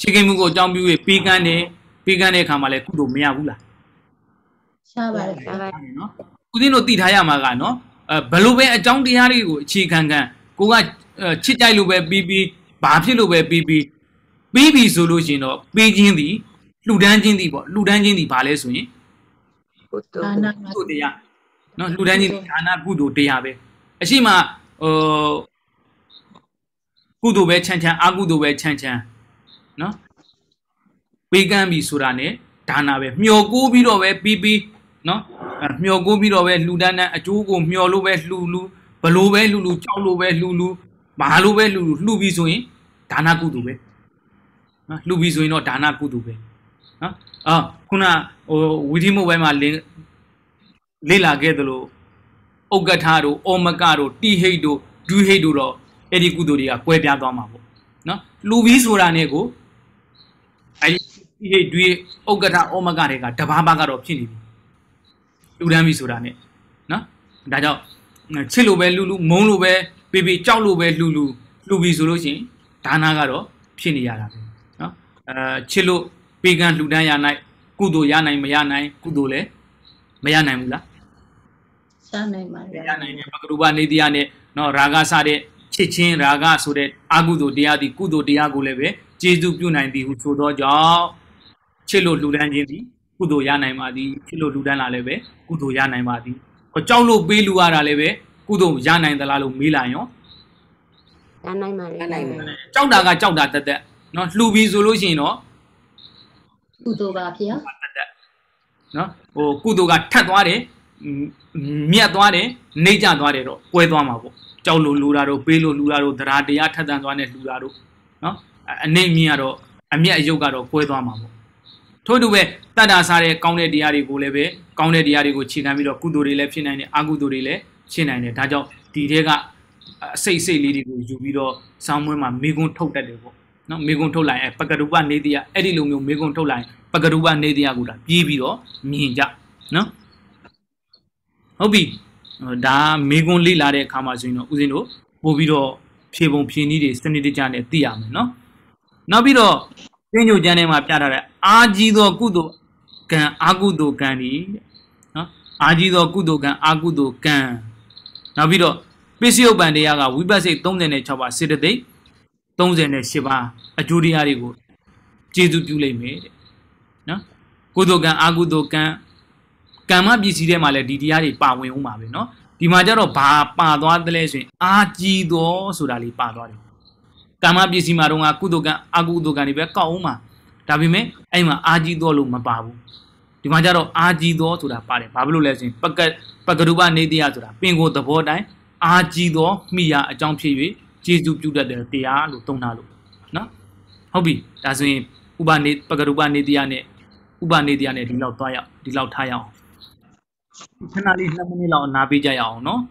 Speaker 1: ချစ်ခင်မှုကိုအကြောင်းပြု၍ပေးကမ်းတယ်ပေးကမ်းတဲ့အခါမှာလည်းကုသိုလ်မရဘူးလား
Speaker 2: ရှားပါတယ်ရှားပါတယ်နော်
Speaker 1: ဦးဇင်းတို့တည်ထားရမှာကနော်အဲဘလို့ပဲအကြောင်းတရားတွေကိုအခြေခံခံကိုကချစ်ကြိုက်လို့ပဲပြီးပြီးဘာဖြစ်လို့ပဲပြီးပြီးပြီးပြီဆိုလို့ရှိရင်တော့ပေးခြင်းသည်လှူဒန်းခြင်းသည်ပေါ့လှူဒန်းခြင်းသည်ဘာလဲဆိုရင်ကုသိုလ်တရားနော်လှူဒန်းခြင်းဒါနကုသိုလ်တရားပဲအရှိမဟိုကုသိုလ်ပဲချမ်းချမ်းအကုသိုလ်ပဲချမ်းချမ်းနော်ပေးကမ်းပြီဆိုတာ ਨੇ ဒါနာပဲမျော်ကိုးပြီးတော့ပဲပြီးပြီးနော်မျော်ကိုးပြီးတော့ပဲလှူဒန်းတဲ့အကျိုးကိုမျော်လို့ပဲလှူလှူဘလို့ပဲလှူလှူကြောက်လို့ပဲလှူလှူမာလို့ပဲလှူလှူလှူပြီးဆိုရင်ဒါနာကုသိုလ်ပဲနော်လှူပြီးဆိုရင်တော့ဒါနာကုသိုလ်ပဲနော်အာခုနဟိုဝီဒီမုတ်ဘဲမှာလင်းလေ့လာခဲ့သလိုဥက္ကဋ္ဌတို့အောမကတို့တိဟိတ်တို့ဒူဟိတ်တို့တော့အဲ့ဒီကုသိုလ်တွေကကွဲပြားသွားမှာပေါ့နော်လူပြီးဆိုတာ ਨੇ ကိုအဲဒီဒီတွေဥက္ကဋ္ဌဩမကတွေကတဘာဘာကတော့ဖြစ်နေပြီလူတန်းပြီဆိုတာနဲ့နော်ဒါကြောင့်ချစ်လို့ပဲလူလူမုန်းလို့ပဲပေပေကြောက်လို့ပဲလူလူလူပြီဆိုလို့ရှိရင်ဒါနာကတော့ဖြစ်နေရတာပဲနော်အဲချစ်လို့ပေကံလူတန်းရနိုင် ကုသိုလ်ရနိုင်မရနိုင်ကုသိုလ်လည်းမရနိုင်ဘူးလား
Speaker 2: ရနိုင်ပါရနိ
Speaker 1: ုင်တယ်ပကရူပနေတရားနဲ့နော်ရာဂစတဲ့ချစ်ချင်းရာဂဆိုတဲ့အာကုသိုလ်တရားဒီကုသိုလ်တရားကိုလည်းပဲကျေးဇူးပြုနိုင်သည်ဟုဆိုသောကြောင့်ချစ်လို့လှူဒန်းခြင်းသည်ကုသိုလ်ရနိုင်ပါသည်ချစ်လို့လှူဒန်းလာလည်းပဲကုသိုလ်ရနိုင်ပါသည်ဟောကြောက်လို့ပေးလူရတာလည်းပဲကုသိုလ်ရနိုင်သလားလို့မေးလိုက်ရော
Speaker 2: ရနိုင်ပါလေရနိုင်ပါ
Speaker 1: ကြောက်တာကကြောက်တာတက်တက်နော်လှူပြီးဆိုလို့ရှိရင်တော့
Speaker 2: ကုသိုလ်ပါဗျာ
Speaker 1: တက်တက်နော်ဟိုကုသိုလ်ကထက်သွားတယ်မြက်သွားတယ်နှိမ့်ကျသွားတယ်တော့ကွဲသွားမှာပေါ့ကြောက်လို့လူတာတို့ပေးလို့လူတာတို့သရာတရားထက်သန်သွားတဲ့လူတာတို့နော်အနေမြင်ကတော့အမျက်အယုတ်ကတော့ကွဲသွားမှာပေါ့ထို့တူပဲတတ်တာစားတဲ့ကောင်းတဲ့တရားတွေကိုလည်းပဲကောင်းတဲ့တရားတွေကိုခြေခံပြီးတော့ကုသိုလ်တွေလည်းဖြစ်နိုင်တယ်အကုသိုလ်တွေလည်းဖြစ်နိုင်တယ်ဒါကြောင့်ဒီထဲကအစိတ်စိတ်လေးတွေကိုယူပြီးတော့စောင်းမွေးမှာမေကွန်းထုတ်တတ်တယ်ပေါ့နော်မေကွန်းထုတ်လိုက်အဲပကရူပနေတရားအဲ့ဒီလိုမျိုးမေကွန်းထုတ်လိုက်ပကရူပနေတရားကိုဒါပြေးပြီးတော့မြင်ကြနော်ဟုတ်ပြီဒါမေကွန်းလေ့လာတဲ့အခါမှာဆိုရင်တော့ဦးဇင်းတို့ပို့ပြီးတော့ဖြေပုံဖြေနည်းတွေစနစ်တကျနဲ့သိရမယ်နော်နောက်ပြီးတော့သင်ညိုကျမ်းထဲမှာပြထားတဲ့အာကြီးသောကုသိုလ်ကံအာကုသိုလ်ကံဒီနော်အာကြီးသောကုသိုလ်ကံအာကုသိုလ်ကံနောက်ပြီးတော့ပိစိယုတ်ပံတရားကဝိပဿစိတ်36ပါစေတသိက်38ပါအကျိုးတရားတွေကိုကျေစုပြုလိုက်မယ်တဲ့နော်ကုသိုလ်ကံအာကုသိုလ်ကံကမ္မပစ္စည်းထဲမှာလည်းဒီတရားတွေပါဝင်ဦးမှာပဲเนาะဒီမှာကျတော့ဘာပါသွားတယ်လဲဆိုရင်အာကြည်တော်ဆိုတာလေးပါသွားတယ်ကာမပစ္စည်းမှာတော့ငါကုသိုလ်ကံအကုသိုလ်ကံတွေပဲကောက်အောင်မှာဒါပေမဲ့အဲ့မှာအာကြီးသောလို့မပါဘူးဒီမှာကျတော့အာကြီးသောဆိုတာပါတယ်ဘာဖြစ်လို့လဲဆိုရင်ပကပကရုပနေတရားဆိုတာပင်ကိုသဘောတိုင်းအာကြီးသောမိယာအကြောင်းဖြစ်၍ကျေစုပြုတတ်တဲ့တရားလို့သုံးတာလို့နော်ဟုတ်ပြီဒါဆိုရင်ဥပနေပကရုပနေတရားနဲ့ဥပနေတရားနဲ့ဒီလောက်သွားရဒီလောက်ထားရအောင်ခဏလေး2မိနစ်လောက်အနာပေးကြရအောင်နော်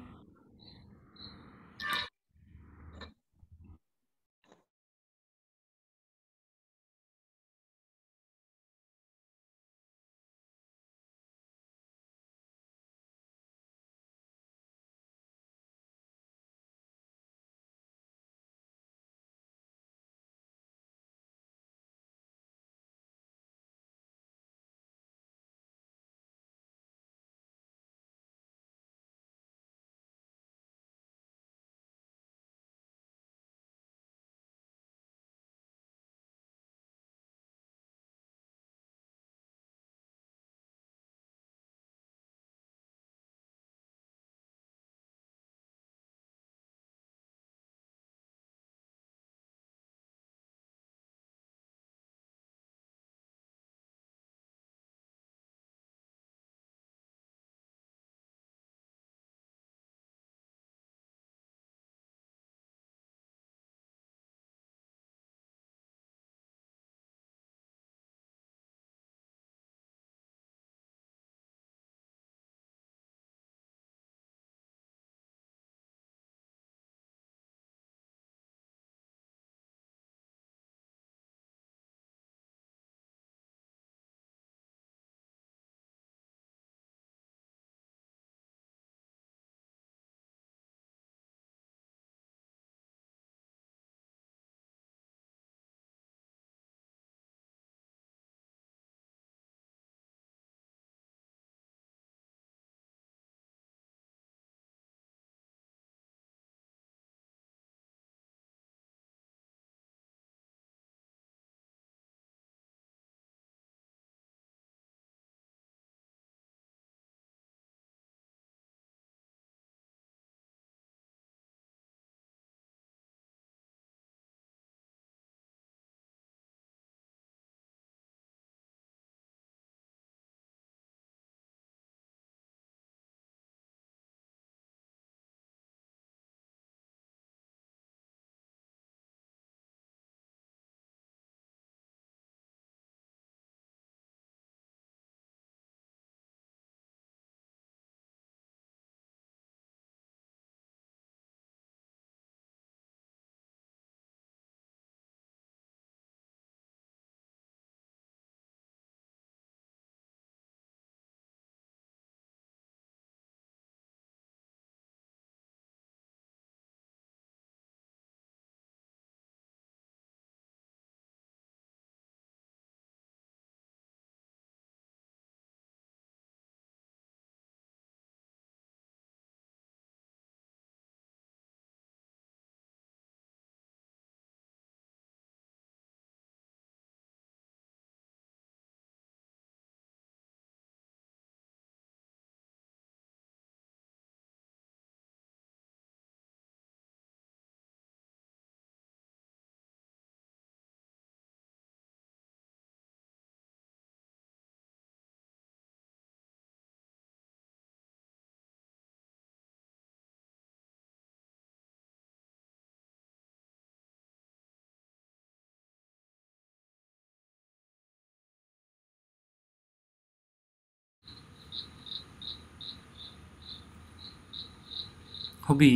Speaker 1: ဟုတ်ပြီ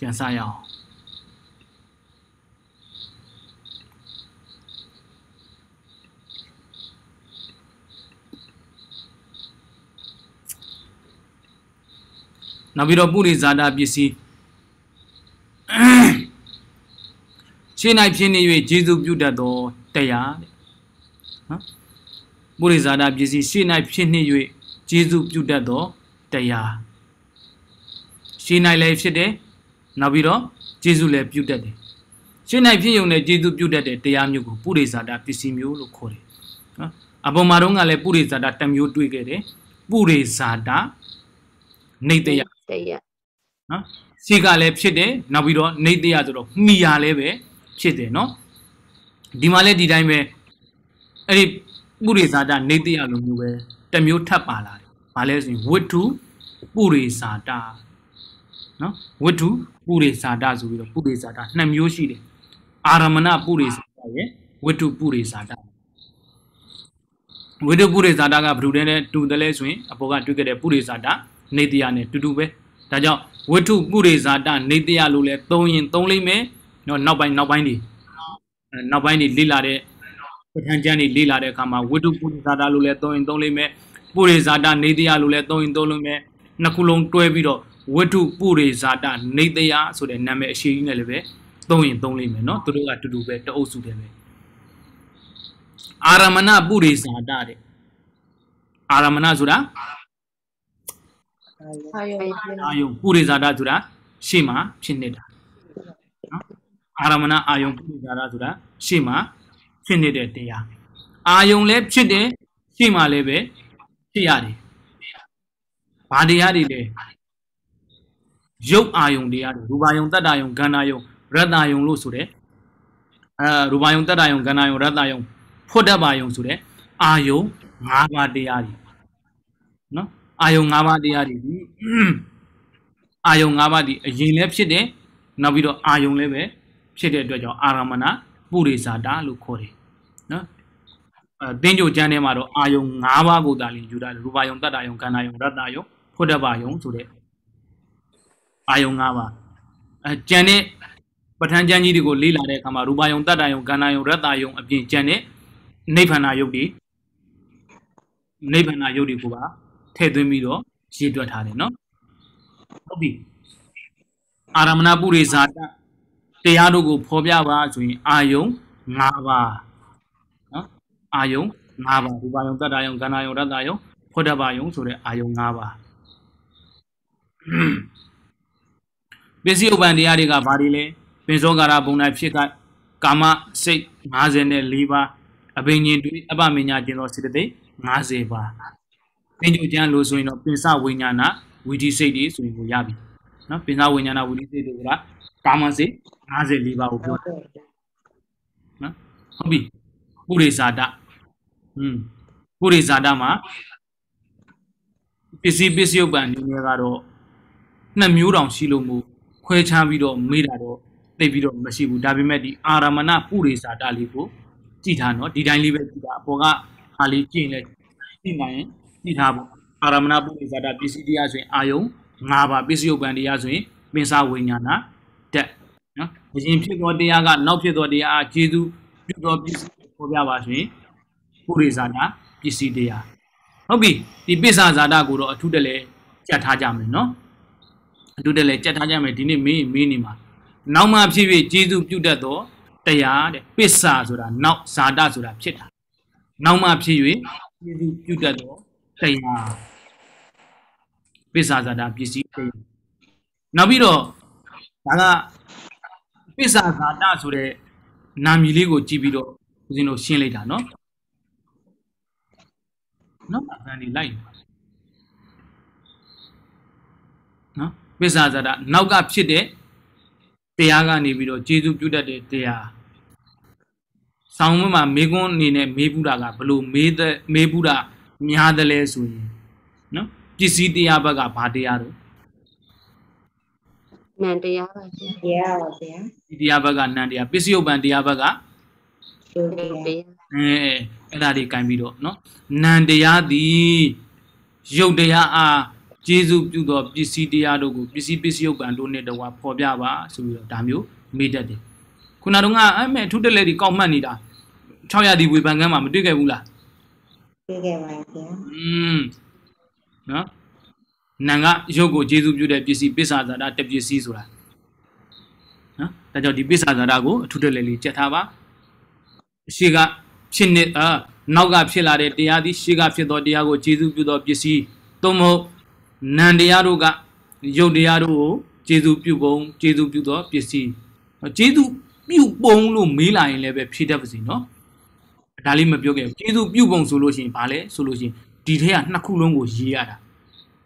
Speaker 1: ကြံစရအောင်နောက်ပြီးတော့ပုရိဇာတာပစ္စည်းရှင်း၌ဖြစ်နေ၍ဂျေစုပြုတတ်သောတရားနော်ပုရိဇာတာပစ္စည်းရှင်း၌ဖြစ်နေ၍ဂျေစုပြုတတ်သောတရားရှင်းနိုင်လည်းဖြစ်တယ်နောက် ပြီးတော့ကျေးဇူးလည်းပြုတတ်တယ်ရှင်းနိုင်ဖြစ်ုံနဲ့ကျေးဇူးပြုတတ်တဲ့တရားမျိုးကိုပုရိသတာပစ္စည်းမျိုးလို့ခေါ်တယ်နော်အပေါ်မှာတော့ကလည်းပုရိသတာတစ်မျိုးတွေ့ခဲ့တယ်ပုရိသတာနေတရားတရားနော်ရှိကလည်းဖြစ်တယ်နောက်ပြီးတော့နေတရားဆိုတော့မိယာလည်းပဲဖြစ်တယ်နော်ဒီမှာလည်းဒီတိုင်းပဲအဲ့ဒီပုရိသတာနေတရားလိုမျိုးပဲတစ်မျိုးထပ်ပါလာတယ်ဘာလဲဆိုရင်ဝိတ္ထုပုရိသတာနော်ဝတ္ထုပုရိသတာဆိုပြီးတော့ပုရိသတာနှစ်မျိုးရှိတယ်အာရမဏပုရိသတာရဲ့ဝတ္ထုပုရိသတာဝိတုပုရိသတာကဘယ်လိုလဲတူတယ်လဲဆိုရင်အပေါ်ကတွေ့ခဲ့တဲ့ပုရိသတာနေတရားနဲ့တူတူပဲဒါကြောင့်ဝိတုပုရိသတာနေတရားလို့လဲသုံးရင်သုံးလိမ့်မယ်နော်နောက်ပိုင်းနောက်ပိုင်းဒီနောက်ပိုင်းဒီလေ့လာတဲ့ပဋ္ဌာန်းကျမ်းတွေလေ့လာတဲ့အခါမှာဝိတုပုရိသတာလို့လဲသုံးရင်သုံးလိမ့်မယ်ပုရိသတာနေတရားလို့လဲသုံးရင်သုံးလိမ့်မယ်နှစ်ခုလုံးတွဲပြီးတော့ဝတ္ထုပုရိဇာတနေတယဆိုတဲ့နာမည်အရှိကြီးနဲ့လည်းပဲသုံးရင်သုံးလိမ့်မယ်နော်သူတို့ကတူတူပဲတအုပ်စုတည်းပဲအာရမဏပုရိဇာတတဲ့အာရမဏဆိုတာ
Speaker 2: အာယုအာ
Speaker 1: ယုပုရိဇာတဆိုတာရှေ့မှာဖြစ်နေတာနော်အာရမဏအာယုပုရိဇာတဆိုတာရှေ့မှာဖြစ်နေတဲ့တရားအာယုလည်းဖြစ်တယ်ရှေ့မှာလည်းပဲဖြစ်ရတယ်ဘာတရားတွေလဲရုပ်အာယုံတရားတွေရူပါယုံတတ္တာယုံဂန္ဓာယုံရတ္တာယုံလို့ဆိုတဲ့အဲရူပါယုံတတ္တာယုံဂန္ဓာယုံရတ္တာယုံဖွတ်တပါယုံဆိုတဲ့အာယုံ၅ပါးတရားတွေနော်အာယုံ၅ပါးတရားတွေဒီအာယုံ၅ပါးဒီအရင်လည်းဖြစ်တယ်နောက်ပြီးတော့အာယုံလည်းပဲဖြစ်တဲ့အတွက်ကြောင့်အာရမဏပုရိသတာလို့ခေါ်တယ်နော်အဲတင်းကြိုကျမ်းထဲမှာတော့အာယုံ၅ပါးကိုသာလင်ယူတာရူပါယုံတတ္တာယုံခန္ဓာယုံရတ္တာယုံဖုဒ္ဓဘာယုံဆိုတဲ့အာယုံ၅ပါးအဲကြံတဲ့ပဋ္ဌာန်းကျမ်းကြီးတွေကိုလေ့လာတဲ့အခါမှာရူပယုံတတ္တယုံကန္နာယုံရတ္တယုံအပြင်ကြံတဲ့နိဗ္ဗာန်ယုတ်ဒီနိဗ္ဗာန်ယုတ်ဒီကိုပါထည့်သွင်းပြီးတော့ရေးတွက်ထားတယ်နော်ဟုတ်ပြီအာရမဏပုရိဇာတတရားတို့ကို ဖော်ပြပါဆိုရင် အာယုံ၅ပါးနော်အာယုံ၅ပါးရူပယုံတတ္တယုံကန္နာယုံရတ္တယုံဖောတ္တပယုံဆိုတဲ့အာယုံ၅ပါးပစ္စည်းဥပ္ပန်တရားတွေကဘာတွေလဲပင်စောကာရဘုံတိုင်းဖြစ်ကကာမစိတ်54ပါးအဘိညာဉ်တွေအပမညာကျင်သောစေတသိက်50ပါးပင်ညုကျမ်းလို့ဆိုရင်တော့ပင်စဝိညာဏဝီဒီစိတ်တွေဆိုရင်ကိုရပြီနော်ပင်စဝိညာဏဝီဒီစိတ်တွေကကာမစိတ်54ပါးကိုပြောတယ်နော်ဟုတ်ပြီပုရိဇာတอืมပုရိဇာတမှာပစ္စည်းပစ္စယုပ္ပန်နေရာကတော့နှစ်မျိုးတောင်ရှိလို့မို့ခွဲခြားပြီးတော့မေးတာတော့သိပြီးတော့မရှိဘူးဒါပေမဲ့ဒီအာရမဏပုရိသာတလေးကိုကြည်ထားနော်ဒီတိုင်းလေးပဲကြည်တာအပေါ်ကဟာလေးကြည့်ရင်လည်းကြည်နိုင်ရင်ကြည်ထားပေါ့အာရမဏပုရိသာတပစ္စည်းတရားဆိုရင်အာယုံ၅ပါးပစ္စယုတ်ပံတရားဆိုရင်ပင်စဝိညာဏတက်နော်အရင်ဖြစ်သောတရားကနောက်ဖြစ်သောတရားကျေစုပြုသောပစ္စည်းပေါ်ပြပါဆိုရင်ပုရိသာတပစ္စည်းတရားဟုတ်ပြီဒီပစ္စဇာတကိုတော့အထုတလဲကြတ်ထားကြမယ်နော်တို့တက်လဲကြက်ထားကြမယ်ဒီနေ့မင်းမင်းနေမှာနောက်မှဖြစ်ဖြစ်ဂျေစုပြုတ်တတ်တော့တရားတဲ့ပစ္စာဆိုတာနောက်ဇာတဆိုတာဖြစ်တာနောက်မှဖြစ်၍ဂျေစုပြုတ်တတ်တော့တရားပစ္စာဇာတပစ္စည်းတရားနောက်ပြီးတော့ဒါကပစ္စာဇာတဆိုတဲ့နာမည်လေးကို ကြည့်ပြီးတော့ဦးဇင်းတို့ရှင်းလိုက်တာနော်နော်အကန်ဒီလိုက်နော်မစ္ဆာဇာတနောက်ကဖြစ်တဲ့တရားကနေပြီးတော့ကျေစုပြုတတ်တဲ့တရားဆောင်းမမှာမေကွန်းအနေနဲ့မေးဘူးတာကဘလို့မေးတဲ့မေးဘူးတာများတယ်လဲဆိုရင်နော်ပစ္စည်းတရားဘက်ကဘာတရားတော့
Speaker 2: နန္တရားပါဗျာတရားပါဗျာ
Speaker 1: ဒီတရားဘက်ကနန္တရားပစ္စယုတ်ပံတရားဘက်ကအဲအဲ့ဒါတွေကင်ပြီးတော့နော်နန္တရားသည်ယုတ်တရားအားကျေးဇူးပြုသောပစ္စည်းတရားတို့ကိုပစ္စည်းပစ္စယုတ်ကံတို့နဲ့တဝါဖော်ပြပါဆိုပြီးတော့ဒါမျိုးမေးတတ်တယ်ခုနကတော့အဲ့မဲ့ထုတက်လက်ဒီကောက်မှတ်နေတာ600ဒီဝေဖန်ကမ်းမှာမတွေ့ခဲ့ဘူးလားတွေ့ခဲ့ပါဗျာอืมနော်နန်ကရုပ်ကိုကျေးဇူးပြုတဲ့ပစ္စည်းပစ္ဆာဇာတာတပစ္စည်းဆိုတာနော်ဒါကြောင့်ဒီပစ္ဆာဇာတာကိုအထုတက်လက်လေးကြက်ထားပါရှေ့ကဖြစ်နေအာနောက်ကဖြစ်လာတဲ့တရားသည်ရှေ့ကဖြစ်သောတရားကိုကျေးဇူးပြုသောပစ္စည်းသို့မဟုတ်နံတရားတို့ကယုတ်တရားတို့ကိုကျေစုပြုပုံကျေစုပြုသောပစ္စည်းကျေစုပြုပုံလို့မေးလာရင်လည်းပဲဖြည့်တတ်ပါစီနော်ဒါလေးမပြောခဲ့ဘူးကျေစုပြုပုံဆိုလို့ရှိရင်ဘာလဲဆိုလို့ရှိရင်ဒီထဲကနှစ်ခုလုံးကိုရေးရတာ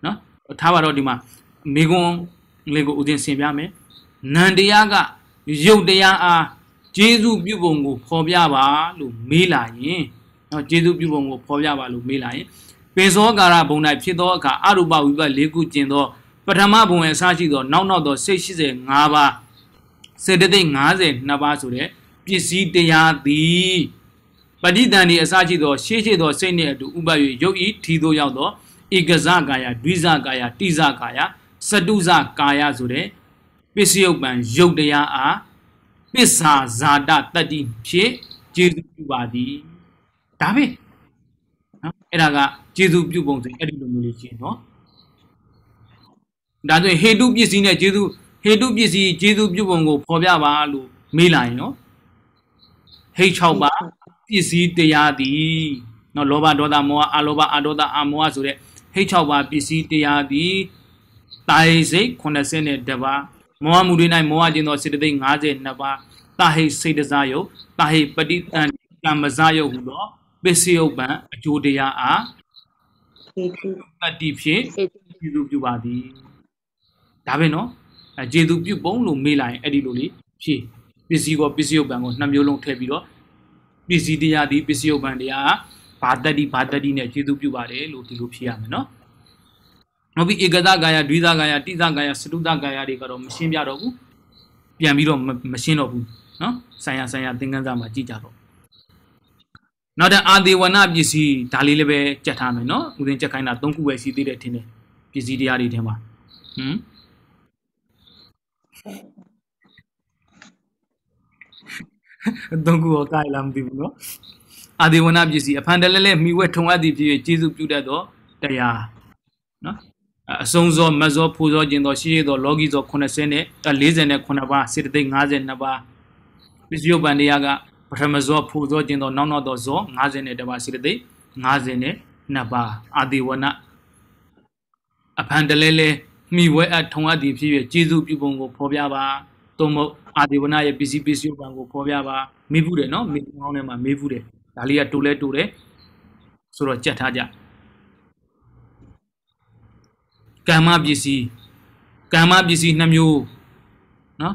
Speaker 1: နော်ထားပါတော့ဒီမှာမေကွန်လေးကိုဦးတင်ဆင်ပြမယ်နံတရားကယုတ်တရားအားကျေစုပြုပုံကိုဖော်ပြပါလို့မေးလာရင်နော်ကျေစုပြုပုံကိုဖော်ပြပါလို့မေးလာရင်ပေဇောကာရဘုံ၌ဖြစ်သောအခါအရူပဝိပတ်၄ခုကျင်သောပထမဘုံအစရှိသောနောက်နောက်သောစိတ်85ပါးစေတသိက်52ပါးဆိုတဲ့ပစ္စည်းတရားသည်ပဋိသန္ဓေအစရှိသောရှေးရှိသောစိတ်နှင့်အတူဥပ၍ရုပ်ဤထီသို့ရောက်သောဧကဇကာယဒွိဇကာယတိဇကာယစတုဇကာယဆိုတဲ့ပစ္စယုတ်ပံယုတ်တရားအားပစ္စာဇာတတတ္တိဖြစ်ကျေစုပြုပါသည်ဒါပဲနော်အဲ့ဒါကကျေစုပြုပုံစံအဲ့ဒီလိုမျိုးလေးရှင်းနော်ဒါဆိုရင်ဟေတုပစ္စည်းနဲ့ကျေစုဟေတုပစ္စည်းကျေစုပြုပုံကိုဖော်ပြပါလို့မေးလာရင်နော်ဟိတ်6ပါပစ္စည်းတရားသည်နော်လောဘဒေါသမောဟအလောဘအဒေါသအမောဟဆိုတဲ့ဟိတ်6ပါပစ္စည်းတရားသည်တာဟိစိတ်80နဲ့တပါမောဟမှုတွေ၌မောဟခြင်းသောစေတသိက်52ပါတာဟိစိတ်တစားယုတ်တာဟိပฏิတန်ကမ္မဇယုတ်ဟုသောပစ္စယုတ်ပံအကျိုးတရားအားတတိဖြင့်ကျေသူပြုပါသည်ဒါပဲနော်အဲကျေသူပြုပုံလို့မေးလိုက်ရင်အဲ့ဒီလိုလေဖြည့်ပစ္စည်းကောပစ္စည်းဥပ္ပံကိုနှစ်မျိုးလုံးထည့်ပြီးတော့ပစ္စည်းတရားဒီပစ္စည်းဥပ္ပံတရားဘာတတိဘာတတိနဲ့ကျေသူပြုပါတယ်လို့ဒီလိုဖြည့်ရမယ်နော်နောက်ပြီးဧကသကာယဒွိသကာယတိသကာယစတုသကာယတွေကတော့မရှင်းပြတော့ဘူးပြန်ပြီးတော့မရှင်းတော့ဘူးနော်ဆိုင်ရဆိုင်ရသင်္ကန်းစာမှာကြည့်ကြတော့နောက်တဲ့အာသေဝနာပစ္စည်းဒါလေးလည်းပဲကြက်ထားမယ်နော်ဥစဉ်ကြက်ခိုင်းတာ၃ခုပဲရှိသေးတယ်ထင်တယ်ပစ္စည်းတရားတွေထဲမှာဟမ်သုံးခုကိုကိုင်လာမသိဘူးနော်အာဒီဝနာပစ္စည်းအဖန်တလဲလဲမိဝဲထုံအပ်သည်ဖြစ်၍ကျေးဇူးပြုတတ်သောတရားနော်အစုံသောမဇောဖူသောကျင်သောရှိရသောလောကီသော80နဲ့49ပါးစေတသိက်52ပါးပစ္စယုပန်တရားကပထမဇောဖူဇောကျင်သောနောက်နောက်သောဇော50နဲ့တပါရှိတဲ့50နဲ့နှစ်ပါအာတိဝနအဖန်တလဲလဲမိဝဲအပ်ထုံအပ်သည်ဖြစ်၍ကျေးဇူးပြုပုံကိုဖော်ပြပါသို့မဟုတ်အာတိဝနရဲ့ပစ္စည်းပစ္စည်းပံကိုဖော်ပြပါမေးဘူးတယ်နော်မေးကောင်းထဲမှာမေးဘူးတယ်ဒါလေးကတူလဲတူတယ်ဆိုတော့ကြက်ထားကြကာမပစ္စည်းကာမပစ္စည်းနှမျိုးနော်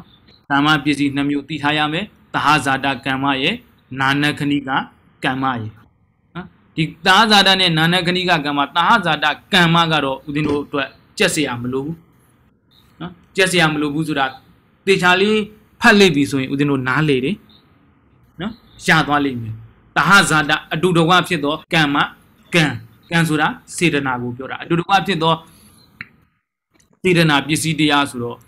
Speaker 1: ကာမပစ္စည်းနှမျိုးသိထားရမယ်သဟဇာတကမ္မရဲ့နာနခဏိကကမ္မရဲ့နော်ဒီသဟဇာတနဲ့နာနခဏိကကမ္မသဟဇာတကမ္မကတော့ဦးဇင်းတို့အတွက်ကြက်เสียမလို့ဘူးနော်ကြက်เสียမလို့ဘူးဆိုတာတေချာလေးဖတ်လိုက်ပြီဆိုရင်ဦးဇင်းတို့နားလေတယ်နော်ရသွားလိမ့်မယ်သဟဇာတအတူတကွဖြစ်သောကမ္မကံကံဆိုတာစေတနာကိုပြောတာအတူတကွဖြစ်သောစေတနာပစ္စည်းတရားဆိုတော့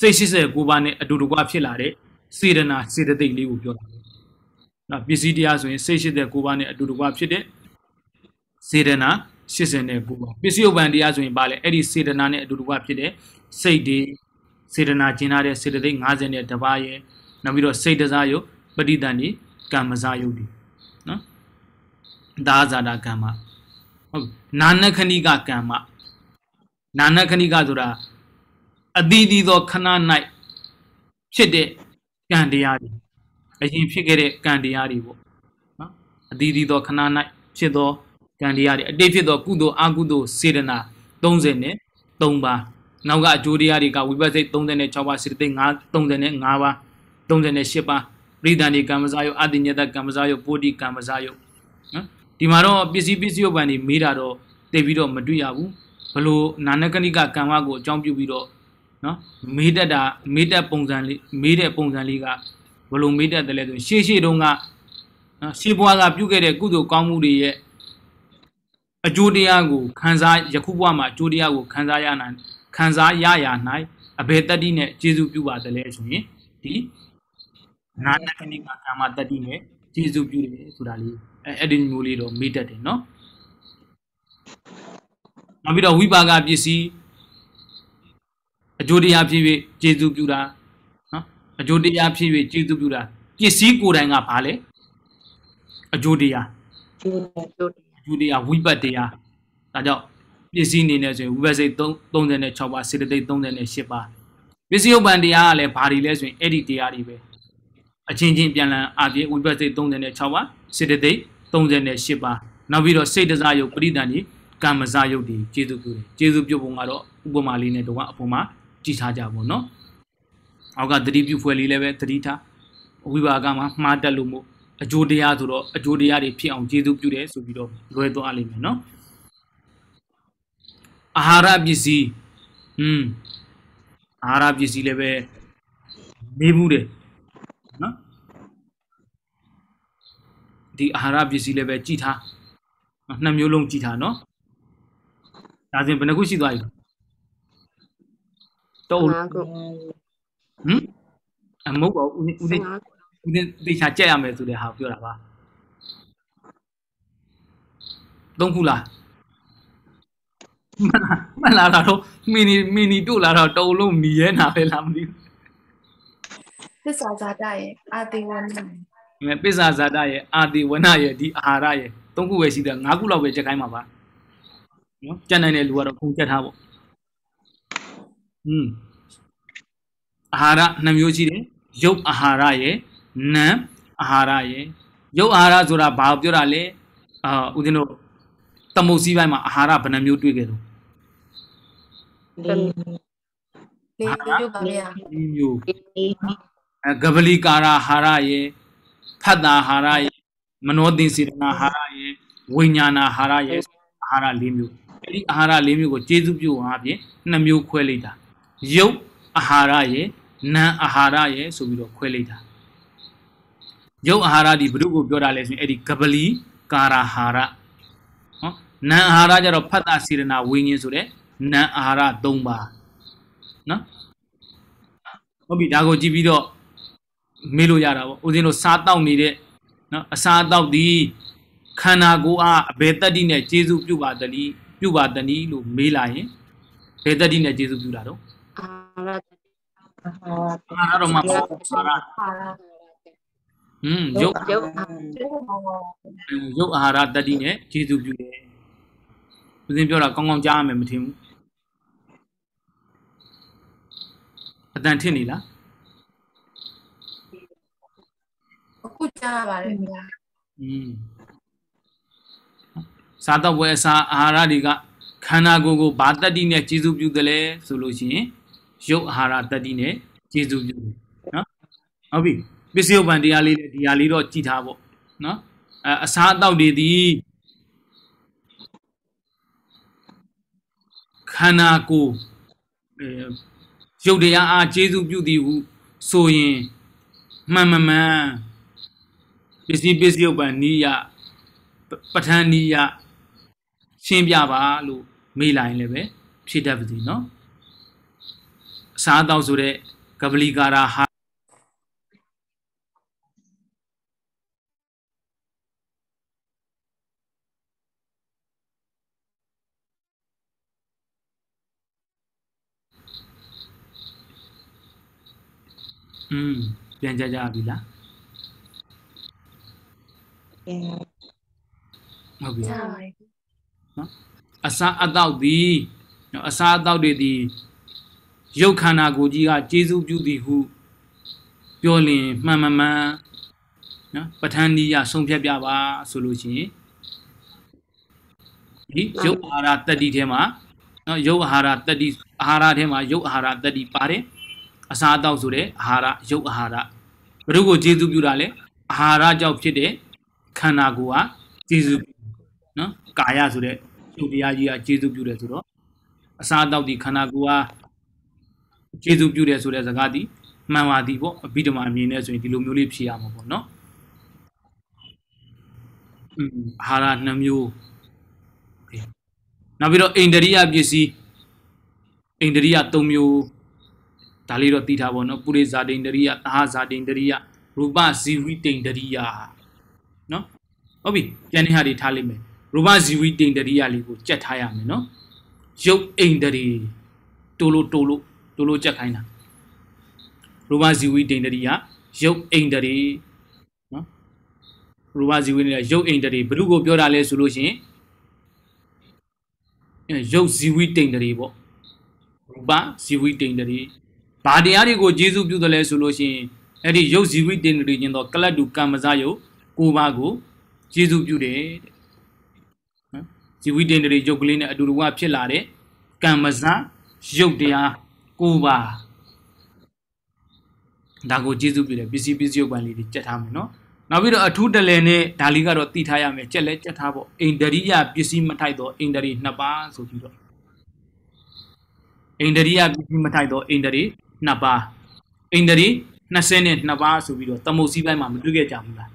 Speaker 1: စိတ်89ပါးနဲ့အတူတကွဖြစ်လာတဲ့စေတနာစေတသိက်လေးကိုပြောတာ။နော်ပစ္စည်းတရားဆိုရင်စိတ်89ပါးနဲ့အတူတကွဖြစ်တဲ့စေတနာ89ပါးပစ္စည်းဥပ္ပံတရားဆိုရင်ပါလေအဲ့ဒီစေတနာနဲ့အတူတကွဖြစ်တဲ့စိတ်တွေစေတနာကျင်ထားတဲ့စေတသိက်90နဲ့တပါးရဲ့နောက်ပြီးတော့စိတ်တစားယုတ်ပဋိသန္ဓေကမ္မစားယုတ်ဒီနော်ဒါဇာတာကမ္မဟုတ်နာနခဏိကကမ္မနာနခဏိကဆိုတာအသီးသီးသောခဏ၌ဖြစ်တဲ့ကံတရားတွေအရင်ဖြစ်ခဲ့တဲ့ကံတရားတွေပေါ့နော်အသီးသီးသောခဏ၌ဖြစ်သောကံတရားတွေအတိတ်ဖြစ်သော ကုသိုလ်အကုသိုလ်စေတနာ30နဲ့3ပါနောက်ကအကျိုးတရားတွေကဝိပဿနာ36ပါစေတသိက်5 35ပါ38ပါပရိဒဏီကမ္မဇာယုအတိညတကမ္မဇာယုပိုတိကမ္မဇာယုနော်ဒီမှာတော့ပစ္စည်းပစ္စည်းဥပ္ပန်တွေမေးတာတော့သိပြီးတော့မတွေ့ရဘူးဘလို့နာနကဏိကကံဝကိုအကြောင်းပြုပြီးတော့နော်မေးတတ်တာ မေးတတ်ပုံစံလေးမေးတဲ့ပုံစံလေးကဘယ်လိုမေးတတ်တယ်လဲဆိုရှေ့ရှေ့တုန်းကနော်ရှေ့ဘွားကပြုခဲ့တဲ့ကုသိုလ်ကောင်းမှုတွေရဲ့အကျိုးတရားကိုခံစားယခုဘဝမှာအကျိုးတရားကိုခံစားရနိုင်ခံစားရရနိုင်အဘယ်တတ္တိနဲ့ကျေစုပြုပါသလဲဆိုရင်ဒီနာနကနိကကာမတတ္တိနဲ့ကျေစုပြုတယ်ဆိုတာလေးအဲ့ဒီမျိုးလေးတော့မေ့တတ်တယ်နော်နောက်ပြီးတော့ဝိပါကပစ္စည်းအကျိုးတရားဖြစ်၍ကျေးဇူးပြုတာနော်အကျိုးတရားဖြစ်၍ကျေးဇူးပြုတာပစ္စည်းကိုယ်တိုင်ကဘာလဲအကျိုးတရားအကျိုးတရားအကျိုးတရားဝိပတ်တရားဒါကြောင့်ပစ္စည်းအနေနဲ့ဆိုရင်ဝိပတ်စိတ်36ပါးစေတသိက်38ပါးပစ္စည်းဥပ္ပန်တရားကလည်းဘာတွေလဲဆိုရင်အဲ့ဒီတရားတွေပဲအချင်းချင်းပြန်လည်အပြည့်ဝိပတ်စိတ်36ပါးစေတသိက်38ပါးနောက်ပြီးတော့စိတ်တစားယုတ်ပရိဒဏ်ကြီးကမ္မဇာယုတ်တွေကျေစုပြုတယ်ကျေစုပြုပုံကတော့ဥပမာလေးနဲ့တော့အပေါ်မှာကြည်ထားကြပါဦးနော်အောက်ကသတိပြုဖွဲ့လေးလည်းပဲသတိထားဝိပါကမှာ မှားတက်လို့မို့အကျိုးတရားဆိုတော့အကျိုးတရားတွေဖြစ်အောင်ကျေးဇူးပြုတယ်ဆိုပြီးတော့လွယ်သွားလိမ့်မယ်နော်အာဟာရပစ္စည်းอืมအာဟာရပစ္စည်းလည်းပဲမေးဘူးတယ်နော်ဒီအာဟာရပစ္စည်းလည်းပဲကြည်ထားနှစ်မျိုးလုံးကြည်ထားနော်ဒါဆိုဘယ်နှခုရှိသွားပြီတုံးခုဟင်အမဟုတ်ပါဘူးဦးနေဦးနေတေချာကြက်ရမယ်ဆိုတဲ့ဟာပြောတာပါသုံးခုလားမလားမလားတော့မီနီမီနီတို့လာတော့တုံလုံးမီရဲနာပဲလားမသိဘူး
Speaker 2: ပစ္စာဇာတရဲ့အာတိဝနန
Speaker 1: ဲ့ပစ္စာဇာတရဲ့အာတိဝနရဲ့ဒီအာဟာရရဲ့သုံးခုပဲရှိတယ်ငါးခုလောက်ပဲချက်ခိုင်းမှာပါနော်ကြံနိုင်တဲ့လူကတော့ခုံချက်ထားပေါ့อืมအာဟာရနှမျိုးရှိတယ်ရုပ်အာဟာရရယ်နာမ်အာဟာရရယ်ရုပ်အာဟာရဆိုတာဘာပြောတာလဲအာဦးဇင်းတို့သမုတ်စည်းပိုင်းမှာအာဟာရဘယ်နှမျိုးတွေ့ခဲ့တော့လေးမျိုးပါဗျာလေးမျိုးအဲဂဗလီကာရာဟာရရယ်ဖတ်တာဟာရရယ်မနောသင်စေတနာဟာရရယ်ဝိညာဏဟာရရယ်အာဟာရလေးမျိုးအဲ့ဒီအာဟာရလေးမျိုးကိုကျေစုပြုအောင်အပြင်နှစ်မျိုးခွဲလိုက်တာရုပ်အာဟာရရဲ့နာအာဟာရရဲ့ဆိုပြီးတော့ခွဲလိုက်တာရုပ်အာဟာရဒီဘုရုကိုပြောတာလဲဆိုရင်အဲ့ဒီကပလီကာရာဟာရနော်နာအာဟာရကြတော့ဖတ်တာစေရနာဝိညာဉ်ဆိုတဲ့နာအာဟာရ၃ပါးနော်ဟုတ်ပြီဒါကိုကြည့်ပြီးတော့မေးလို့ရတာပေါ့ဦးဇင်းတို့စားတောက်နေတဲ့နော်အစားတောက်ဒီခန္ဓာကိုယ်အားအဘယ်တတ္တိနဲ့ကျေစုပြုပါတည်းပြုပါတည်းလို့မေးလာရင်ဘယ်တတ္တိနဲ့ကျေစုပြုတာတော့
Speaker 2: Para Roma para.
Speaker 1: Hmm ရုပ်ရုပ်ရုပ်အာဟာရတတိနဲ့ကျေစုပြုတယ်။ဦးဇင်းပြောတာကောင်းကောင်းကြားရမယ်မထင်ဘူး။အတန်ထင်နေလား။
Speaker 2: အခုကြားပါတယ်ဗျာ
Speaker 1: ။อืมစားတော့ဝယ်စားအာဟာရတွေကခန္ဓာကိုယ်ကိုဘာတတိနဲ့ကျေစုပြုတယ်လဲဆိုလို့ရှိရင်ရုပ်အာဟာရတတိနဲ့ကျေစုပြုနော်ဟုတ်ပြီပစ္စယုပန်တရားလေးနဲ့ဒီဟာလေးတော့ကြည်ထားပေါ့နော်အအစားအသောက်တွေဒီခန္ဓာကိုယ်ရုပ်တရားအားကျေစုပြုသည်ဟုဆိုရင်မှန်မှန်မှန်ပစ္စည်းပစ္စယုပန်နိယပဋ္ဌာန်းနိယရှင်းပြပါလို့မေးလိုက်ရင်လည်းပဲဖြေတတ်ပါသည်เนาะအစားအသောက်ဆိုတဲ့ကပလီကာရာဟာอืมပြန်ကြကြပြီလားဟုတ်ပြီเนาะအစာအသောက်ဒီเนาะအစာအသောက်တွေဒီရုပ်ခန္ဓာကိုယ်ကြီးကကျေးဇူးပြုသည်ဟုပြောလင်မှန်မှန်မှန်နော်ပဋ္ဌာန်းဒီယဆုံးဖြတ်ပြပါဆိုလို့ရှိရင်ဒီရုပ်အာဟာရတတ္တိထဲမှာနော်ရုပ်အာဟာရတတ္တိအာဟာရထဲမှာရုပ်အာဟာရတတ္တိပါတယ်အစာအသောက်ဆိုတဲ့အာဟာရရုပ်အာဟာရဘုရုကိုကျေးဇူးပြုတာလဲအာဟာရကြောင့်ဖြစ်တဲ့ခန္ဓာကိုယ်ဟာကျေးဇူးနော်ကာယဆိုတဲ့ရုပ်တရားကြီးကကျေးဇူးပြုတယ်ဆိုတော့အစာအသောက်ဒီခန္ဓာကိုယ်ဟာကျေးဇူးပြုတယ်ဆိုတဲ့စကားဒီမှန်ပါသည်ပေါ့အဘိဓမ္မာအမြင်နဲ့ဆိုရင်ဒီလိုမျိုးလေးဖြေရမှာပေါ့နော်အင်းဟာရနှမျိုးနောက်ပြီးတော့အိန္ဒြိယပစ္စည်းအိန္ဒြိယ၃မျိုးဒါလေးတော့သိထားပါတော့ပုရိဇာတိန္ဒြိယသဟဇာတိန္ဒြိယရူပဇီဝိတိန္ဒြိယနော်ဟုတ်ပြီကျန်တဲ့ဟာတွေထားလိုက်မယ်ရူပဇီဝိတိန္ဒြိယလေးကိုကြက်ထားရမယ်နော်ရုပ်အိန္ဒြိတိုးလို့တိုးလို့လိုလိုကြက်ခိုင်းတာရူပဇီဝီဒိန္တရီကရုပ်အိန္ဒရီနော်ရူပဇီဝီနဲ့ရုပ်အိန္ဒရီဘုရုကိုပြောတာလဲဆိုလို့ရှိရင်ရုပ်ဇီဝီဒိန္တရီပေါ့ရူပဇီဝီဒိန္တရီဘာတရားတွေကိုကျေစုပြုတယ်လဲဆိုလို့ရှိရင်အဲ့ဒီရုပ်ဇီဝိတင်တွေကျင်တော့ကလတ်တူကံမစားယုတ်ကိုပါကိုကျေစုပြုတယ်တဲ့ဇီဝိတင်တွေရုပ်ကလေးနဲ့အတူတူကဖြစ်လာတဲ့ကံမစားယုတ်တရားကိုပါဒါကိုကျေးဇူးပြုတယ်ပစ္စည်းပစ္စည်းရုပ်ပိုင်းလေးတွေကြက်ထားမယ်နော်နောက်ပြီးတော့အထူးတလည်နဲ့ဒါလီကတော့တည်ထားရမယ်ကြက်လဲကြက်ထားပေါ့အိန္ဒရိယပစ္စည်းမထိုက်တော့အိန္ဒရိနှစ်ပါးဆိုပြီးတော့အိန္ဒရိယပစ္စည်းမထိုက်တော့အိန္ဒရိနှစ်ပါးအိန္ဒရိ20နဲ့နှစ်ပါးဆိုပြီးတော့သမုတ်စည်းပိုင်းမှာမတွေ့ခဲ့ကြဘူးလား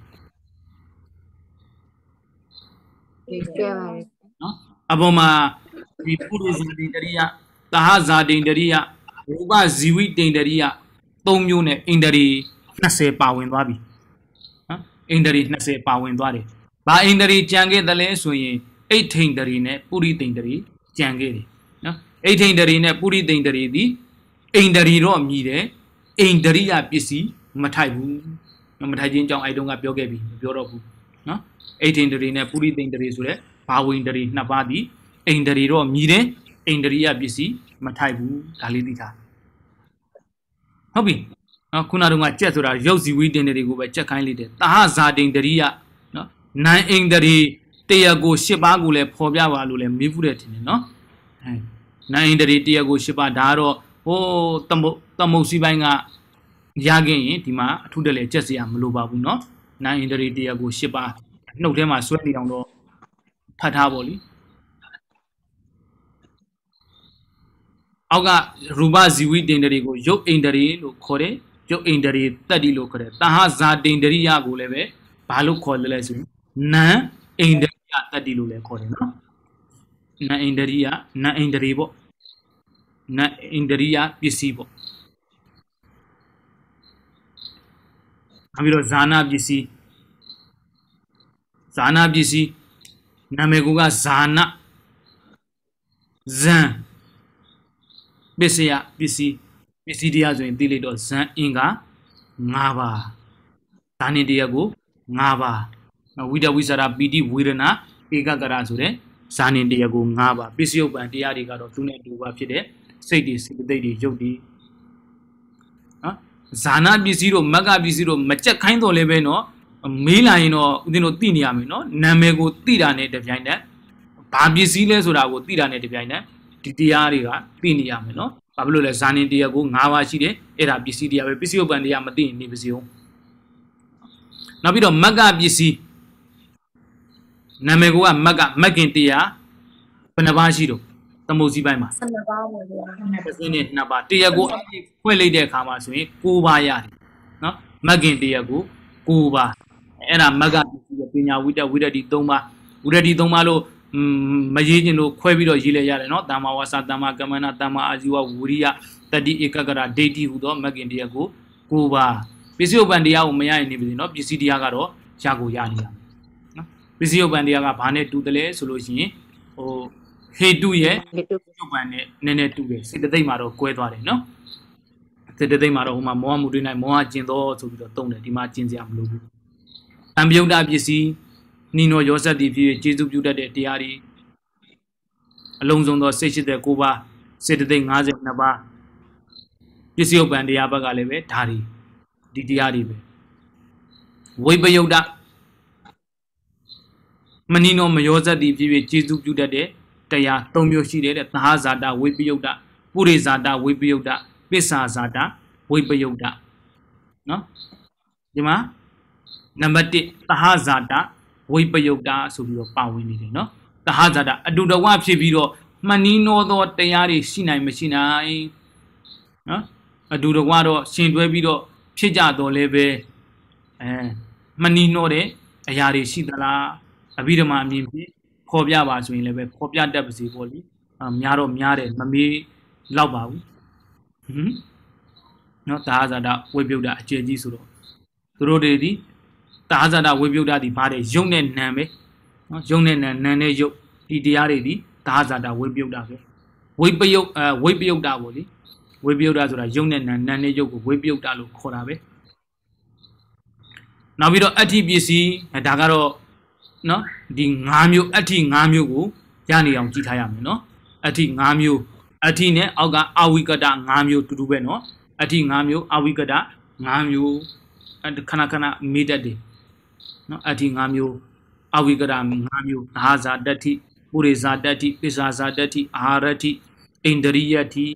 Speaker 2: တွေ့ကြပါဘူးန
Speaker 1: ော်အပေါ်မှာဒီပုရိသဇာတိန္ဒရိယသဟဇာတိန္ဒရိယရူပဇီဝိတိန္ဒရိယ၃မျိုးနဲ့အိန္ဒြေ20ပါဝင်သွားပြီနော်အိန္ဒြေ20ပါဝင်သွားတယ်ဘာအိန္ဒြေကြံခဲ့တယ်လဲဆိုရင်အိဋ္ဌိန္ဒြေနဲ့ပုရိသိန္ဒြေကြံခဲ့တယ်နော်အိဋ္ဌိန္ဒြေနဲ့ပုရိသိန္ဒြေသည်အိန္ဒြေတော့မြည်တယ်အိန္ဒြိယပစ္စည်းမထိုက်ဘူးမထိုက်ခြင်းကြောင့်အဲတုန်းကပြောခဲ့ပြီမပြောတော့ဘူးနော်အိဋ္ဌိန္ဒြေနဲ့ပုရိသိန္ဒြေဆိုတဲ့ဘာဝိန္ဒြေနှစ်ပါးသည်အိန္ဒြေတော့မြည်တယ်အိန္ဒြိယပစ္စည်းမထိုက်ဘူးဒါလေးသိထားဟုတ်ပြီနော်ခုနတုန်းကကြက်ဆိုတာရုပ်ဇီဝိတင်တွေကိုပဲကြက်ခိုင်းလိုက်တယ်တာဟဇာတိန္ဒြိယနော်နိုင်အိန္ဒြိတရားကို၈ပါးကိုလည်းဖော်ပြပါလို့လည်းမေးဘူးတယ်ထင်တယ်နော်အဲနိုင်အိန္ဒြိတရားကို၈ပါးဒါတော့ဟိုးတမုတ်တမုတ်စီပိုင်းကရခဲ့ရင်ဒီမှာအထုတက်လေကြက်စရာမလိုပါဘူးเนาะနိုင်အင်ဒရီတရားကို၈ပါးနှုတ်ထဲမှာဆွဲနေအောင်တော့ဖတ်ထားပါလိအောက်ကရူပဇီဝိတိန္ဒရီကိုရုပ်အိန္ဒရီလို့ခေါ်တယ်ရုပ်အိန္ဒရီတတ္တိလို့ခေါ်တယ်တဟဇာတိန္ဒရိယကိုလည်းပဲဘာလို့ခေါ်တယ်လဲဆိုရင်နံအိန္ဒရိယတတ္တိလို့လည်းခေါ်တယ်နော်နံအိန္ဒရိယနံအိန္ဒရီပေါ့နံအိန္ဒရိယပစ္စည်းပေါ့နောက်ပြီးတော့ဇာနာပစ္စည်းဇာနာပစ္စည်းနာမည်ကဇာနာဇံပစ္စယပစ္စည်းပစ္စည်းတရားဆိုရင်သိလိုက်တော့ဇန်အင်္ဂါ၅ပါးဒါနင်တရားကို၅ပါးဝိဒဝိစာရပီတိဝေဒနာဧကကရဆိုတဲ့ဇာနင်တရားကို၅ပါးပစ္စယုပ္ပံတရားတွေကတော့သူနဲ့အတူပါဖြစ်တဲ့စိတ်တွေစိတ်တိတ်တွေယုတ်တွေနော်ဇာနာပစ္စည်းတို့မက္ကပစ္စည်းတို့မကြက်ခိုင်းတော့လည်းပဲနော်မေးလာရင်တော့ဦးဇင်းတို့သိနေရမယ်နော်နာမည်ကိုသိတာနဲ့တပြိုင်တည်းဘာပစ္စည်းလဲဆိုတာကိုသိတာနဲ့တပြိုင်တည်းဒီတရားတွေကသိနေရမယ်နော်။ဘာဖြစ်လို့လဲဇာနင်တရားကို၅ပါးရှိတယ်။အဲ့ဒါပစ္စည်းတရားပဲပစ္စည်းဥပ္ပန်တရားမသိရင်နေပါစေ။နောက်ပြီးတော့မက်ကပစ္စည်းနာမည်ကမက်ကမက်ကင်တရားဘယ်နှပါးရှိတော့သမုတ်စည်းပိုင်းမှာ
Speaker 2: 12ပါးပါဗျာတစ်စင်းနဲ့
Speaker 1: နှစ်ပါးတရားကိုအပြည့်ဖွဲ့လိုက်တဲ့အခါမှာဆိုရင်9ပါးရတယ်နော်မက်ကင်တရားကို9ပါးအဲ့ဒါမက်ကပစ္စည်းပညာဝိတ္တဝိတ္တိ3ပါးဝိတ္တိ3ပါးလို့မရေးခြင်းလို့ခွဲပြီးတော့ရေးလဲရတယ်နော်တမ္မာဝါစာတမ္မာကမ္မနာတမ္မာအာဇီဝဝိရိယတတိဧကကရဒိဋ္ဌိဟူသောမဂ္ဂင်တရားကိုကိုပါပစ္စည်းဥပ္ပန်တရားကိုမရရင်နေပြီနော်ပစ္စည်းတရားကတော့ရကိုရနေတာနော်ပစ္စည်းဥပ္ပန်တရားကဘာနဲ့တူတယ်လဲဆိုလို့ရှိရင်ဟိုဟေတုရဲ့ဟေတုဥပ္ပန်နဲ့နည်းနည်းတူတယ်စေတသိက်မှာတော့ကွဲသွားတယ်နော်စေတသိက်မှာတော့ဟိုမှာမောဟမှုတွေနိုင်မောဟကျင်တော့ဆိုပြီးတော့တုံးတယ်ဒီမှာကျင်စရာမလိုဘူးအံပြုတ်တာပစ္စည်းနီနောရောဆက်သည်ဖြစ်၍ကျေးဇူးပြုတတ်တဲ့တရားတွေအလုံးစုံသောစိတ်ရှိတဲ့၉ပါးစေတသိက်52ပါးပစ္စယုတ်ပံတရားဘက်ကလည်းပဲဒါတွေဒီတရားတွေပဲဝိပယုတ်တမနီနောမယောဇတ်တိဖြစ်ဖြစ်ကျေစုပြုတတ်တဲ့တရား၃မျိုးရှိတယ်တဲ့သဟဇာတဝိပယုတ်တပုရိဇာတဝိပယုတ်တပစ္ဆာဇာတဝိပယုတ်တနော်ဒီမှာနံပါတ်1သဟဇာတဝိပယုတ်တာဆိုပြီးတော့ပါဝင်နေတယ်နော်တဟဇာတာအတူတဝဖြစ်ပြီးတော့မှန်နီးနောသောတရားတွေရှိနိုင်မရှိနိုင်နော်အတူတဝတော့ရှင်တွဲပြီးတော့ဖြစ်ကြတော့လည်းပဲအဲမှန်နီးနောတဲ့အရာတွေရှိသလားအဘိဓမ္မာအမြင်ဖြင့်ဖော်ပြပါဆိုရင်လည်းပဲဖော်ပြတတ်ပါစေပေါ့လေအများတော့များတယ်မမေးလောက်ပါဘူးဟွန်းနော်တဟဇာတာဝိပယုတ်တာအကျယ်ကြီးဆိုတော့သူတို့တွေဒီသာဇာတဝိပယုတ်တသည်ဘာတဲ့ယုတ်နဲ့နံပဲနော်ယုတ်နဲ့နံနံနဲ့ယုတ်ဒီတရားတွေဒီသာဇာတဝိပယုတ်တပဲဝိပယုတ်အဝိပယုတ်တပေါ့လေဝိပယုတ်တဆိုတာယုတ်နဲ့နံနံနဲ့ယုတ်ကိုဝိပယုတ်တလို့ခေါ်တာပဲနောက်ပြီးတော့အဋ္ဌပစ္စည်းဒါကတော့နော်ဒီ၅မျိုးအဋ္ဌ၅မျိုးကိုရနေအောင် ကြည့်ထားရမယ်နော်အဋ္ဌ၅မျိုးအဋ္ဌနဲ့အောက်ကအာဝိကတ၅မျိုး တူတူပဲနော်အဋ္ဌ၅မျိုးအာဝိကတ၅မျိုးခဏခဏမေးတတ်တယ်နော်အဋ္ဌိ၅မျိုးအဝိကရ၅မျိုးဒါဟာဇာတ္တိပုရိဇာတ္တိပိစာဇာတ္တိအာဟာရတ္တိအိန္ဒရိယတ္တိ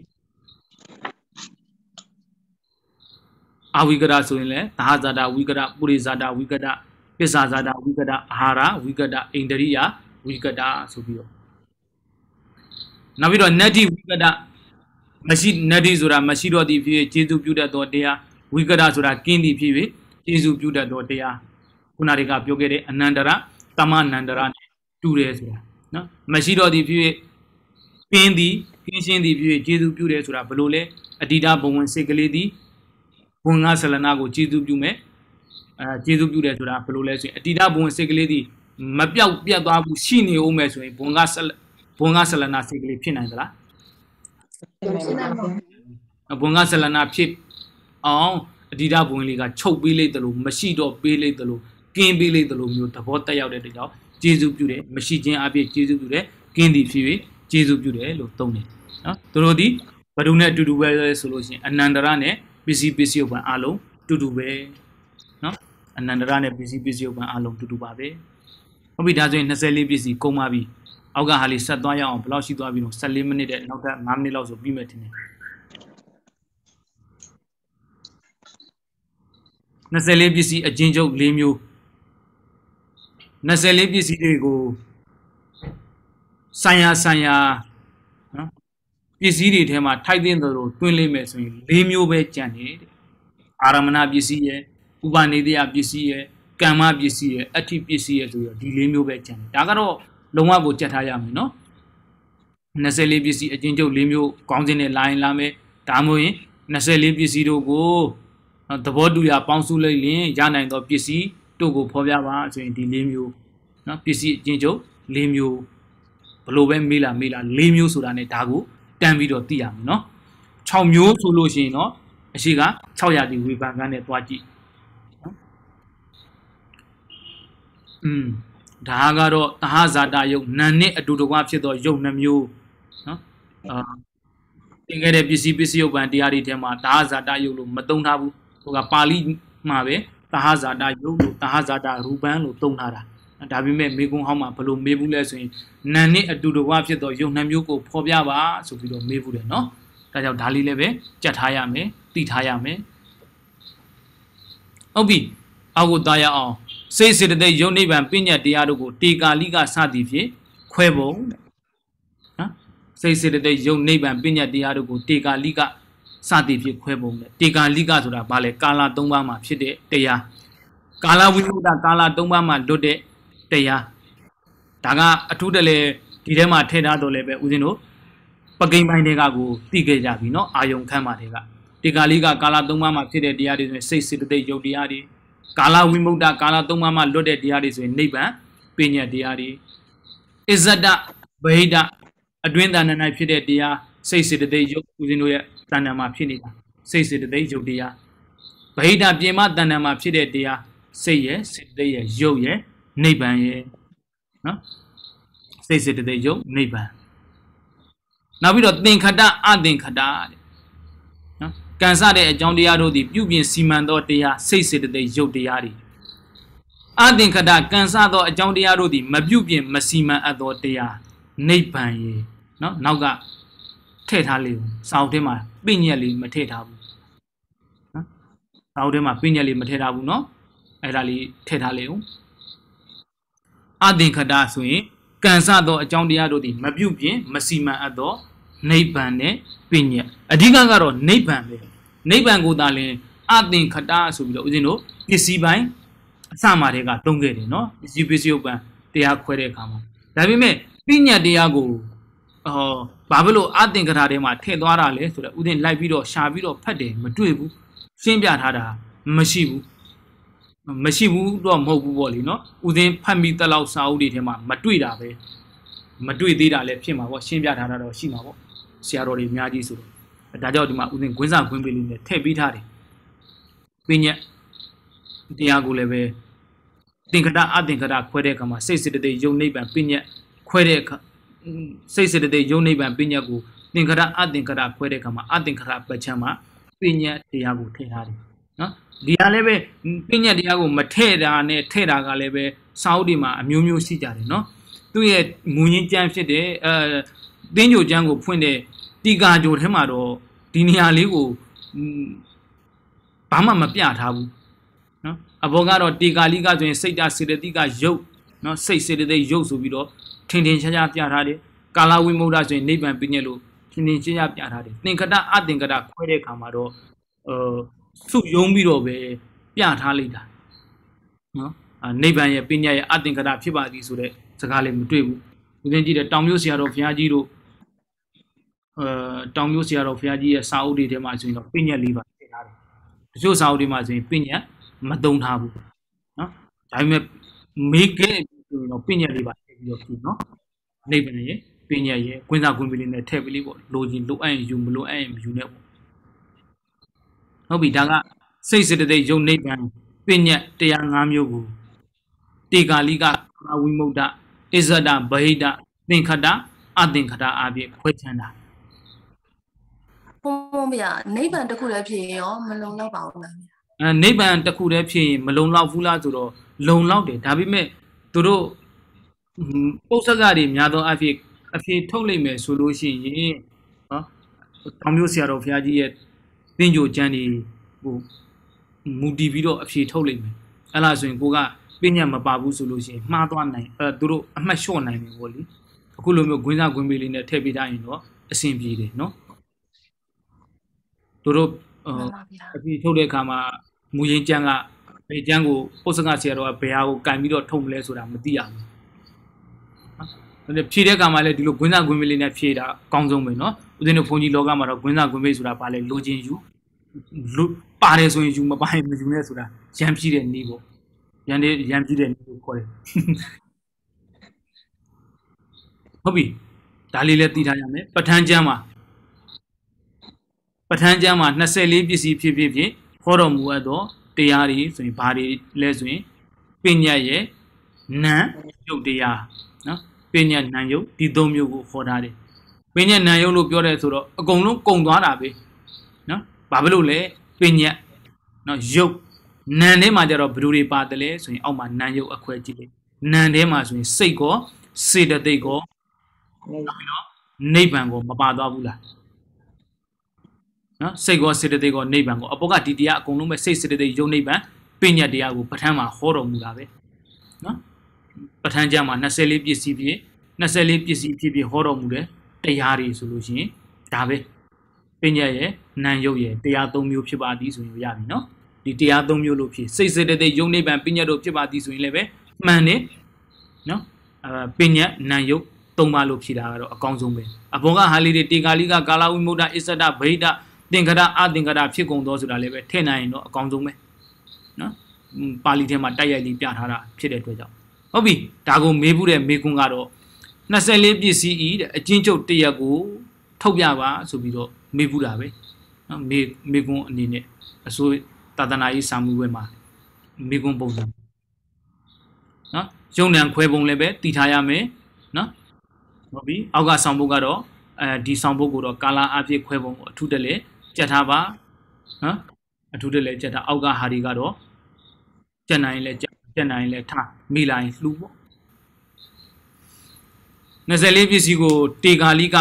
Speaker 1: အဝိကရဆိုရင်လည်းဒါဟာဇာတဝိကရပုရိဇာတဝိကရပိစာဇာတဝိကရအာဟာရဝိကရအိန္ဒရိယဝိကရဆိုပြီးတော့နောက်ပြီးတော့နတ္တိဝိကရမရှိနတ္တိဆိုတာမရှိတော့သည်ဖြစ်ဖြစ်ကျေစုပြုတတ်သောတရားဝိကရဆိုတာကင်းသည်ဖြစ်ဖြစ်ကျေစုပြုတတ်သောတရားခုနတွေကပြောခဲ့တဲ့အနန္တရတမနန္တရနဲ့တူတယ်ဆိုတာနော်မရှိတော့သည်ဖြစ်၍ပင်သည်ကင်းရှင်းသည်ဖြစ်၍ကျေသူပြုတယ်ဆိုတာဘယ်လိုလဲအတိဒဘဝင်စိတ်ကလေးသည်ဘဝင်ငါဆလနာကိုကျေသူပြုမယ်အဲကျေသူပြုတယ်ဆိုတာဘယ်လိုလဲဆိုရင်အတိဒဘဝင်စိတ်ကလေးသည်မပြောက်ပြတ်သွားဘူးရှိနေဦးမယ်ဆိုရင်ဘဝင်ငါဆလဘဝင်ငါဆလနာစိတ်ကလေးဖြစ်နိုင်သလား
Speaker 2: ဖြစ်နိုင်ပါဘူ
Speaker 1: းဘဝင်ငါဆလနာဖြစ်အောင်အဒီဒဘဝင်လေးကချုပ်ပေးလိုက်တယ်လို့မရှိတော့ပေးလိုက်တယ်လို့ကင်းပေးလိုက်သလိုမျိုးသဘောတက်ရောက်တဲ့တကြောင်ကျေးဇူးပြုတယ်မရှိခြင်းအပြင်ကျေးဇူးပြုတယ်ကင်းသည်ဖြစ်၍ကျေးဇူးပြုတယ်လို့သုံးတယ်နော်သူတို့ဒီဘဒုနဲ့အတူတူပဲဆိုလို့ရှိရင် အနန္တရနဲ့ပစ္စည်းပစ္စည်းဥပ္ပံအလုံးတူတူပဲနော်အနန္တရနဲ့ပစ္စည်းပစ္စည်းဥပ္ပံအလုံးတူတူပါပဲဟုတ်ပြီဒါဆိုရင်24ပစ္စည်းကုန်ပါပြီအောက်ကဟာလေးဆက်သွားရအောင်ဘယ်လောက်ရှိသွားပြီလို့14မိနစ်တဲ့နောက်ထပ်5မိနစ်လောက်ဆိုပြီးမယ်ထင်တယ်24ပစ္စည်းအချင်းချုပ်၄မျိုး24ပစ္စည်းတွေကိုဆိုင်ရာဆိုင်ရာနော်ပစ္စည်းတွေထဲမှာထိုက်တဲ့တို့တွင်းလိမ့်မယ်ဆိုရင်၄မျိုးပဲကြံနေတယ်အာရမဏပစ္စည်းရဲ့ဥပနိဒယပစ္စည်းရဲ့ကမ္မပစ္စည်းရဲ့အဋ္ဌိပစ္စည်းရဲ့ဆိုတော့ဒီ၄မျိုးပဲကြံတယ်ဒါကတော့လုံးဝကိုကြက်ထားရမယ်နော်24ပစ္စည်းအချင်းချုပ်၄မျိုး ကောင်းစင်နဲ့လိုင်းလာမယ်ဒါမှမဟုတ်ရင်24ပစ္စည်းတို့ကိုသဘောတူရပေါင်းစုလိုက်ရင်ရနိုင်သောပစ္စည်းတို့ကိုဖော်ပြပါဆိုရင်ဒီ၄မျိုးเนาะပစ္စည်းအချင်းချုပ်၄မျိုးဘလို့ပဲမေးလာမေးလာ၄မျိုးဆိုတာ ਨੇ ဒါကို တန်းပြီးတော့သိရမယ်เนาะ6မျိုးဆိုလို့ရှိရင်เนาะအရှိက600ဒီဝေဘာကန်းနဲ့တွားကြည့်อืมဒါကတော့တဟဇာတယုတ်နန်နဲ့အတူတကွဖြစ်သောယုတ်နှမျိုးเนาะအာသင်ခဲ့တဲ့ပစ္စည်းပစ္စယုတ်ပံတရားတွေထဲမှာဒါဟဇာတယုတ်လို့မသုံးထားဘူးဟိုကပါဠိမှာပဲသဟဇာတာယုတ်လို့သဟဇာတာရူပန်လို့သုံးထားတာဒါပေမဲ့မေကွန်းဟောင်းမှာဘလို့မေးဘူးလဲဆိုရင်နာနဲ့အတူတဝဖြစ်သောယုတ်နှမျိုးကိုဖော်ပြပါဆိုပြီးတော့မေးဘူးတယ်နော်ဒါကြောင့်ဒါလေးလည်းပဲကြက်ထားရမယ်သိထားရမယ်ဟုတ်ပြီအောက်ကိုသားရအောင်စိတ်စေတသိက်ယုတ်နိဗ္ဗာန်ပညာတရားတို့ကိုတေကာလိကစသည်ဖြင့်ခွဲပုံတဲ့နော်စိတ်စေတသိက်ယုတ်နိဗ္ဗာန်ပညာတရားတို့ကိုတေကာလိကစသည်ဖြင့်ခွဲပုံနဲ့တေကာလိကဆိုတာဘာလဲကာလ၃ပါးမှာဖြစ်တဲ့တရားကာလဝိမုဒ္ဒကာလ၃ပါးမှာလွတ်တဲ့တရားဒါကအထူးတလဲဒီထဲမှာထည့်ထားတော့လည်းပဲဦးဇင်းတို့ပကိန်းပိုင်းတွေကကိုသိခဲ့ကြပြီเนาะအာယုံခန့်ပါတွေကတေကာလိကကာလ၃ပါးမှာဖြစ်တဲ့တရားတွေဆိုရင်စိတ်စေတသိက်ယုတ်တရားတွေကာလဝိမုဒ္ဒကာလ၃ပါးမှာလွတ်တဲ့တရားတွေဆိုရင်နိဗ္ဗာန်ပညာတရားတွေအဇ္ဇတဗဟိတအတွင်းတဏ္ဍာ၌ဖြစ်တဲ့တရားစိတ်စေတသိက်ယုတ်ဦးဇင်းတို့ရဲ့တဏ္ဍာမှာဖြစ်နေတာစိတ်စေတသိက်ယုတ်တရားဗဟိတပြင်မတဏ္ဍာမှာဖြစ်တဲ့တရားစိတ်ရဲ့စေတသိက်ရဲ့ယုတ်ရဲ့နိဗ္ဗာန်ရဲ့နော်စိတ်စေတသိက်ယုတ်နိဗ္ဗာန်နောက်ပြီးတော့သင်္ခတအသင်္ခတတဲ့နော်ကံစတဲ့အကြောင်းတရားတို့သည် ပြုပြင် စီမံသောတရားစိတ်စေတသိက်ယုတ်တရားတွေအသင်္ခတကံစသောအကြောင်းတရားတို့သည်မပြုပြင်မစီမံအပ်သောတရားနိဗ္ဗာန်ရေနော်နောက်ကထည့်ထားလေးစာအုပ်ထဲမှာပညက်လေးမထည့်ထားဘူးနော်အောက်ထဲမှာပညက်လေးမထည့်ထားဘူးနော်အဲ့ဒါလေးထည့်ထားလေဦးအသင်္ခတာဆိုရင်ကံစသောအကြောင်းတရားတို့သည်မပြုတ်ပြင်မစီမံအပ်သောနိဗ္ဗာန်နဲ့ပညက်အဓိကကတော့နိဗ္ဗာန်ပဲနိဗ္ဗာန်ကိုသာလင်အသင်္ခတာဆိုပြီးတော့ဦးဇင်းတို့ပစ္စည်းပိုင်းအစမှတည်းကသုံးခဲ့တယ်နော်ပစ္စည်းပစ္စယုတ်ပံတရားခွဲတဲ့အခါမှာဒါပေမဲ့ပညာတရားကိုအော်ဘာဖြစ်လို့အသင်္ကထာထဲမှာထည့်သွားတာလဲဆိုတော့ဥဒင်လိုက်ပြီးတော့ရှာပြီးတော့ဖတ်တယ်မတွေ့ဘူးရှင်းပြထားတာမရှိဘူးမရှိဘူးတော့မဟုတ်ဘူးပေါ့လေနော်ဥဒင်ဖတ်ပြီးတလောက်စာအုပ်တွေထဲမှာမတွေ့တာပဲမတွေ့သေးတာလည်းဖြစ်မှာပေါ့ရှင်းပြထားတာတော့ရှိမှာပေါ့ဆရာတော်တွေအများကြီးဆိုတော့ဒါကြောင့်ဒီမှာဥဒင်ကွင်းစာကွင်းပေးလေးနဲ့ထည့်ပေးထားတယ်ပညာတရားကိုလည်းပဲသင်္ကတအသင်္ကတခွဲတဲ့အခါမှာစိတ်စေတသိက်ယုံနိဗ္ဗာန်ပညာခွဲတဲ့အခါစိတ်စေတသိက်ယုံနိဗ္ဗာန်ပညာကိုသင်္ခရအသင်္ခရခွဲတဲ့အခါမှာအသင်္ခရပဋ္ဌာန်မှာပညာတရားကိုထည့်ထားတယ်နော်ဒီဟာလည်းပဲပညာတရားကို မထည့်တာနဲ့ထည့်တာကလည်းပဲစာအုပ်တွေမှာအမျိုးမျိုးရှိကြတယ်နော်သူ့ရဲ့မူရင်းကျမ်းဖြစ်တဲ့အဲသင်းကြိုကျမ်းကို ဖွင့်တဲ့တီကာကြိုထဲမှာတော့ဒီနေရာလေးကိုဘာမှမပြထားဘူးနော်အဘောကတော့တီကာလိကဆိုရင် စိတ်တစေတသိကယုတ်နော်စိတ်စေတသိက်ယုတ်ဆိုပြီးတော့ထင်ထင်ရှားရှားပြထားတယ်ကာလဝိမု ക്ത ဆိုရင်နိဗ္ဗာန်ပြည့်ညက်လို့ထင်ထင်ရှားရှားပြထားတယ်သင်္ကတအသင်္ကတခွဲတဲ့အခါမှာတော့အဲစုယုံပြီးတော့ပဲပြထားလိုက်တာနော်နိဗ္ဗာန်ရဲ့ပညာရဲ့အသင်္ကတဖြစ်ပါသည်ဆိုတဲ့စကားလေးမတွေ့ဘူးဦးဇင်းကြည့်တဲ့တောင်မျိုးဆရာတော်ဘုရားကြီးတို့အဲတောင်မျိုးဆရာတော်ဘုရားကြီးရဲ့စာအုပ်တွေထဲမှာဆိုရင်တော့ပညာလေးပါထည့်ထားတယ်တချို့စာအုပ်တွေမှာဆိုရင်ပညာမသုံးထားဘူးနော်ဒါပေမဲ့မေးခဲ့ပြီးဆိုရင်တော့ပညာလေးပါပြီးတော့ပြုနော်နိဗ္ဗာန်ရဲ့ပညာရဲ့ကွင်းစားကွင်းပလေးနဲ့ထည့်ပလေးပေါ့လိုချင်လိုအပ်ရင်ယူမလိုအပ်ရင်မယူနဲ့ပေါ့ဟုတ်ပြီဒါကစိတ်စေတသိက်ယုံနိဗ္ဗာန်ပညာတရား၅မျိုးကိုတေကာလိကဝိမု ക്ത အစ္ဆဒဗဟိတသင်္ခတအသင်္ခတအပြည့်ခွဲခြမ်းတာ
Speaker 2: ပုံဗျာနိဗ္ဗာန်တစ်ခုလည်းဖြစ်ရင်ရောမလုံလောက်ပါဘူးလား
Speaker 1: အဲနိဗ္ဗာန်တစ်ခုလည်းဖြစ်ရင်မလုံလောက်ဘူးလားဆိုတော့လုံလောက်တယ်ဒါပေမဲ့သူတို့ပုတ်ဆက်ကတွေများသောအဖြစ်အဖြစ်ထုတ်လိုက်မယ်ဆိုလို့ရှိရင်နော်တောင်မျိုးဆရာတော်ဘုရားကြီးရဲ့သင်ကြိုကျမ်းတွေဟိုမူတည်ပြီးတော့အဖြေထုတ်လိုက်မယ်အဲ့လားဆိုရင်ကိုကပညာမပါဘူးဆိုလို့ရှိရင်မှားသွားနိုင်အဲသူတို့အမှတ်လျှော့နိုင်တယ်ပေါ့လေအခုလိုမျိုးဂွင်းစားဂွင်းပေးလေးနဲ့ထည့်ပေးကြရင်တော့အဆင်ပြေတယ်နော်သူတို့အဖြေထုတ်တဲ့အခါမှာမူရင်းကျမ်းကဘယ်ကျမ်းကိုပုစကဆရာတော်ကဘယ်ဟာကိုကန်ပြီးတော့ထုတ်မလဲဆိုတာမသိရဘူးဖြည့်တဲ့ကံမှာလည်းဒီလိုဂွင်းစာဂွင်းမေးလေးနဲ့ဖြည့်တာအကောင်းဆုံးပဲเนาะဦးဇင်းတို့ဘုန်းကြီးလောကမှာတော့ဂွင်းစာဂွင်းမေးဆိုတာပါလေလိုချင်ယူလူပါတယ်ဆိုရင်ယူမပါရင်မယူနဲ့ဆိုတာရံပြည့်တဲ့နေပေါ့ရံတဲ့ရံပြည့်တဲ့နေကိုခေါ်တယ်ဟုတ်ပြီဒါလေးလည်းသိထားရမယ်ပဋ္ဌာန်းကျမ်းမှာပဋ္ဌာန်းကျမ်းမှာ24ပစ္စည်းဖြစ်ဖြစ်ဖြစ်ဟောတော်မူအပ်သော တရားတွေဆိုရင်ဘာတွေလဲဆိုရင်ပညာရဲ့နံယုတ်တရားနော်ပညာနံယုတ်ဒီသုံးမျိုးကိုခေါ်ထားတယ်ပညာနံယုတ်လို့ပြောတယ်ဆိုတော့အကုန်လုံးကုံသွားတာပဲနော်ဘာဖြစ်လို့လဲပညာနော်ယုတ်နံထဲမှာကြတော့ဘယ်လိုတွေပါတယ်လဲဆိုရင်အောက်မှာနံယုတ်အခွဲကြည့်တယ်နံထဲမှာဆိုရင်စိတ်ကောစေတသိက်ကောနော်နိဗ္ဗာန်ကိုမပါသွားဘူးလားနော်စိတ်ကောစေတသိက်ကောနိဗ္ဗာန်ကိုအပေါ်ကဒီတရားအကုန်လုံးပဲစိတ်စေတသိက်ယုတ်နိဗ္ဗာန်ပညာတရားကိုပဋ္ဌာန်းမှာဟောတော်မူတာပဲနော်ပဋ္ဌာန်းကျမ်းမှာ24ပစ္စည်းဖြစ်24ပစ္စည်းဖြစ်ဖြစ်ဟောတော်မူတဲ့တရားတွေဆိုလို့ရှိရင်ဒါပဲပညာရဲ့နံရုပ်ရဲ့တရား၃မျိုးဖြစ်ပါသည်ဆိုရင်ရပြီနော်ဒီတရား၃မျိုးလို့ဖြစ်စိတ်စေတသိက်ယုံနိဗ္ဗာန်ပညာတို့ဖြစ်ပါသည်ဆိုရင်လည်းပဲမှန်တယ်နော်အဲပညာနံရုပ်သုံးပါလို့ဖြေတာကတော့အကောင်းဆုံးပဲအဘောကဟာလီတွေတေကာလီကကာလာဝိမုဒ္ဒအစ္စဒဗိဒသင်္ကရအသင်္ကရဖြစ်ကုန်သောဆိုတာလည်းပဲထည့်နိုင်ရင်တော့အကောင်းဆုံးပဲနော်ပါဠိထဲမှာတိုက်ရိုက်လေးပြထားတာဖြစ်တဲ့အတွက်ကြောင့်ဟုတ်ပြီဒါကိုမေးဘူးတဲ့မေကွန်းကတော့24ပစ္စည်းဤတဲ့အချင်းချုပ်တရက်ကိုထုတ်ပြပါဆိုပြီးတော့မေးဘူးတာပဲနော်မေမေကွန်းအနေနဲ့အစိုးသာသနာရေးစာမှုဝဲမှာမေကွန်းပုံစံနော်ယုံ nant ခွဲပုံလည်းပဲတည်ထားရမယ်နော်ဟုတ်ပြီအောက်ကဆောင်ဖို့ကတော့အဲဒီဆောင်ဖို့ကိုတော့ကာလာအပြည့်ခွဲပုံကိုအထူးတက်လေကြက်ထားပါနော်အထူးတက်လေကြက်ထားအောက်ကဟာဒီကတော့ကြက်နိုင်လဲကြက်ပြန်နိုင်လဲထမိလိုက်လှူပေါ့24ပစ္စည်းကိုတေဂါလိက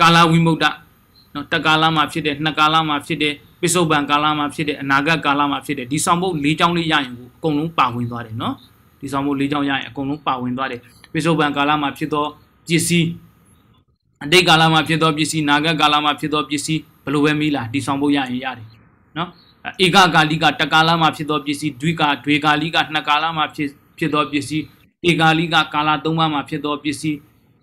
Speaker 1: ကာလဝိမု ക്ത နော်တက္ကာလမှာဖြစ်တဲ့နှစ်ကာလမှာဖြစ်တဲ့ပစ္စုပန်ကာလမှာဖြစ်တဲ့အနာဂတ်ကာလမှာဖြစ်တဲ့ဒီဆောင်ဘုတ်၄ချောင်းလေးရရင်ကိုအကုန်လုံးပါဝင်သွားတယ်နော်ဒီဆောင်ဘုတ်၄ချောင်းရရင်အကုန်လုံးပါဝင်သွားတယ်ပစ္စုပန်ကာလမှာဖြစ်သောပစ္စည်းအတိတ်ကာလမှာဖြစ်သောပစ္စည်းနာဂတ်ကာလမှာဖြစ်သောပစ္စည်းဘယ်လိုပဲမိလားဒီဆောင်ဘုတ်ရရင်ရတယ်နော်ဧကကာလိကတကာလမှာဖြစ်သောပစ္စည်းဒွိကဒွေကာလိကနှစ်ကာလမှာဖြစ်ဖြစ်သောပစ္စည်းတေကာလိကကာလ၃ပါးမှာဖြစ်သောပစ္စည်း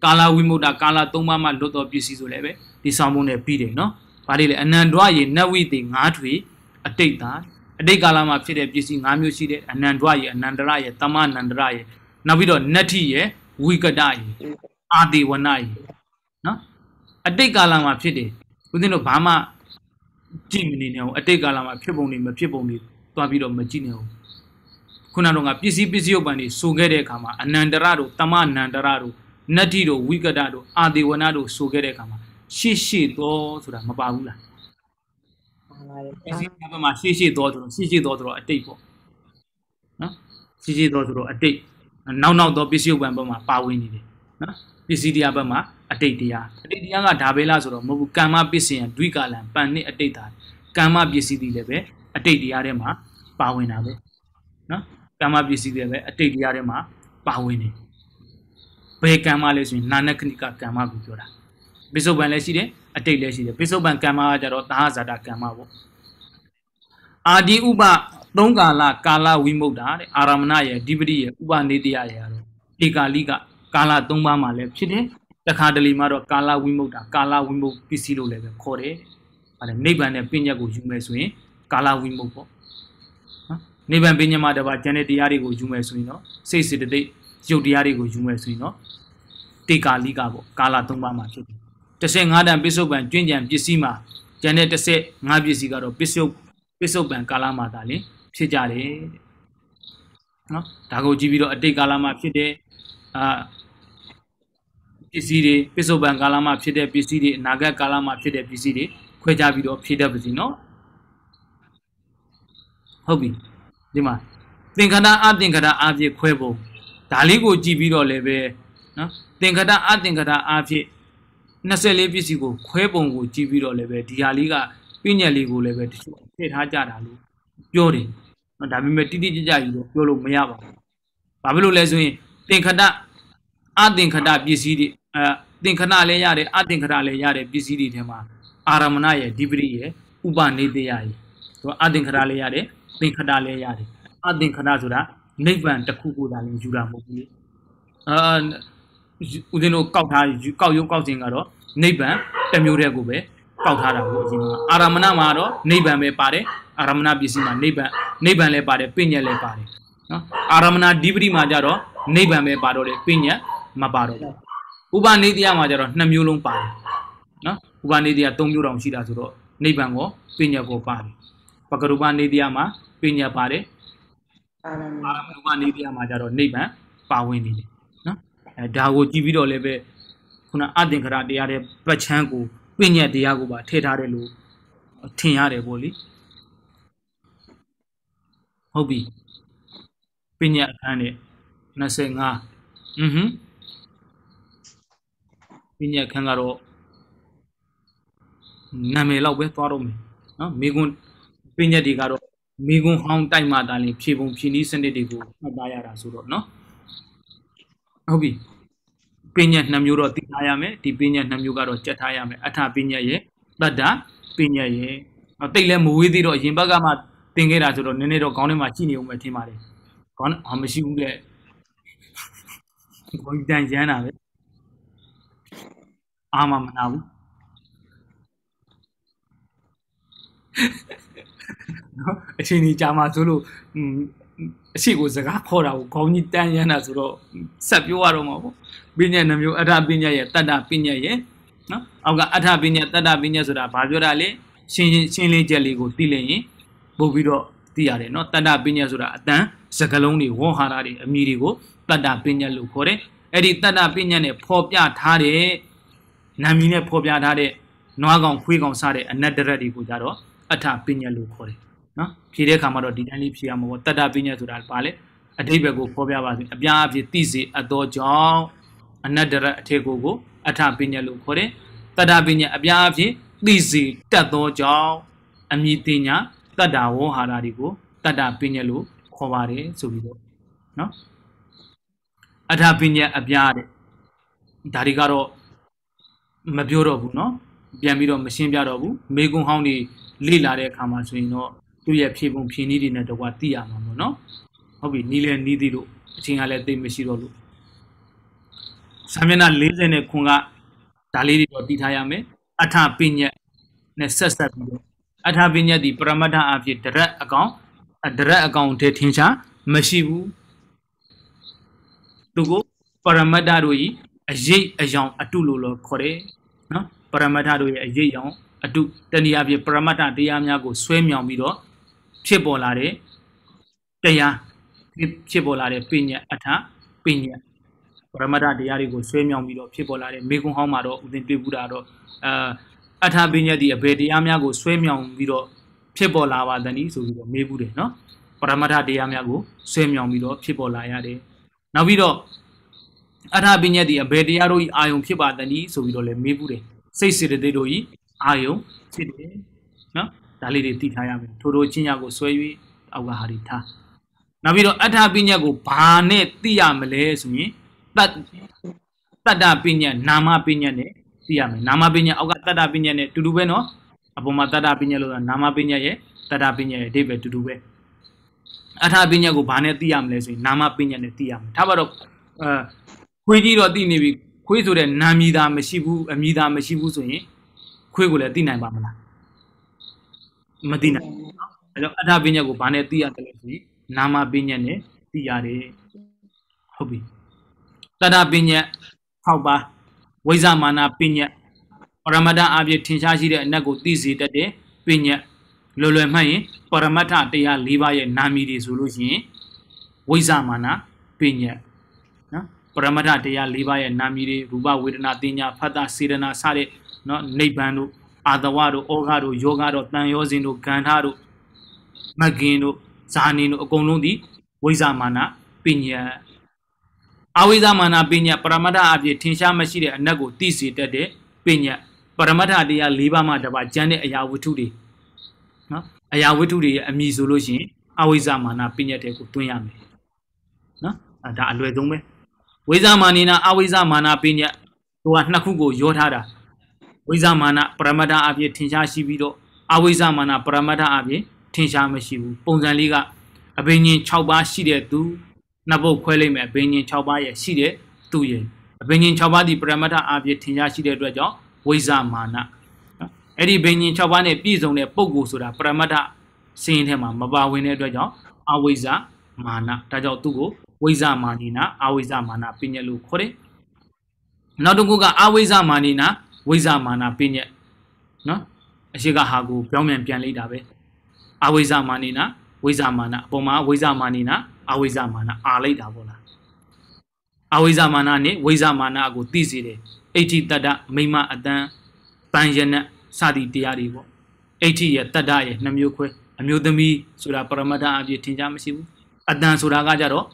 Speaker 1: ကာလဝိမု ക്ത ကာလ၃ပါးမှာလွတ်သောပစ္စည်းဆိုလည်းပဲဒီဆောင်ပုံနဲ့ပြီးတယ်နော်။ဘာတွေလဲအနန္တရေနဝိတိ၅ထွေအတိတ်သာအတိတ်ကာလမှာဖြစ်တဲ့ပစ္စည်း၅မျိုးရှိတယ်အနန္တရေအနန္တရရေတမနန္တရရေနောက်ပြီးတော့နတ္ထိရေဝိကတရေအာတိဝနရေနော်အတိတ်ကာလမှာဖြစ်တယ်ဦးဇင်းတို့ဘာမှကြည့်မနေနိုင်အောင်အတိတ်ကာလမှာဖြစ်ပုံတွေမဖြစ်ပုံတွေသွားပြီးတော့မကြည့်နိုင်အောင်ခုနကတော့ပစ္စည်းပစ္စည်းဥပ္ပန်တွေဆိုခဲ့တဲ့အခါမှာအနန္တရတို့တမနန္တရတို့နတ္တိတို့ဝိကတတို့အာဒေဝနာတို့ဆိုခဲ့တဲ့အခါမှာရှေ့ရှေ့တော်ဆိုတာမပါဘူးလားပစ္စည်းဘက်မှာရှေ့ရှေ့တော်ဆိုတော့ရှေ့ရှေ့တော်ဆိုတော့အတိတ်ပေါ့နော်ရှေ့ရှေ့တော်ဆိုတော့အတိတ်နောက်နောက်တော့ပစ္စည်းဥပ္ပန်ဘက်မှာပါဝင်နေတယ်နော်ပစ္စည်းတရားဘက်မှာအတိတ်တရားအတိတ်တရားကဒါပဲလားဆိုတော့မဟုတ်ဘူးကာမပစ္စယံဒွိကာလံပန်နှစ်အတိတ်တာကာမပစ္စည်းတွေလည်းပဲအတိတ်တရားထဲမှာပါဝင်တာပဲနော်ကာမပစ္စည်းတွေပဲအတိတ်တရားထဲမှာပါဝင်နေဘယ်ကံမလဲဆိုရင်နာနခဏိကကံမကိုပြောတာပိစုံပံလည်းရှိတယ်အတိတ်လည်းရှိတယ်ပိစုံပံကံမကကြတော့သာဇာတာကံမပေါ့အာဒီဥပသုံးကာလကာလဝိမု ക്ത တဲ့အာရမဏရဲ့ဓိပတိရဲ့ဥပနေတရရဲ့ကတော့ဧကာလိကကာလသုံးပါးမှာလည်းဖြစ်တယ်တခါတလေမှာတော့ကာလဝိမု ക്ത ကာလဝိမုပစ္စည်းလို့လည်းပဲခေါ်တယ်။အဲ့ဒါနိဗ္ဗာန်နဲ့ပညာကိုယူမယ်ဆိုရင်ကာလဝိမုပေါ့။နော်နိဗ္ဗာန်ပညာမှာတပါကျန်တဲ့တရားတွေကိုယူမယ်ဆိုရင်တော့စိတ်စေတသိက်ရုပ်တရားတွေကိုယူမယ်ဆိုရင်တော့တေကာလိကပေါ့ကာလ၃ပါးမှာဖြစ်တယ်။15တန်ပစ္စုပန်ကျွင့်ကြံပစ္စည်းမှာကျန်တဲ့15ပစ္စည်းကတော့ပစ္စုပစ္စုပန်ကာလမှာသာလင်ဖြစ်ကြတယ်။နော်ဒါကိုကြည့်ပြီးတော့အတိတ်ကာလမှာဖြစ်တဲ့အာစ္စည်းတွေပစ္စုပန်ကာလမှာဖြစ်တဲ့ပစ္စည်းတွေအနာဂတ်ကာလမှာဖြစ်တဲ့ပစ္စည်းတွေခွဲခြားပြီးတော့ဖြည့်တတ်ပါစီနော်ဟုတ်ပြီဒီမှာသင်္ခါရအသင်္ခါရအဖြစ်ခွဲပုံဒါလေးကိုကြည့်ပြီးတော့လည်းပဲနော်သင်္ခါရအသင်္ခါရအဖြစ်24ပစ္စည်းကိုခွဲပုံကိုကြည့်ပြီးတော့လည်းပဲဒီဟာလေးကပြည့်ညက်လေးကိုလည်းပဲတချို့ထည့်ထားကြတာလို့ပြောတယ်ဒါပေမဲ့တိတိကျကျကြီးတော့ပြောလို့မရပါဘူးဘာဖြစ်လို့လဲဆိုရင်သင်္ခါရအသင်္ခတပစ္စည်းတွေအသင်္ခဏလည်းရတယ်အသင်္ခတလည်းရတယ်ပစ္စည်းတွေထဲမှာအာရမဏရဲ့ဒီပရိရဲ့ဥပနေတယရဲ့သူအသင်္ခတလည်းရတယ်သင်္ခတလည်းရတယ်အသင်္ခတဆိုတာနိဗ္ဗာန်တစ်ခုကိုသာလင်ယူတာမဟုတ်ဘူးလေအာဦးဇင်းတို့ကောက်ထားကောက်ရုပ်ကောက်စဉ်ကတော့နိဗ္ဗာန်တစ်မျိုးတည်းကိုပဲကောက်ထားတာကိုအရင်ကအာရမဏမှာတော့နိဗ္ဗာန်ပဲပါတယ်အာရမဏပစ္စည်းမှာနိဗ္ဗာန်နိဗ္ဗာန်လည်းပါတယ်ပညာလည်းပါတယ်နော်အာရမဏဒီပတိမှာကြတော့နိဗ္ဗာန်ပဲပါတော့တယ်ပညာမပါတော့ဘူးဥပနိတ္တိယမှာကျတော့နှစ်မျိုးလုံးပါတယ်နော်ဥပနိတ္တိယ၃မျိုးတောင်ရှိတာဆိုတော့နိဗ္ဗာန်ကိုပညာကိုပါတယ်ပကရုပနိတ္တိယမှာပညာပါတယ်အာရမရူပနိတ္တိယမှာကျတော့နိဗ္ဗာန်ပါဝင်နေတယ်နော်အဲဒါကိုကြည့်ပြီးတော့လည်းပဲခုနအသင်္ခရတရားတဲ့ပတ်ချမ်းကိုပညာတရားကိုပါထည့်ထားတယ်လို့ထင်ရတယ်ပေါ့လေဟုတ်ပြီပညာအခန်းနဲ့25อือဟွန်းပညာခန်းကတော့နာမည်လောက်ပဲသွားတော့မယ်နော်မိကွန်းပညာတွေကတော့မိကွန်းဟောင်းတိုက်မှတိုင်းဖြေပုံဖြေနည်းစနစ်တွေကိုမှတ်သားရတာဆိုတော့နော်ဟုတ်ပြီပညာနှစ်မျိုးတော့သိထားရမယ်ဒီပညာနှစ်မျိုးကတော့ကြက်ထားရမယ်အထပညာရဲ့တတ္တပညာရဲ့တိတ်လဲမဝေးသေးတော့ရင်ဘက်ကမှသင်ခဲ့တာဆိုတော့နည်းနည်းတော့ခေါင်းထဲမှာရှိနေအောင်ပဲထင်ပါတယ်ခေါင်းဟာမရှိဘူးတဲ့ခေါင်းတန်ရမ်းတာပဲအာမမနာဘူးနော်အချိန်ကြီးကြာမှဆိုလို့အရှိကိုစကားခေါ်တာကိုခေါင်းကြီးတန်းရမ်းတာဆိုတော့ဆက်ပြောရတော့မှာပေါ့ပညာနှမျိုးအထပညာရဲ့တတ္တပညာရဲ့နော်အောက်ကအထပညာတတ္တပညာဆိုတာဘာပြောတာလဲရှင်းရှင်းလင်းချက်လေးကိုသိလင်ရင်ပို့ပြီးတော့သိရတယ်နော်တတ္တပညာဆိုတာအတန်စကလုံးတွေဝေါ်ဟာတာတွေအမီတွေကိုတတ္တပညာလို့ခေါ်တယ်အဲ့ဒီတတ္တပညာနဲ့ဖော်ပြထားတဲ့နာမည်နဲ့ဖော်ပြထားတဲ့နွားကောင်ခွေးကောင်စတဲ့အနတ္တရတွေကိုကြတော့အထပညာလို့ခေါ်တယ်နော်ဖြေတဲ့အခါမှာတော့ဒီတိုင်းလေးဖြေရမှာပေါ့တတ္တပညာဆိုတာပါလေအတိတ်ဘက်ကိုဖော်ပြပါစေအပြားအဖြစ်သိစေအတော်ကြောင့်အနတ္တရအထေကိုကိုအထပညာလို့ခေါ်တယ်တတ္တပညာအပြားအဖြစ်သိစေတတ်သောကြောင့်အမည်တင်ညာတတ္တဝဟာရတွေကိုတတ္တပညာလို့ခေါ်ပါတယ်ဆိုပြီးတော့နော်အထပညာအပြားတဲ့ဒါတွေကတော့မပြောတော့ဘူးเนาะပြန်ပြီးတော့မရှင်းပြတော့ဘူးမေကွန်ဟောင်းတွေလေ့လာတဲ့အခါမှာဆိုရင်တော့သူ့ရဲ့ဖြေပုံဖြေနည်းတွေနဲ့တော့သိရမှာပေါ့เนาะဟုတ်ပြီနီးလဲနီးသေးလို့အချိန်ကလည်းသိမရှိတော့လို့စာမျက်နှာ40နဲ့ခွန်ကဒါလေးတွေတော့တည်ထားရမယ်အထာပညာနဲ့ဆက်ဆက်ပြီးတော့အထာပညာဒီပရမတ္ထအဖြစ်ဒရက်အကောင်ဒရက်အကောင်တဲ့ထင်ရှားမရှိဘူးသူကိုပရမတ္ထတို့ကြီးအရေးအယောင်အတုလို့လို့ခေါ်တယ်နော်ပရမတ္ထတို့ရဲ့အရေးအယောင်အတုတနည်းအားဖြင့်ပရမတ္ထတရားများကိုဆွဲမြောင် ပြီးတော့ဖြစ်ပေါ်လာတဲ့တရားဖြစ်ပေါ်လာတဲ့ပညာအထပညာပရမတ္ထတရားတွေကိုဆွဲမြောင်ပြီးတော့ဖြစ်ပေါ်လာတဲ့မေခွန်းဟောင်းမှာတော့ဥစဉ်တွေ့ဘူးတာတော့အာအထပညာဒီအဘယ်တရားများကိုဆွဲမြောင်ပြီးတော့ဖြစ်ပေါ်လာပါသနည်းဆိုပြီးတော့မေးဘူးတယ်နော်ပရမတ္ထတရားများကိုဆွဲမြောင်ပြီးတော့ဖြစ်ပေါ်လာရတယ်နောက်ပြီးတော့အထာပညာသည်အဘယ်တရားတို့၏အာယုံဖြစ်ပါသနည်းဆိုပြီးတော့လည်းမေးဘူးတယ်စိတ်စေတသိက်တို့၏အာယုံဖြစ်တယ်နော်ဒါလေးတွေသိထားရမယ်ထိုတို့ချင်းရကိုဆွဲ၍အောက်ကဟာတွေထားနောက်ပြီးတော့အထာပညာကိုဘာနဲ့သိရမလဲဆိုရင်တတ်တတ္တပညာနာမပညာနဲ့သိရမယ်နာမပညာအောက်ကတတ္တပညာနဲ့တူတူပဲနော်အပေါ်မှာတတ္တပညာလို့နာမပညာရဲ့တတ္တပညာရဲ့အဓိပ္ပာယ်တူတူပဲအထာပညာကိုဘာနဲ့သိရမလဲဆိုရင် နာမပညာနဲ့သိရမယ်ဒါပါတော့ခွေးကြီးတော့သိနေပြီခွေးဆိုတဲ့နာမည်သာမရှိဘူးအမည်သာမရှိဘူးဆိုရင်ခွေးကိုလည်းသိနိုင်ပါမလားမသိနိုင်ဘူးเนาะအဲတော့အထာပညာကိုဘာနဲ့သိရတယ်လဲဆိုရင်နာမပညာနဲ့သိရတယ်ဟုတ်ပြီတတပညာ6ပါးဝိဇ္ဇမာနပညာပရမတ္ထအပြည့်ထင်ရှားရှိတဲ့အနက်ကိုသိစေတတ်တဲ့ပညာလွယ်လွယ်မှတ်ရင်ပရမတ္ထတရား၄ပါးရဲ့နာမည်တွေဆိုလို့ရှိရင်ဝိဇ္ဇမာနပညာပရမတ္ထတရား၄ပါးရဲ့နာမည်တွေရူပဝေဒနာတင်ညာဖတ်တာစေတနာစတဲ့နော်နိဗ္ဗာန်တို့အာသဝတို့ဩဃတို့ယောဂတို့တန်ရောစဉ်တို့ဂန္ဓာတို့မကင်တို့ဇာနေတို့အကုန်လုံးဒီဝိဇာမာနပညာအဝိဇာမာနပညာပရမတ္ထအပြည့်ထင်ရှားမရှိတဲ့အနက်ကိုသိစေတတ်တဲ့ပညာပရမတ္ထတရား၄ပါးမှတပါးကျမ်းတဲ့အရာဝတ္ထုတွေနော်အရာဝတ္ထုတွေရဲ့အမည်ဆိုလို့ရှိရင်အဝိဇ္ဇာမာနပညာတွေကိုတွင်းရမယ်နော်ဒါအလွယ်ဆုံးပဲဝိဇာမာနနာအဝိဇာမာနပညာသူကနှစ်ခုကိုရောထားတာဝိဇာမာနပရမတ္ထအဖြစ်ထင်ရှားရှိပြီးတော့အဝိဇ္ဇမာနပရမတ္ထအပြင်ထင်ရှားမရှိဘူးပုံစံလေးကအဘိညာဉ်6ပါးရှိတဲ့သူနှစ်ပုတ်ခွဲလိုက်မယ်အဘိညာဉ်6ပါးရဲ့ရှိတဲ့သူရဲ့အဘိညာဉ်6ပါးဒီပရမတ္ထအပြင်ထင်ရှားရှိတဲ့အတွက်ကြောင့်ဝိဇ္ဇမာနအဲ့ဒီဘိညာဉ်6ပါးနဲ့ပြည့်စုံတဲ့ပုဂ္ဂိုလ်ဆိုတာပရမတ္ထစင်းထဲမှာမပါဝင်တဲ့အတွက်ကြောင့်အဝိဇ္ဇမာနဒါကြောင့်သူ့ကိုဝိဇမာနိနာအာဝိဇမာနာပညာလို့ခေါ်တယ်နောက်တစ်ခုကအာဝိဇမာနိနာဝိဇမာနာပညာနော်အရှိကဟာကိုပြောင်းပြန်ပြန်လိုက်တာပဲအာဝိဇမာနိနာဝိဇမာနာအပေါ်မှာဝိဇမာနိနာအာဝိဇမာနာအာလိုက်တာပေါ့လားအာဝိဇမာနာနဲ့ဝိဇမာနာကိုသိစေတယ်အဋ္ဌိတတ္တမိမအတန်းတန်ရဏစသည်တရားတွေပေါ့အဋ္ဌိရဲ့တတ္တရဲ့နှမျိုးခွဲအမျိုးသမီးဆိုတာပရမတ္ထအပြည့်ထင်ရှားမရှိဘူးအတန်ဆိုတာကကြတော့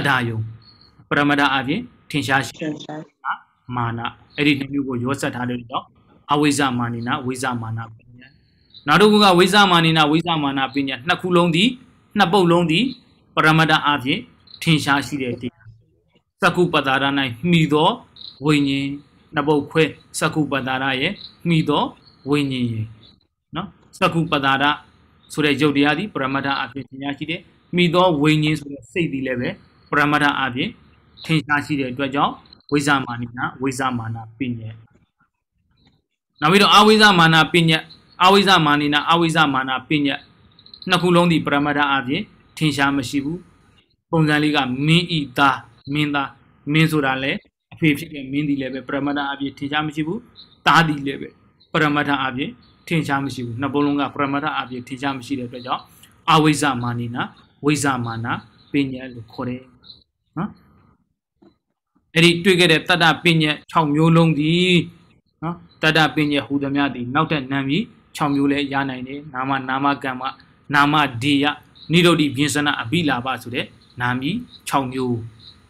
Speaker 1: တ္တာယုံပရမတ္တအပြင်ထင်ရှားရှိမာနအဲ့ဒီနှမျိုးကိုရောဆက်ထားလို့တော့အဝိဇ္ဇမာနိနာဝိဇ္ဇမာနာပညာနောက်တစ်ခုကဝိဇ္ဇမာနိနာဝိဇ္ဇမာနာပညာနှစ်ခုလုံးသည်နှစ်ပုတ်လုံးသည် ပရမတ္တအပြင်ထင်ရှားရှိတဲ့တရားသကုပ္ပတာရ၌မှီသောဝိညာဉ်နှစ်ပုတ်ခွဲသကုပ္ပတာရရဲ့မှီသောဝိညာဉ်ရေနော်သကုပ္ပတာရဆိုတဲ့ယုတ်တရားသည်ပရမတ္တအပြင်ထင်ရှားရှိတဲ့မိသောဝိညာဉ်ဆိုတဲ့စိတ်ဒီလည်းပဲရမတ္ထအပြင်ထင်ရှားရှိတဲ့အတွက်ကြောင့်ဝိဇာမာနဝိဇာမာနပညာနောက်ပြီးတော့အဝိဇာမာနပညာအဝိဇာမာနအဝိဇာမာနပညာနှစ်ခုလုံးဒီပရမတ္ထအပြင်ထင်ရှားမရှိဘူးပုံစံလေးကမင်းဤသားမင်းသားမင်းဆိုတာလဲအဖေဖြစ်တဲ့မင်းဒီလည်းပဲပရမတ္ထအပြင်ထင်ရှားမရှိဘူးသားဒီလည်းပဲပရမတ္ထအပြင်ထင်ရှားမရှိဘူးနှစ်ပုံလုံးကပရမတ္ထအပြင်ထင်ရှားမရှိတဲ့အတွက်ကြောင့်အဝိဇ္ဇမာနိနာဝိဇ္ဇမာနာပညာလို့ခေါ်တယ်နော်အဲ့ဒီတွေ့ခဲ့တဲ့တတ္တပညာ6မျိုးလုံးဒီနော်တတ္တပညာဟူသမျှဒီနောက်ထပ်နာမည်6မျိုးလဲရနိုင်တယ်နာမနာမကမ္မနာမဒီယနိရုဒ္ဓိဘိဉ္စနာအဘိလာဘဆိုတဲ့နာမည်6မျိုး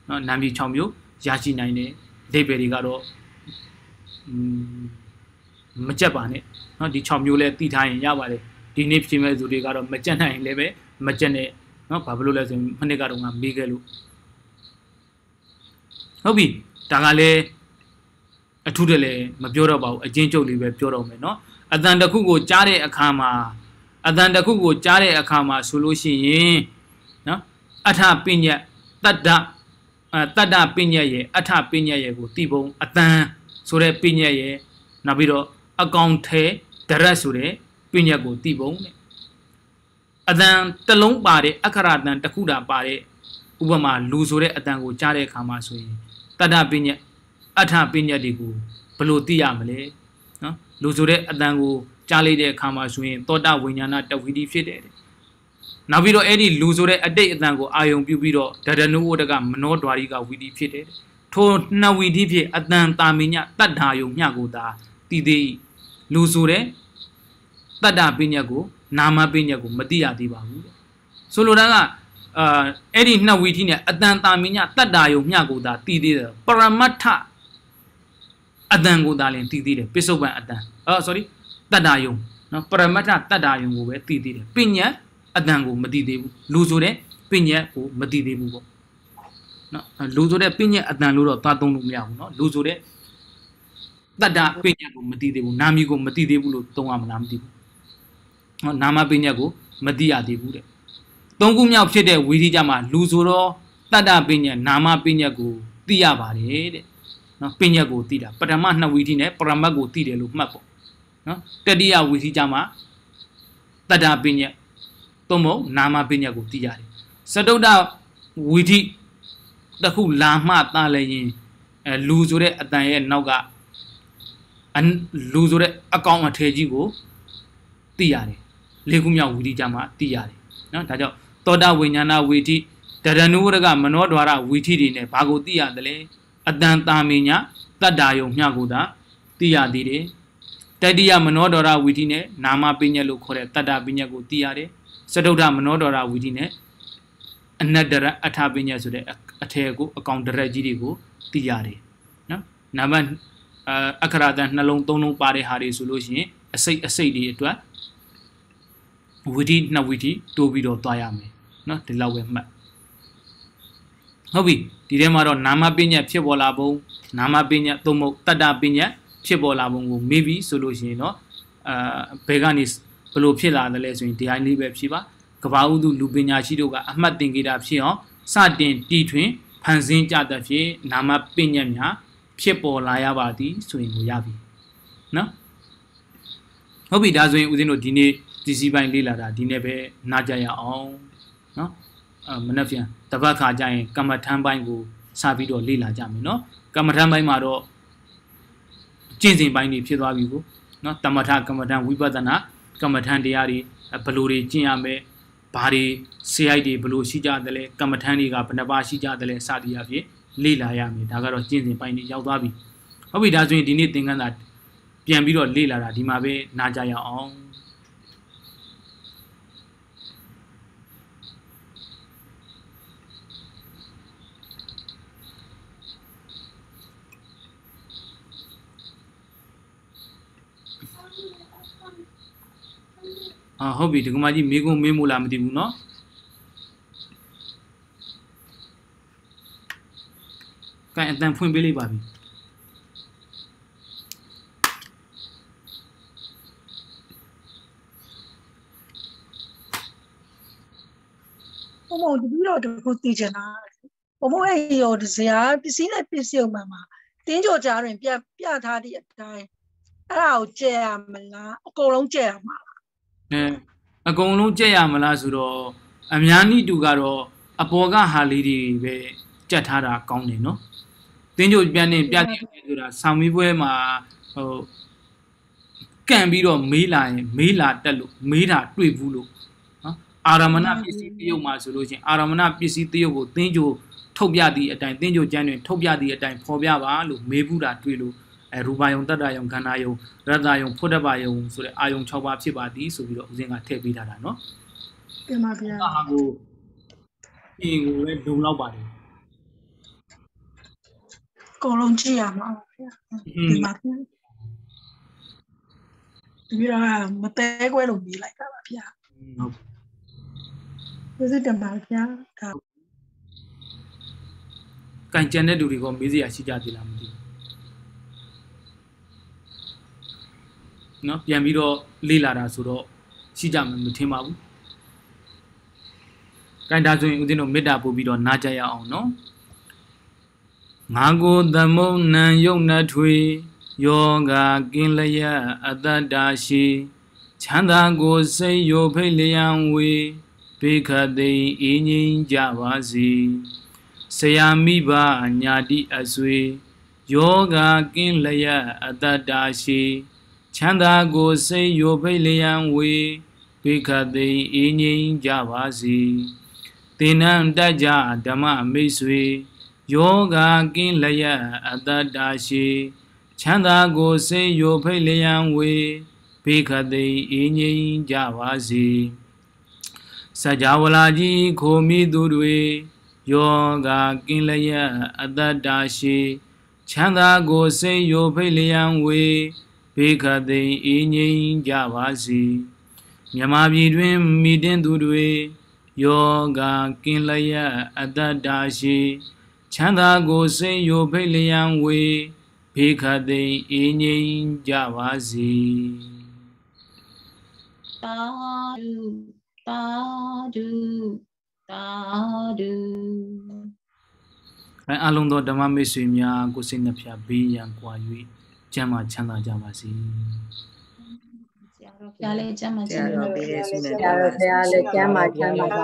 Speaker 1: နော်နာမည်6မျိုးရရှိနိုင်တယ်အဓိပ္ပာယ်တွေကတော့မကြက်ပါနဲ့เนาะဒီ6မျိုးလဲတည်ထားရင်ရပါတယ်ဒီနေ့ဖြစ်မဲ့သူတွေကတော့မကြက်နိုင်ရင်လည်းပဲမကြက်နဲ့เนาะဘာဖြစ်လို့လဲဆိုရင်မနေ့ကတော့ငါမေးခဲ့လို့ဟုတ်ပြီဒါကလည်းအထုတယ်လည်းမပြောတော့ပါဘူးအချင်းကျုပ်လေးပဲပြောတော့မယ်နော်အတန်တစ်ခုကိုကြားတဲ့အခါမှာအတန်တစ်ခုကိုကြားတဲ့အခါမှာဆိုလို့ရှိရင်နော်အထပညာတတ္တတတ္တပညာရဲ့အထပညာရဲ့ကိုတိပုံအတန်ဆိုတဲ့ပညာရဲ့နောက်ပြီးတော့အကောင်ထဲဒရက်ဆိုတဲ့ပညာကိုတိပုံတဲ့အတန်တလုံးပါတဲ့အခရအတန်တစ်ခုတာပါတဲ့ဥပမာလူဆိုတဲ့အတန်ကိုကြားတဲ့အခါမှာဆိုရင်တတပညာအထပညာတွေကိုဘယ်လိုသိရမလဲနော်လူဆိုတဲ့အတန်ကိုကြားလိုက်တဲ့အခါမှာဆိုရင်သောတာဝိညာဏတဝိဓိဖြစ်တယ်နောက်ပြီးတော့အဲ့ဒီလူဆိုတဲ့အတိတ်အတန်ကိုအာယုံပြုပြီးတော့ဒဒနုဝတ္တကမနောဓာရီကဝိဓိဖြစ်တယ်ထိုနှစ်ဝိဓိဖြစ်အတန်တာမညတတ္ထာယုံမျှကိုသာတည်သေးလူဆိုတဲ့တတ္တပညာကို နာမပညာကိုမသိရသေးပါဘူးဆိုလိုတာကအာအဲ့ဒီနှစ်ဝီထိနဲ့အတန်တာမင်းညတတ္တာယုံမျှကိုသာတည်သေးတယ်ပရမတ္ထအတန်ကိုသာလင်တည်သေးတယ်ပစ္စုပန်အတန်အော် sorry တတ္တာယုံနော်ပရမတ္ထတတ္တာယုံကိုပဲတည်သေးတယ်ပညာအတန်ကိုမတည်သေးဘူးလူဆိုတဲ့ပညာကိုမတည်သေးဘူးပေါ့နော်လူဆိုတဲ့ပညာအတန်လို့တော့သာသုံးလို့မရဘူးနော်လူဆိုတဲ့တတ္တာပညာကိုမတည်သေးဘူးနာမည်ကိုမတည်သေးဘူးလို့သုံးရမလားမသိဘူးနော်နာမပညာကိုမတည်ရသေးဘူးတဲ့သုံးခုမြောက်ဖြစ်တဲ့ဝီရိယမှာလူဆိုတော့တတ္တပညာနာမပညာကိုသိရပါတယ်တဲ့နော်ပညာကိုသိတာပထမနှစ်ဝီရိနဲ့ပရမတ်ကိုသိတယ်လို့မှတ်ပေါ့နော်တတိယဝီရိယမှာတတ္တပညာသုံးဖို့နာမပညာကိုသိရတယ်စတုတ္တဝီရိတခုလာမှတားလည်းရင်အဲလူဆိုတဲ့အတန်ရဲ့နောက်ကလူဆိုတဲ့အကောင်အထည်ကြီးကိုသိရတယ်လေးခုမြောက်ဝီရိယမှာသိရတယ်နော်ဒါကြောင့်သောတာဝိညာဏဝီထိတရဏုဝရကမနောဒွါရဝီထိတွေနဲ့ဘာကိုသိရသလဲအတန်တာမင်ညာတတ္တာယုံမျှကိုသာသိရသေးတယ်တတိယမနောဒွါရဝီထိနဲ့နာမပညာလို့ခေါ်တဲ့တတ္တပညာကိုသိရတယ်စတုဒ္ဓမနောဒွါရဝီထိနဲ့အနတ္တရအထာပညာဆိုတဲ့အထယ်ကိုအကောင်တရက်ကြီးတွေကိုသိရတယ်နော်နံပါတ်အက္ခရာတန်နှလုံးသုံးလုံးပါတဲ့ဟာတွေဆိုလို့ရှိရင်အစိတ်အစိတ်တွေအတွက်ဝီထိနှစ်ဝီထိတိုးပြီးတော့သွားရမယ်နော်ဒီလောက်ပဲမှတ်ဟုတ်ပြီဒီထဲမှာတော့နာမပညာဖြစ်ပေါ်လာပုံနာမပညာသို့မဟုတ်တတ္တပညာဖြစ်ပေါ်လာပုံကိုမေးပြီးဆိုလို့ရှိရင်တော့အာဘယ်ကနေဘလို့ဖြစ်လာတယ်လဲဆိုရင်ဒီအိုင်းလေးပဲဖြစ်ပါကဘာဥဒုလူပညာရှိတို့ကအမှတ်တင်ကြတာဖြစ်အောင်စတင်တီထွင်ဖန်ဆင်းကြတဲ့ဖြစ်နာမပညာများဖြစ်ပေါ်လာရပါသည်ဆိုရင်ကိုရပြီနော်ဟုတ်ပြီဒါဆိုရင်ဦးဇင်းတို့ဒီနေ့ဒီစီပိုင်းလေ့လာတာဒီနေ့ပဲနားကြရအောင်နော်မနက်ဖြန်တပတ်ခါကျရင် ကမ္မထမ်းပိုင်းကိုစပြီးတော့လေ့လာကြမယ်နော်ကမ္မထမ်းပိုင်းမှာတော့ကျင့်စဉ်ပိုင်းတွေဖြစ်သွားပြီကိုနော်တမထကမ္မထံဝိပဿနာကမ္မထံတရားတွေဘယ်လိုတွေကျင့်ရမယ်ဘာတွေဆရာတွေဘယ်လိုရှိကြသလဲကမ္မထံတွေကဘယ်နှပါရှိကြသလဲစသည်အဖြစ်လေ့လာရမယ်ဒါကတော့ကျင့်စဉ်ပိုင်းတွေရောက်သွားပြီဟုတ်ပြီဒါဆိုရင်ဒီနေ့သင်ခန်းစာပြန်ပြီးတော့လေ့လာတာဒီမှာပဲနားကြရအောင်အာဟုတ်ပြီဒကမာကြီးမိကုံမေးမို့လားမသိဘူးเนาะကဲအတန်ဖွင့်ပေးလိုက်ပါပြီ
Speaker 2: ဘုံဘုံတပီတော့တခုသိချင်တာဘုံဘုံအဲ့ရောစရာပစ္စည်းနဲ့ပစ္စည်းမှန်မှာတင်းကြော်ကြားတွင်ပြပြထားသည့်အတိုင်းအဲ့ဒါကိုကျဲရမလားအကုန်လုံးကျဲရမှာလား
Speaker 1: အဲအကုန်လုံးကြက်ရမလားဆိုတော့အများနိတူကတော့အပေါ်ကဟာလေးတွေပဲကြက်ထားတာကောင်းတယ်နော်တင်းကြိုပြန်နေပြတယ်ဆိုတာဆောင်းမီးပွဲမှာဟိုကန်ပြီးတော့မေးလာရင် မေးလာတက်လို့မေးတာ တွေ့ဘူးလို့နော်အာရမဏပစ္စည်းတရုပ်မှာဆိုလို့ချင်းအာရမဏပစ္စည်းတရုပ်ကိုတင်းကြိုထုတ်ပြသည့်အတိုင်းတင်းကြိုကျမ်းတွင်ထုတ်ပြသည့်အတိုင်းဖော်ပြပါလို့မေးဘူးတာတွေ့လို့အဲရူပါယုံတတ္တယုံခန္ဓာယုံရတ္တယုံဖုဒ္ဓဘာယုံဆိုတဲ့အာယုံ6ပါးဖြစ်ပါသည်ဆိုပြီးတော့ဦးဇင်းကထည့်ပေးထားတာနော်
Speaker 2: ပြန်ပါဗျာအာ
Speaker 1: ကိုပြင်ကိုလည်းဒုံလောက်ပါတယ်
Speaker 2: ကောလုံးကြည့်ရမှာပြန်ပါဗျာဒီတော့မတဲခွဲလို့ပြီးလိုက်တာပါဗျာဟုတ်ကျေးဇူးတင်ပါဗျာဒါ
Speaker 1: ကင်ကြံတဲ့လူတွေကမေးစရာရှိကြသေးလားမသိဘူးနော်ပြန်ပြီးတော့လေ့လာတာဆိုတော့ရှိကြမှာမထင်ပါဘူး။ကိုင်ဒါဆိုရင်ဦးဇင်းတို့မေတ္တာပို့ပြီးတော့နားကြရအောင်နော်။ငါကိုသမုံနံယုံနှထွေယောဂကင်းလျက်အတ္တတာရှိချမ်းသာကိုစိတ်ယိုဖိလျံဝေဘေခတိအင်းငိမ့်ကြပါစေဆရာမိဘညာတိအဆွေယောဂကင်းလျက်အတ္တတာရှိချမ်းသာကိုစိတ်ယိုဖိတ်လျံဝေဒိခသိအင်းငိမ့်ကြပါစေသေနံတတ်ကြဓမ္မမိတ်ဆွေယောဂကင်းလျက်အတ္တတာရှိချမ်းသာကိုစေယိုဖိတ်လျံဝေဘေခတိအင်းငိမ့်ကြပါစေစကြဝဠာကြီးခိုမိသူတွေယောဂကင်းလျက်အတ္တတာရှိချမ်းသာကိုစေယိုဖိတ်လျံဝေဘေခသိအေးငြိမ်ကြပါစေမြမပြည်တွင်မိတင်းသူတွေယောဂကင်းလျက်အတ္တတာရှိချမ်းသာကိုစိတ်ယိုဖိတ်လျံဝေဘေခသိအေးငြိမ်ကြပါစေ
Speaker 2: တာဒူတာဒူတာဒူ
Speaker 1: အလုံးသောဓမ္မမိတ်ဆွေများကိုစိတ်နှဖျားဘေးရန်ကွာ၍ကျမ်းမာချမ်းသာကြပါစေဆ
Speaker 2: ရာတော်ဘုရားလည်းကျမ်းမာချမ်းသာပါစေဆရာတော်ဘုရားလည်းကျမ်းမာချမ်းသာပါ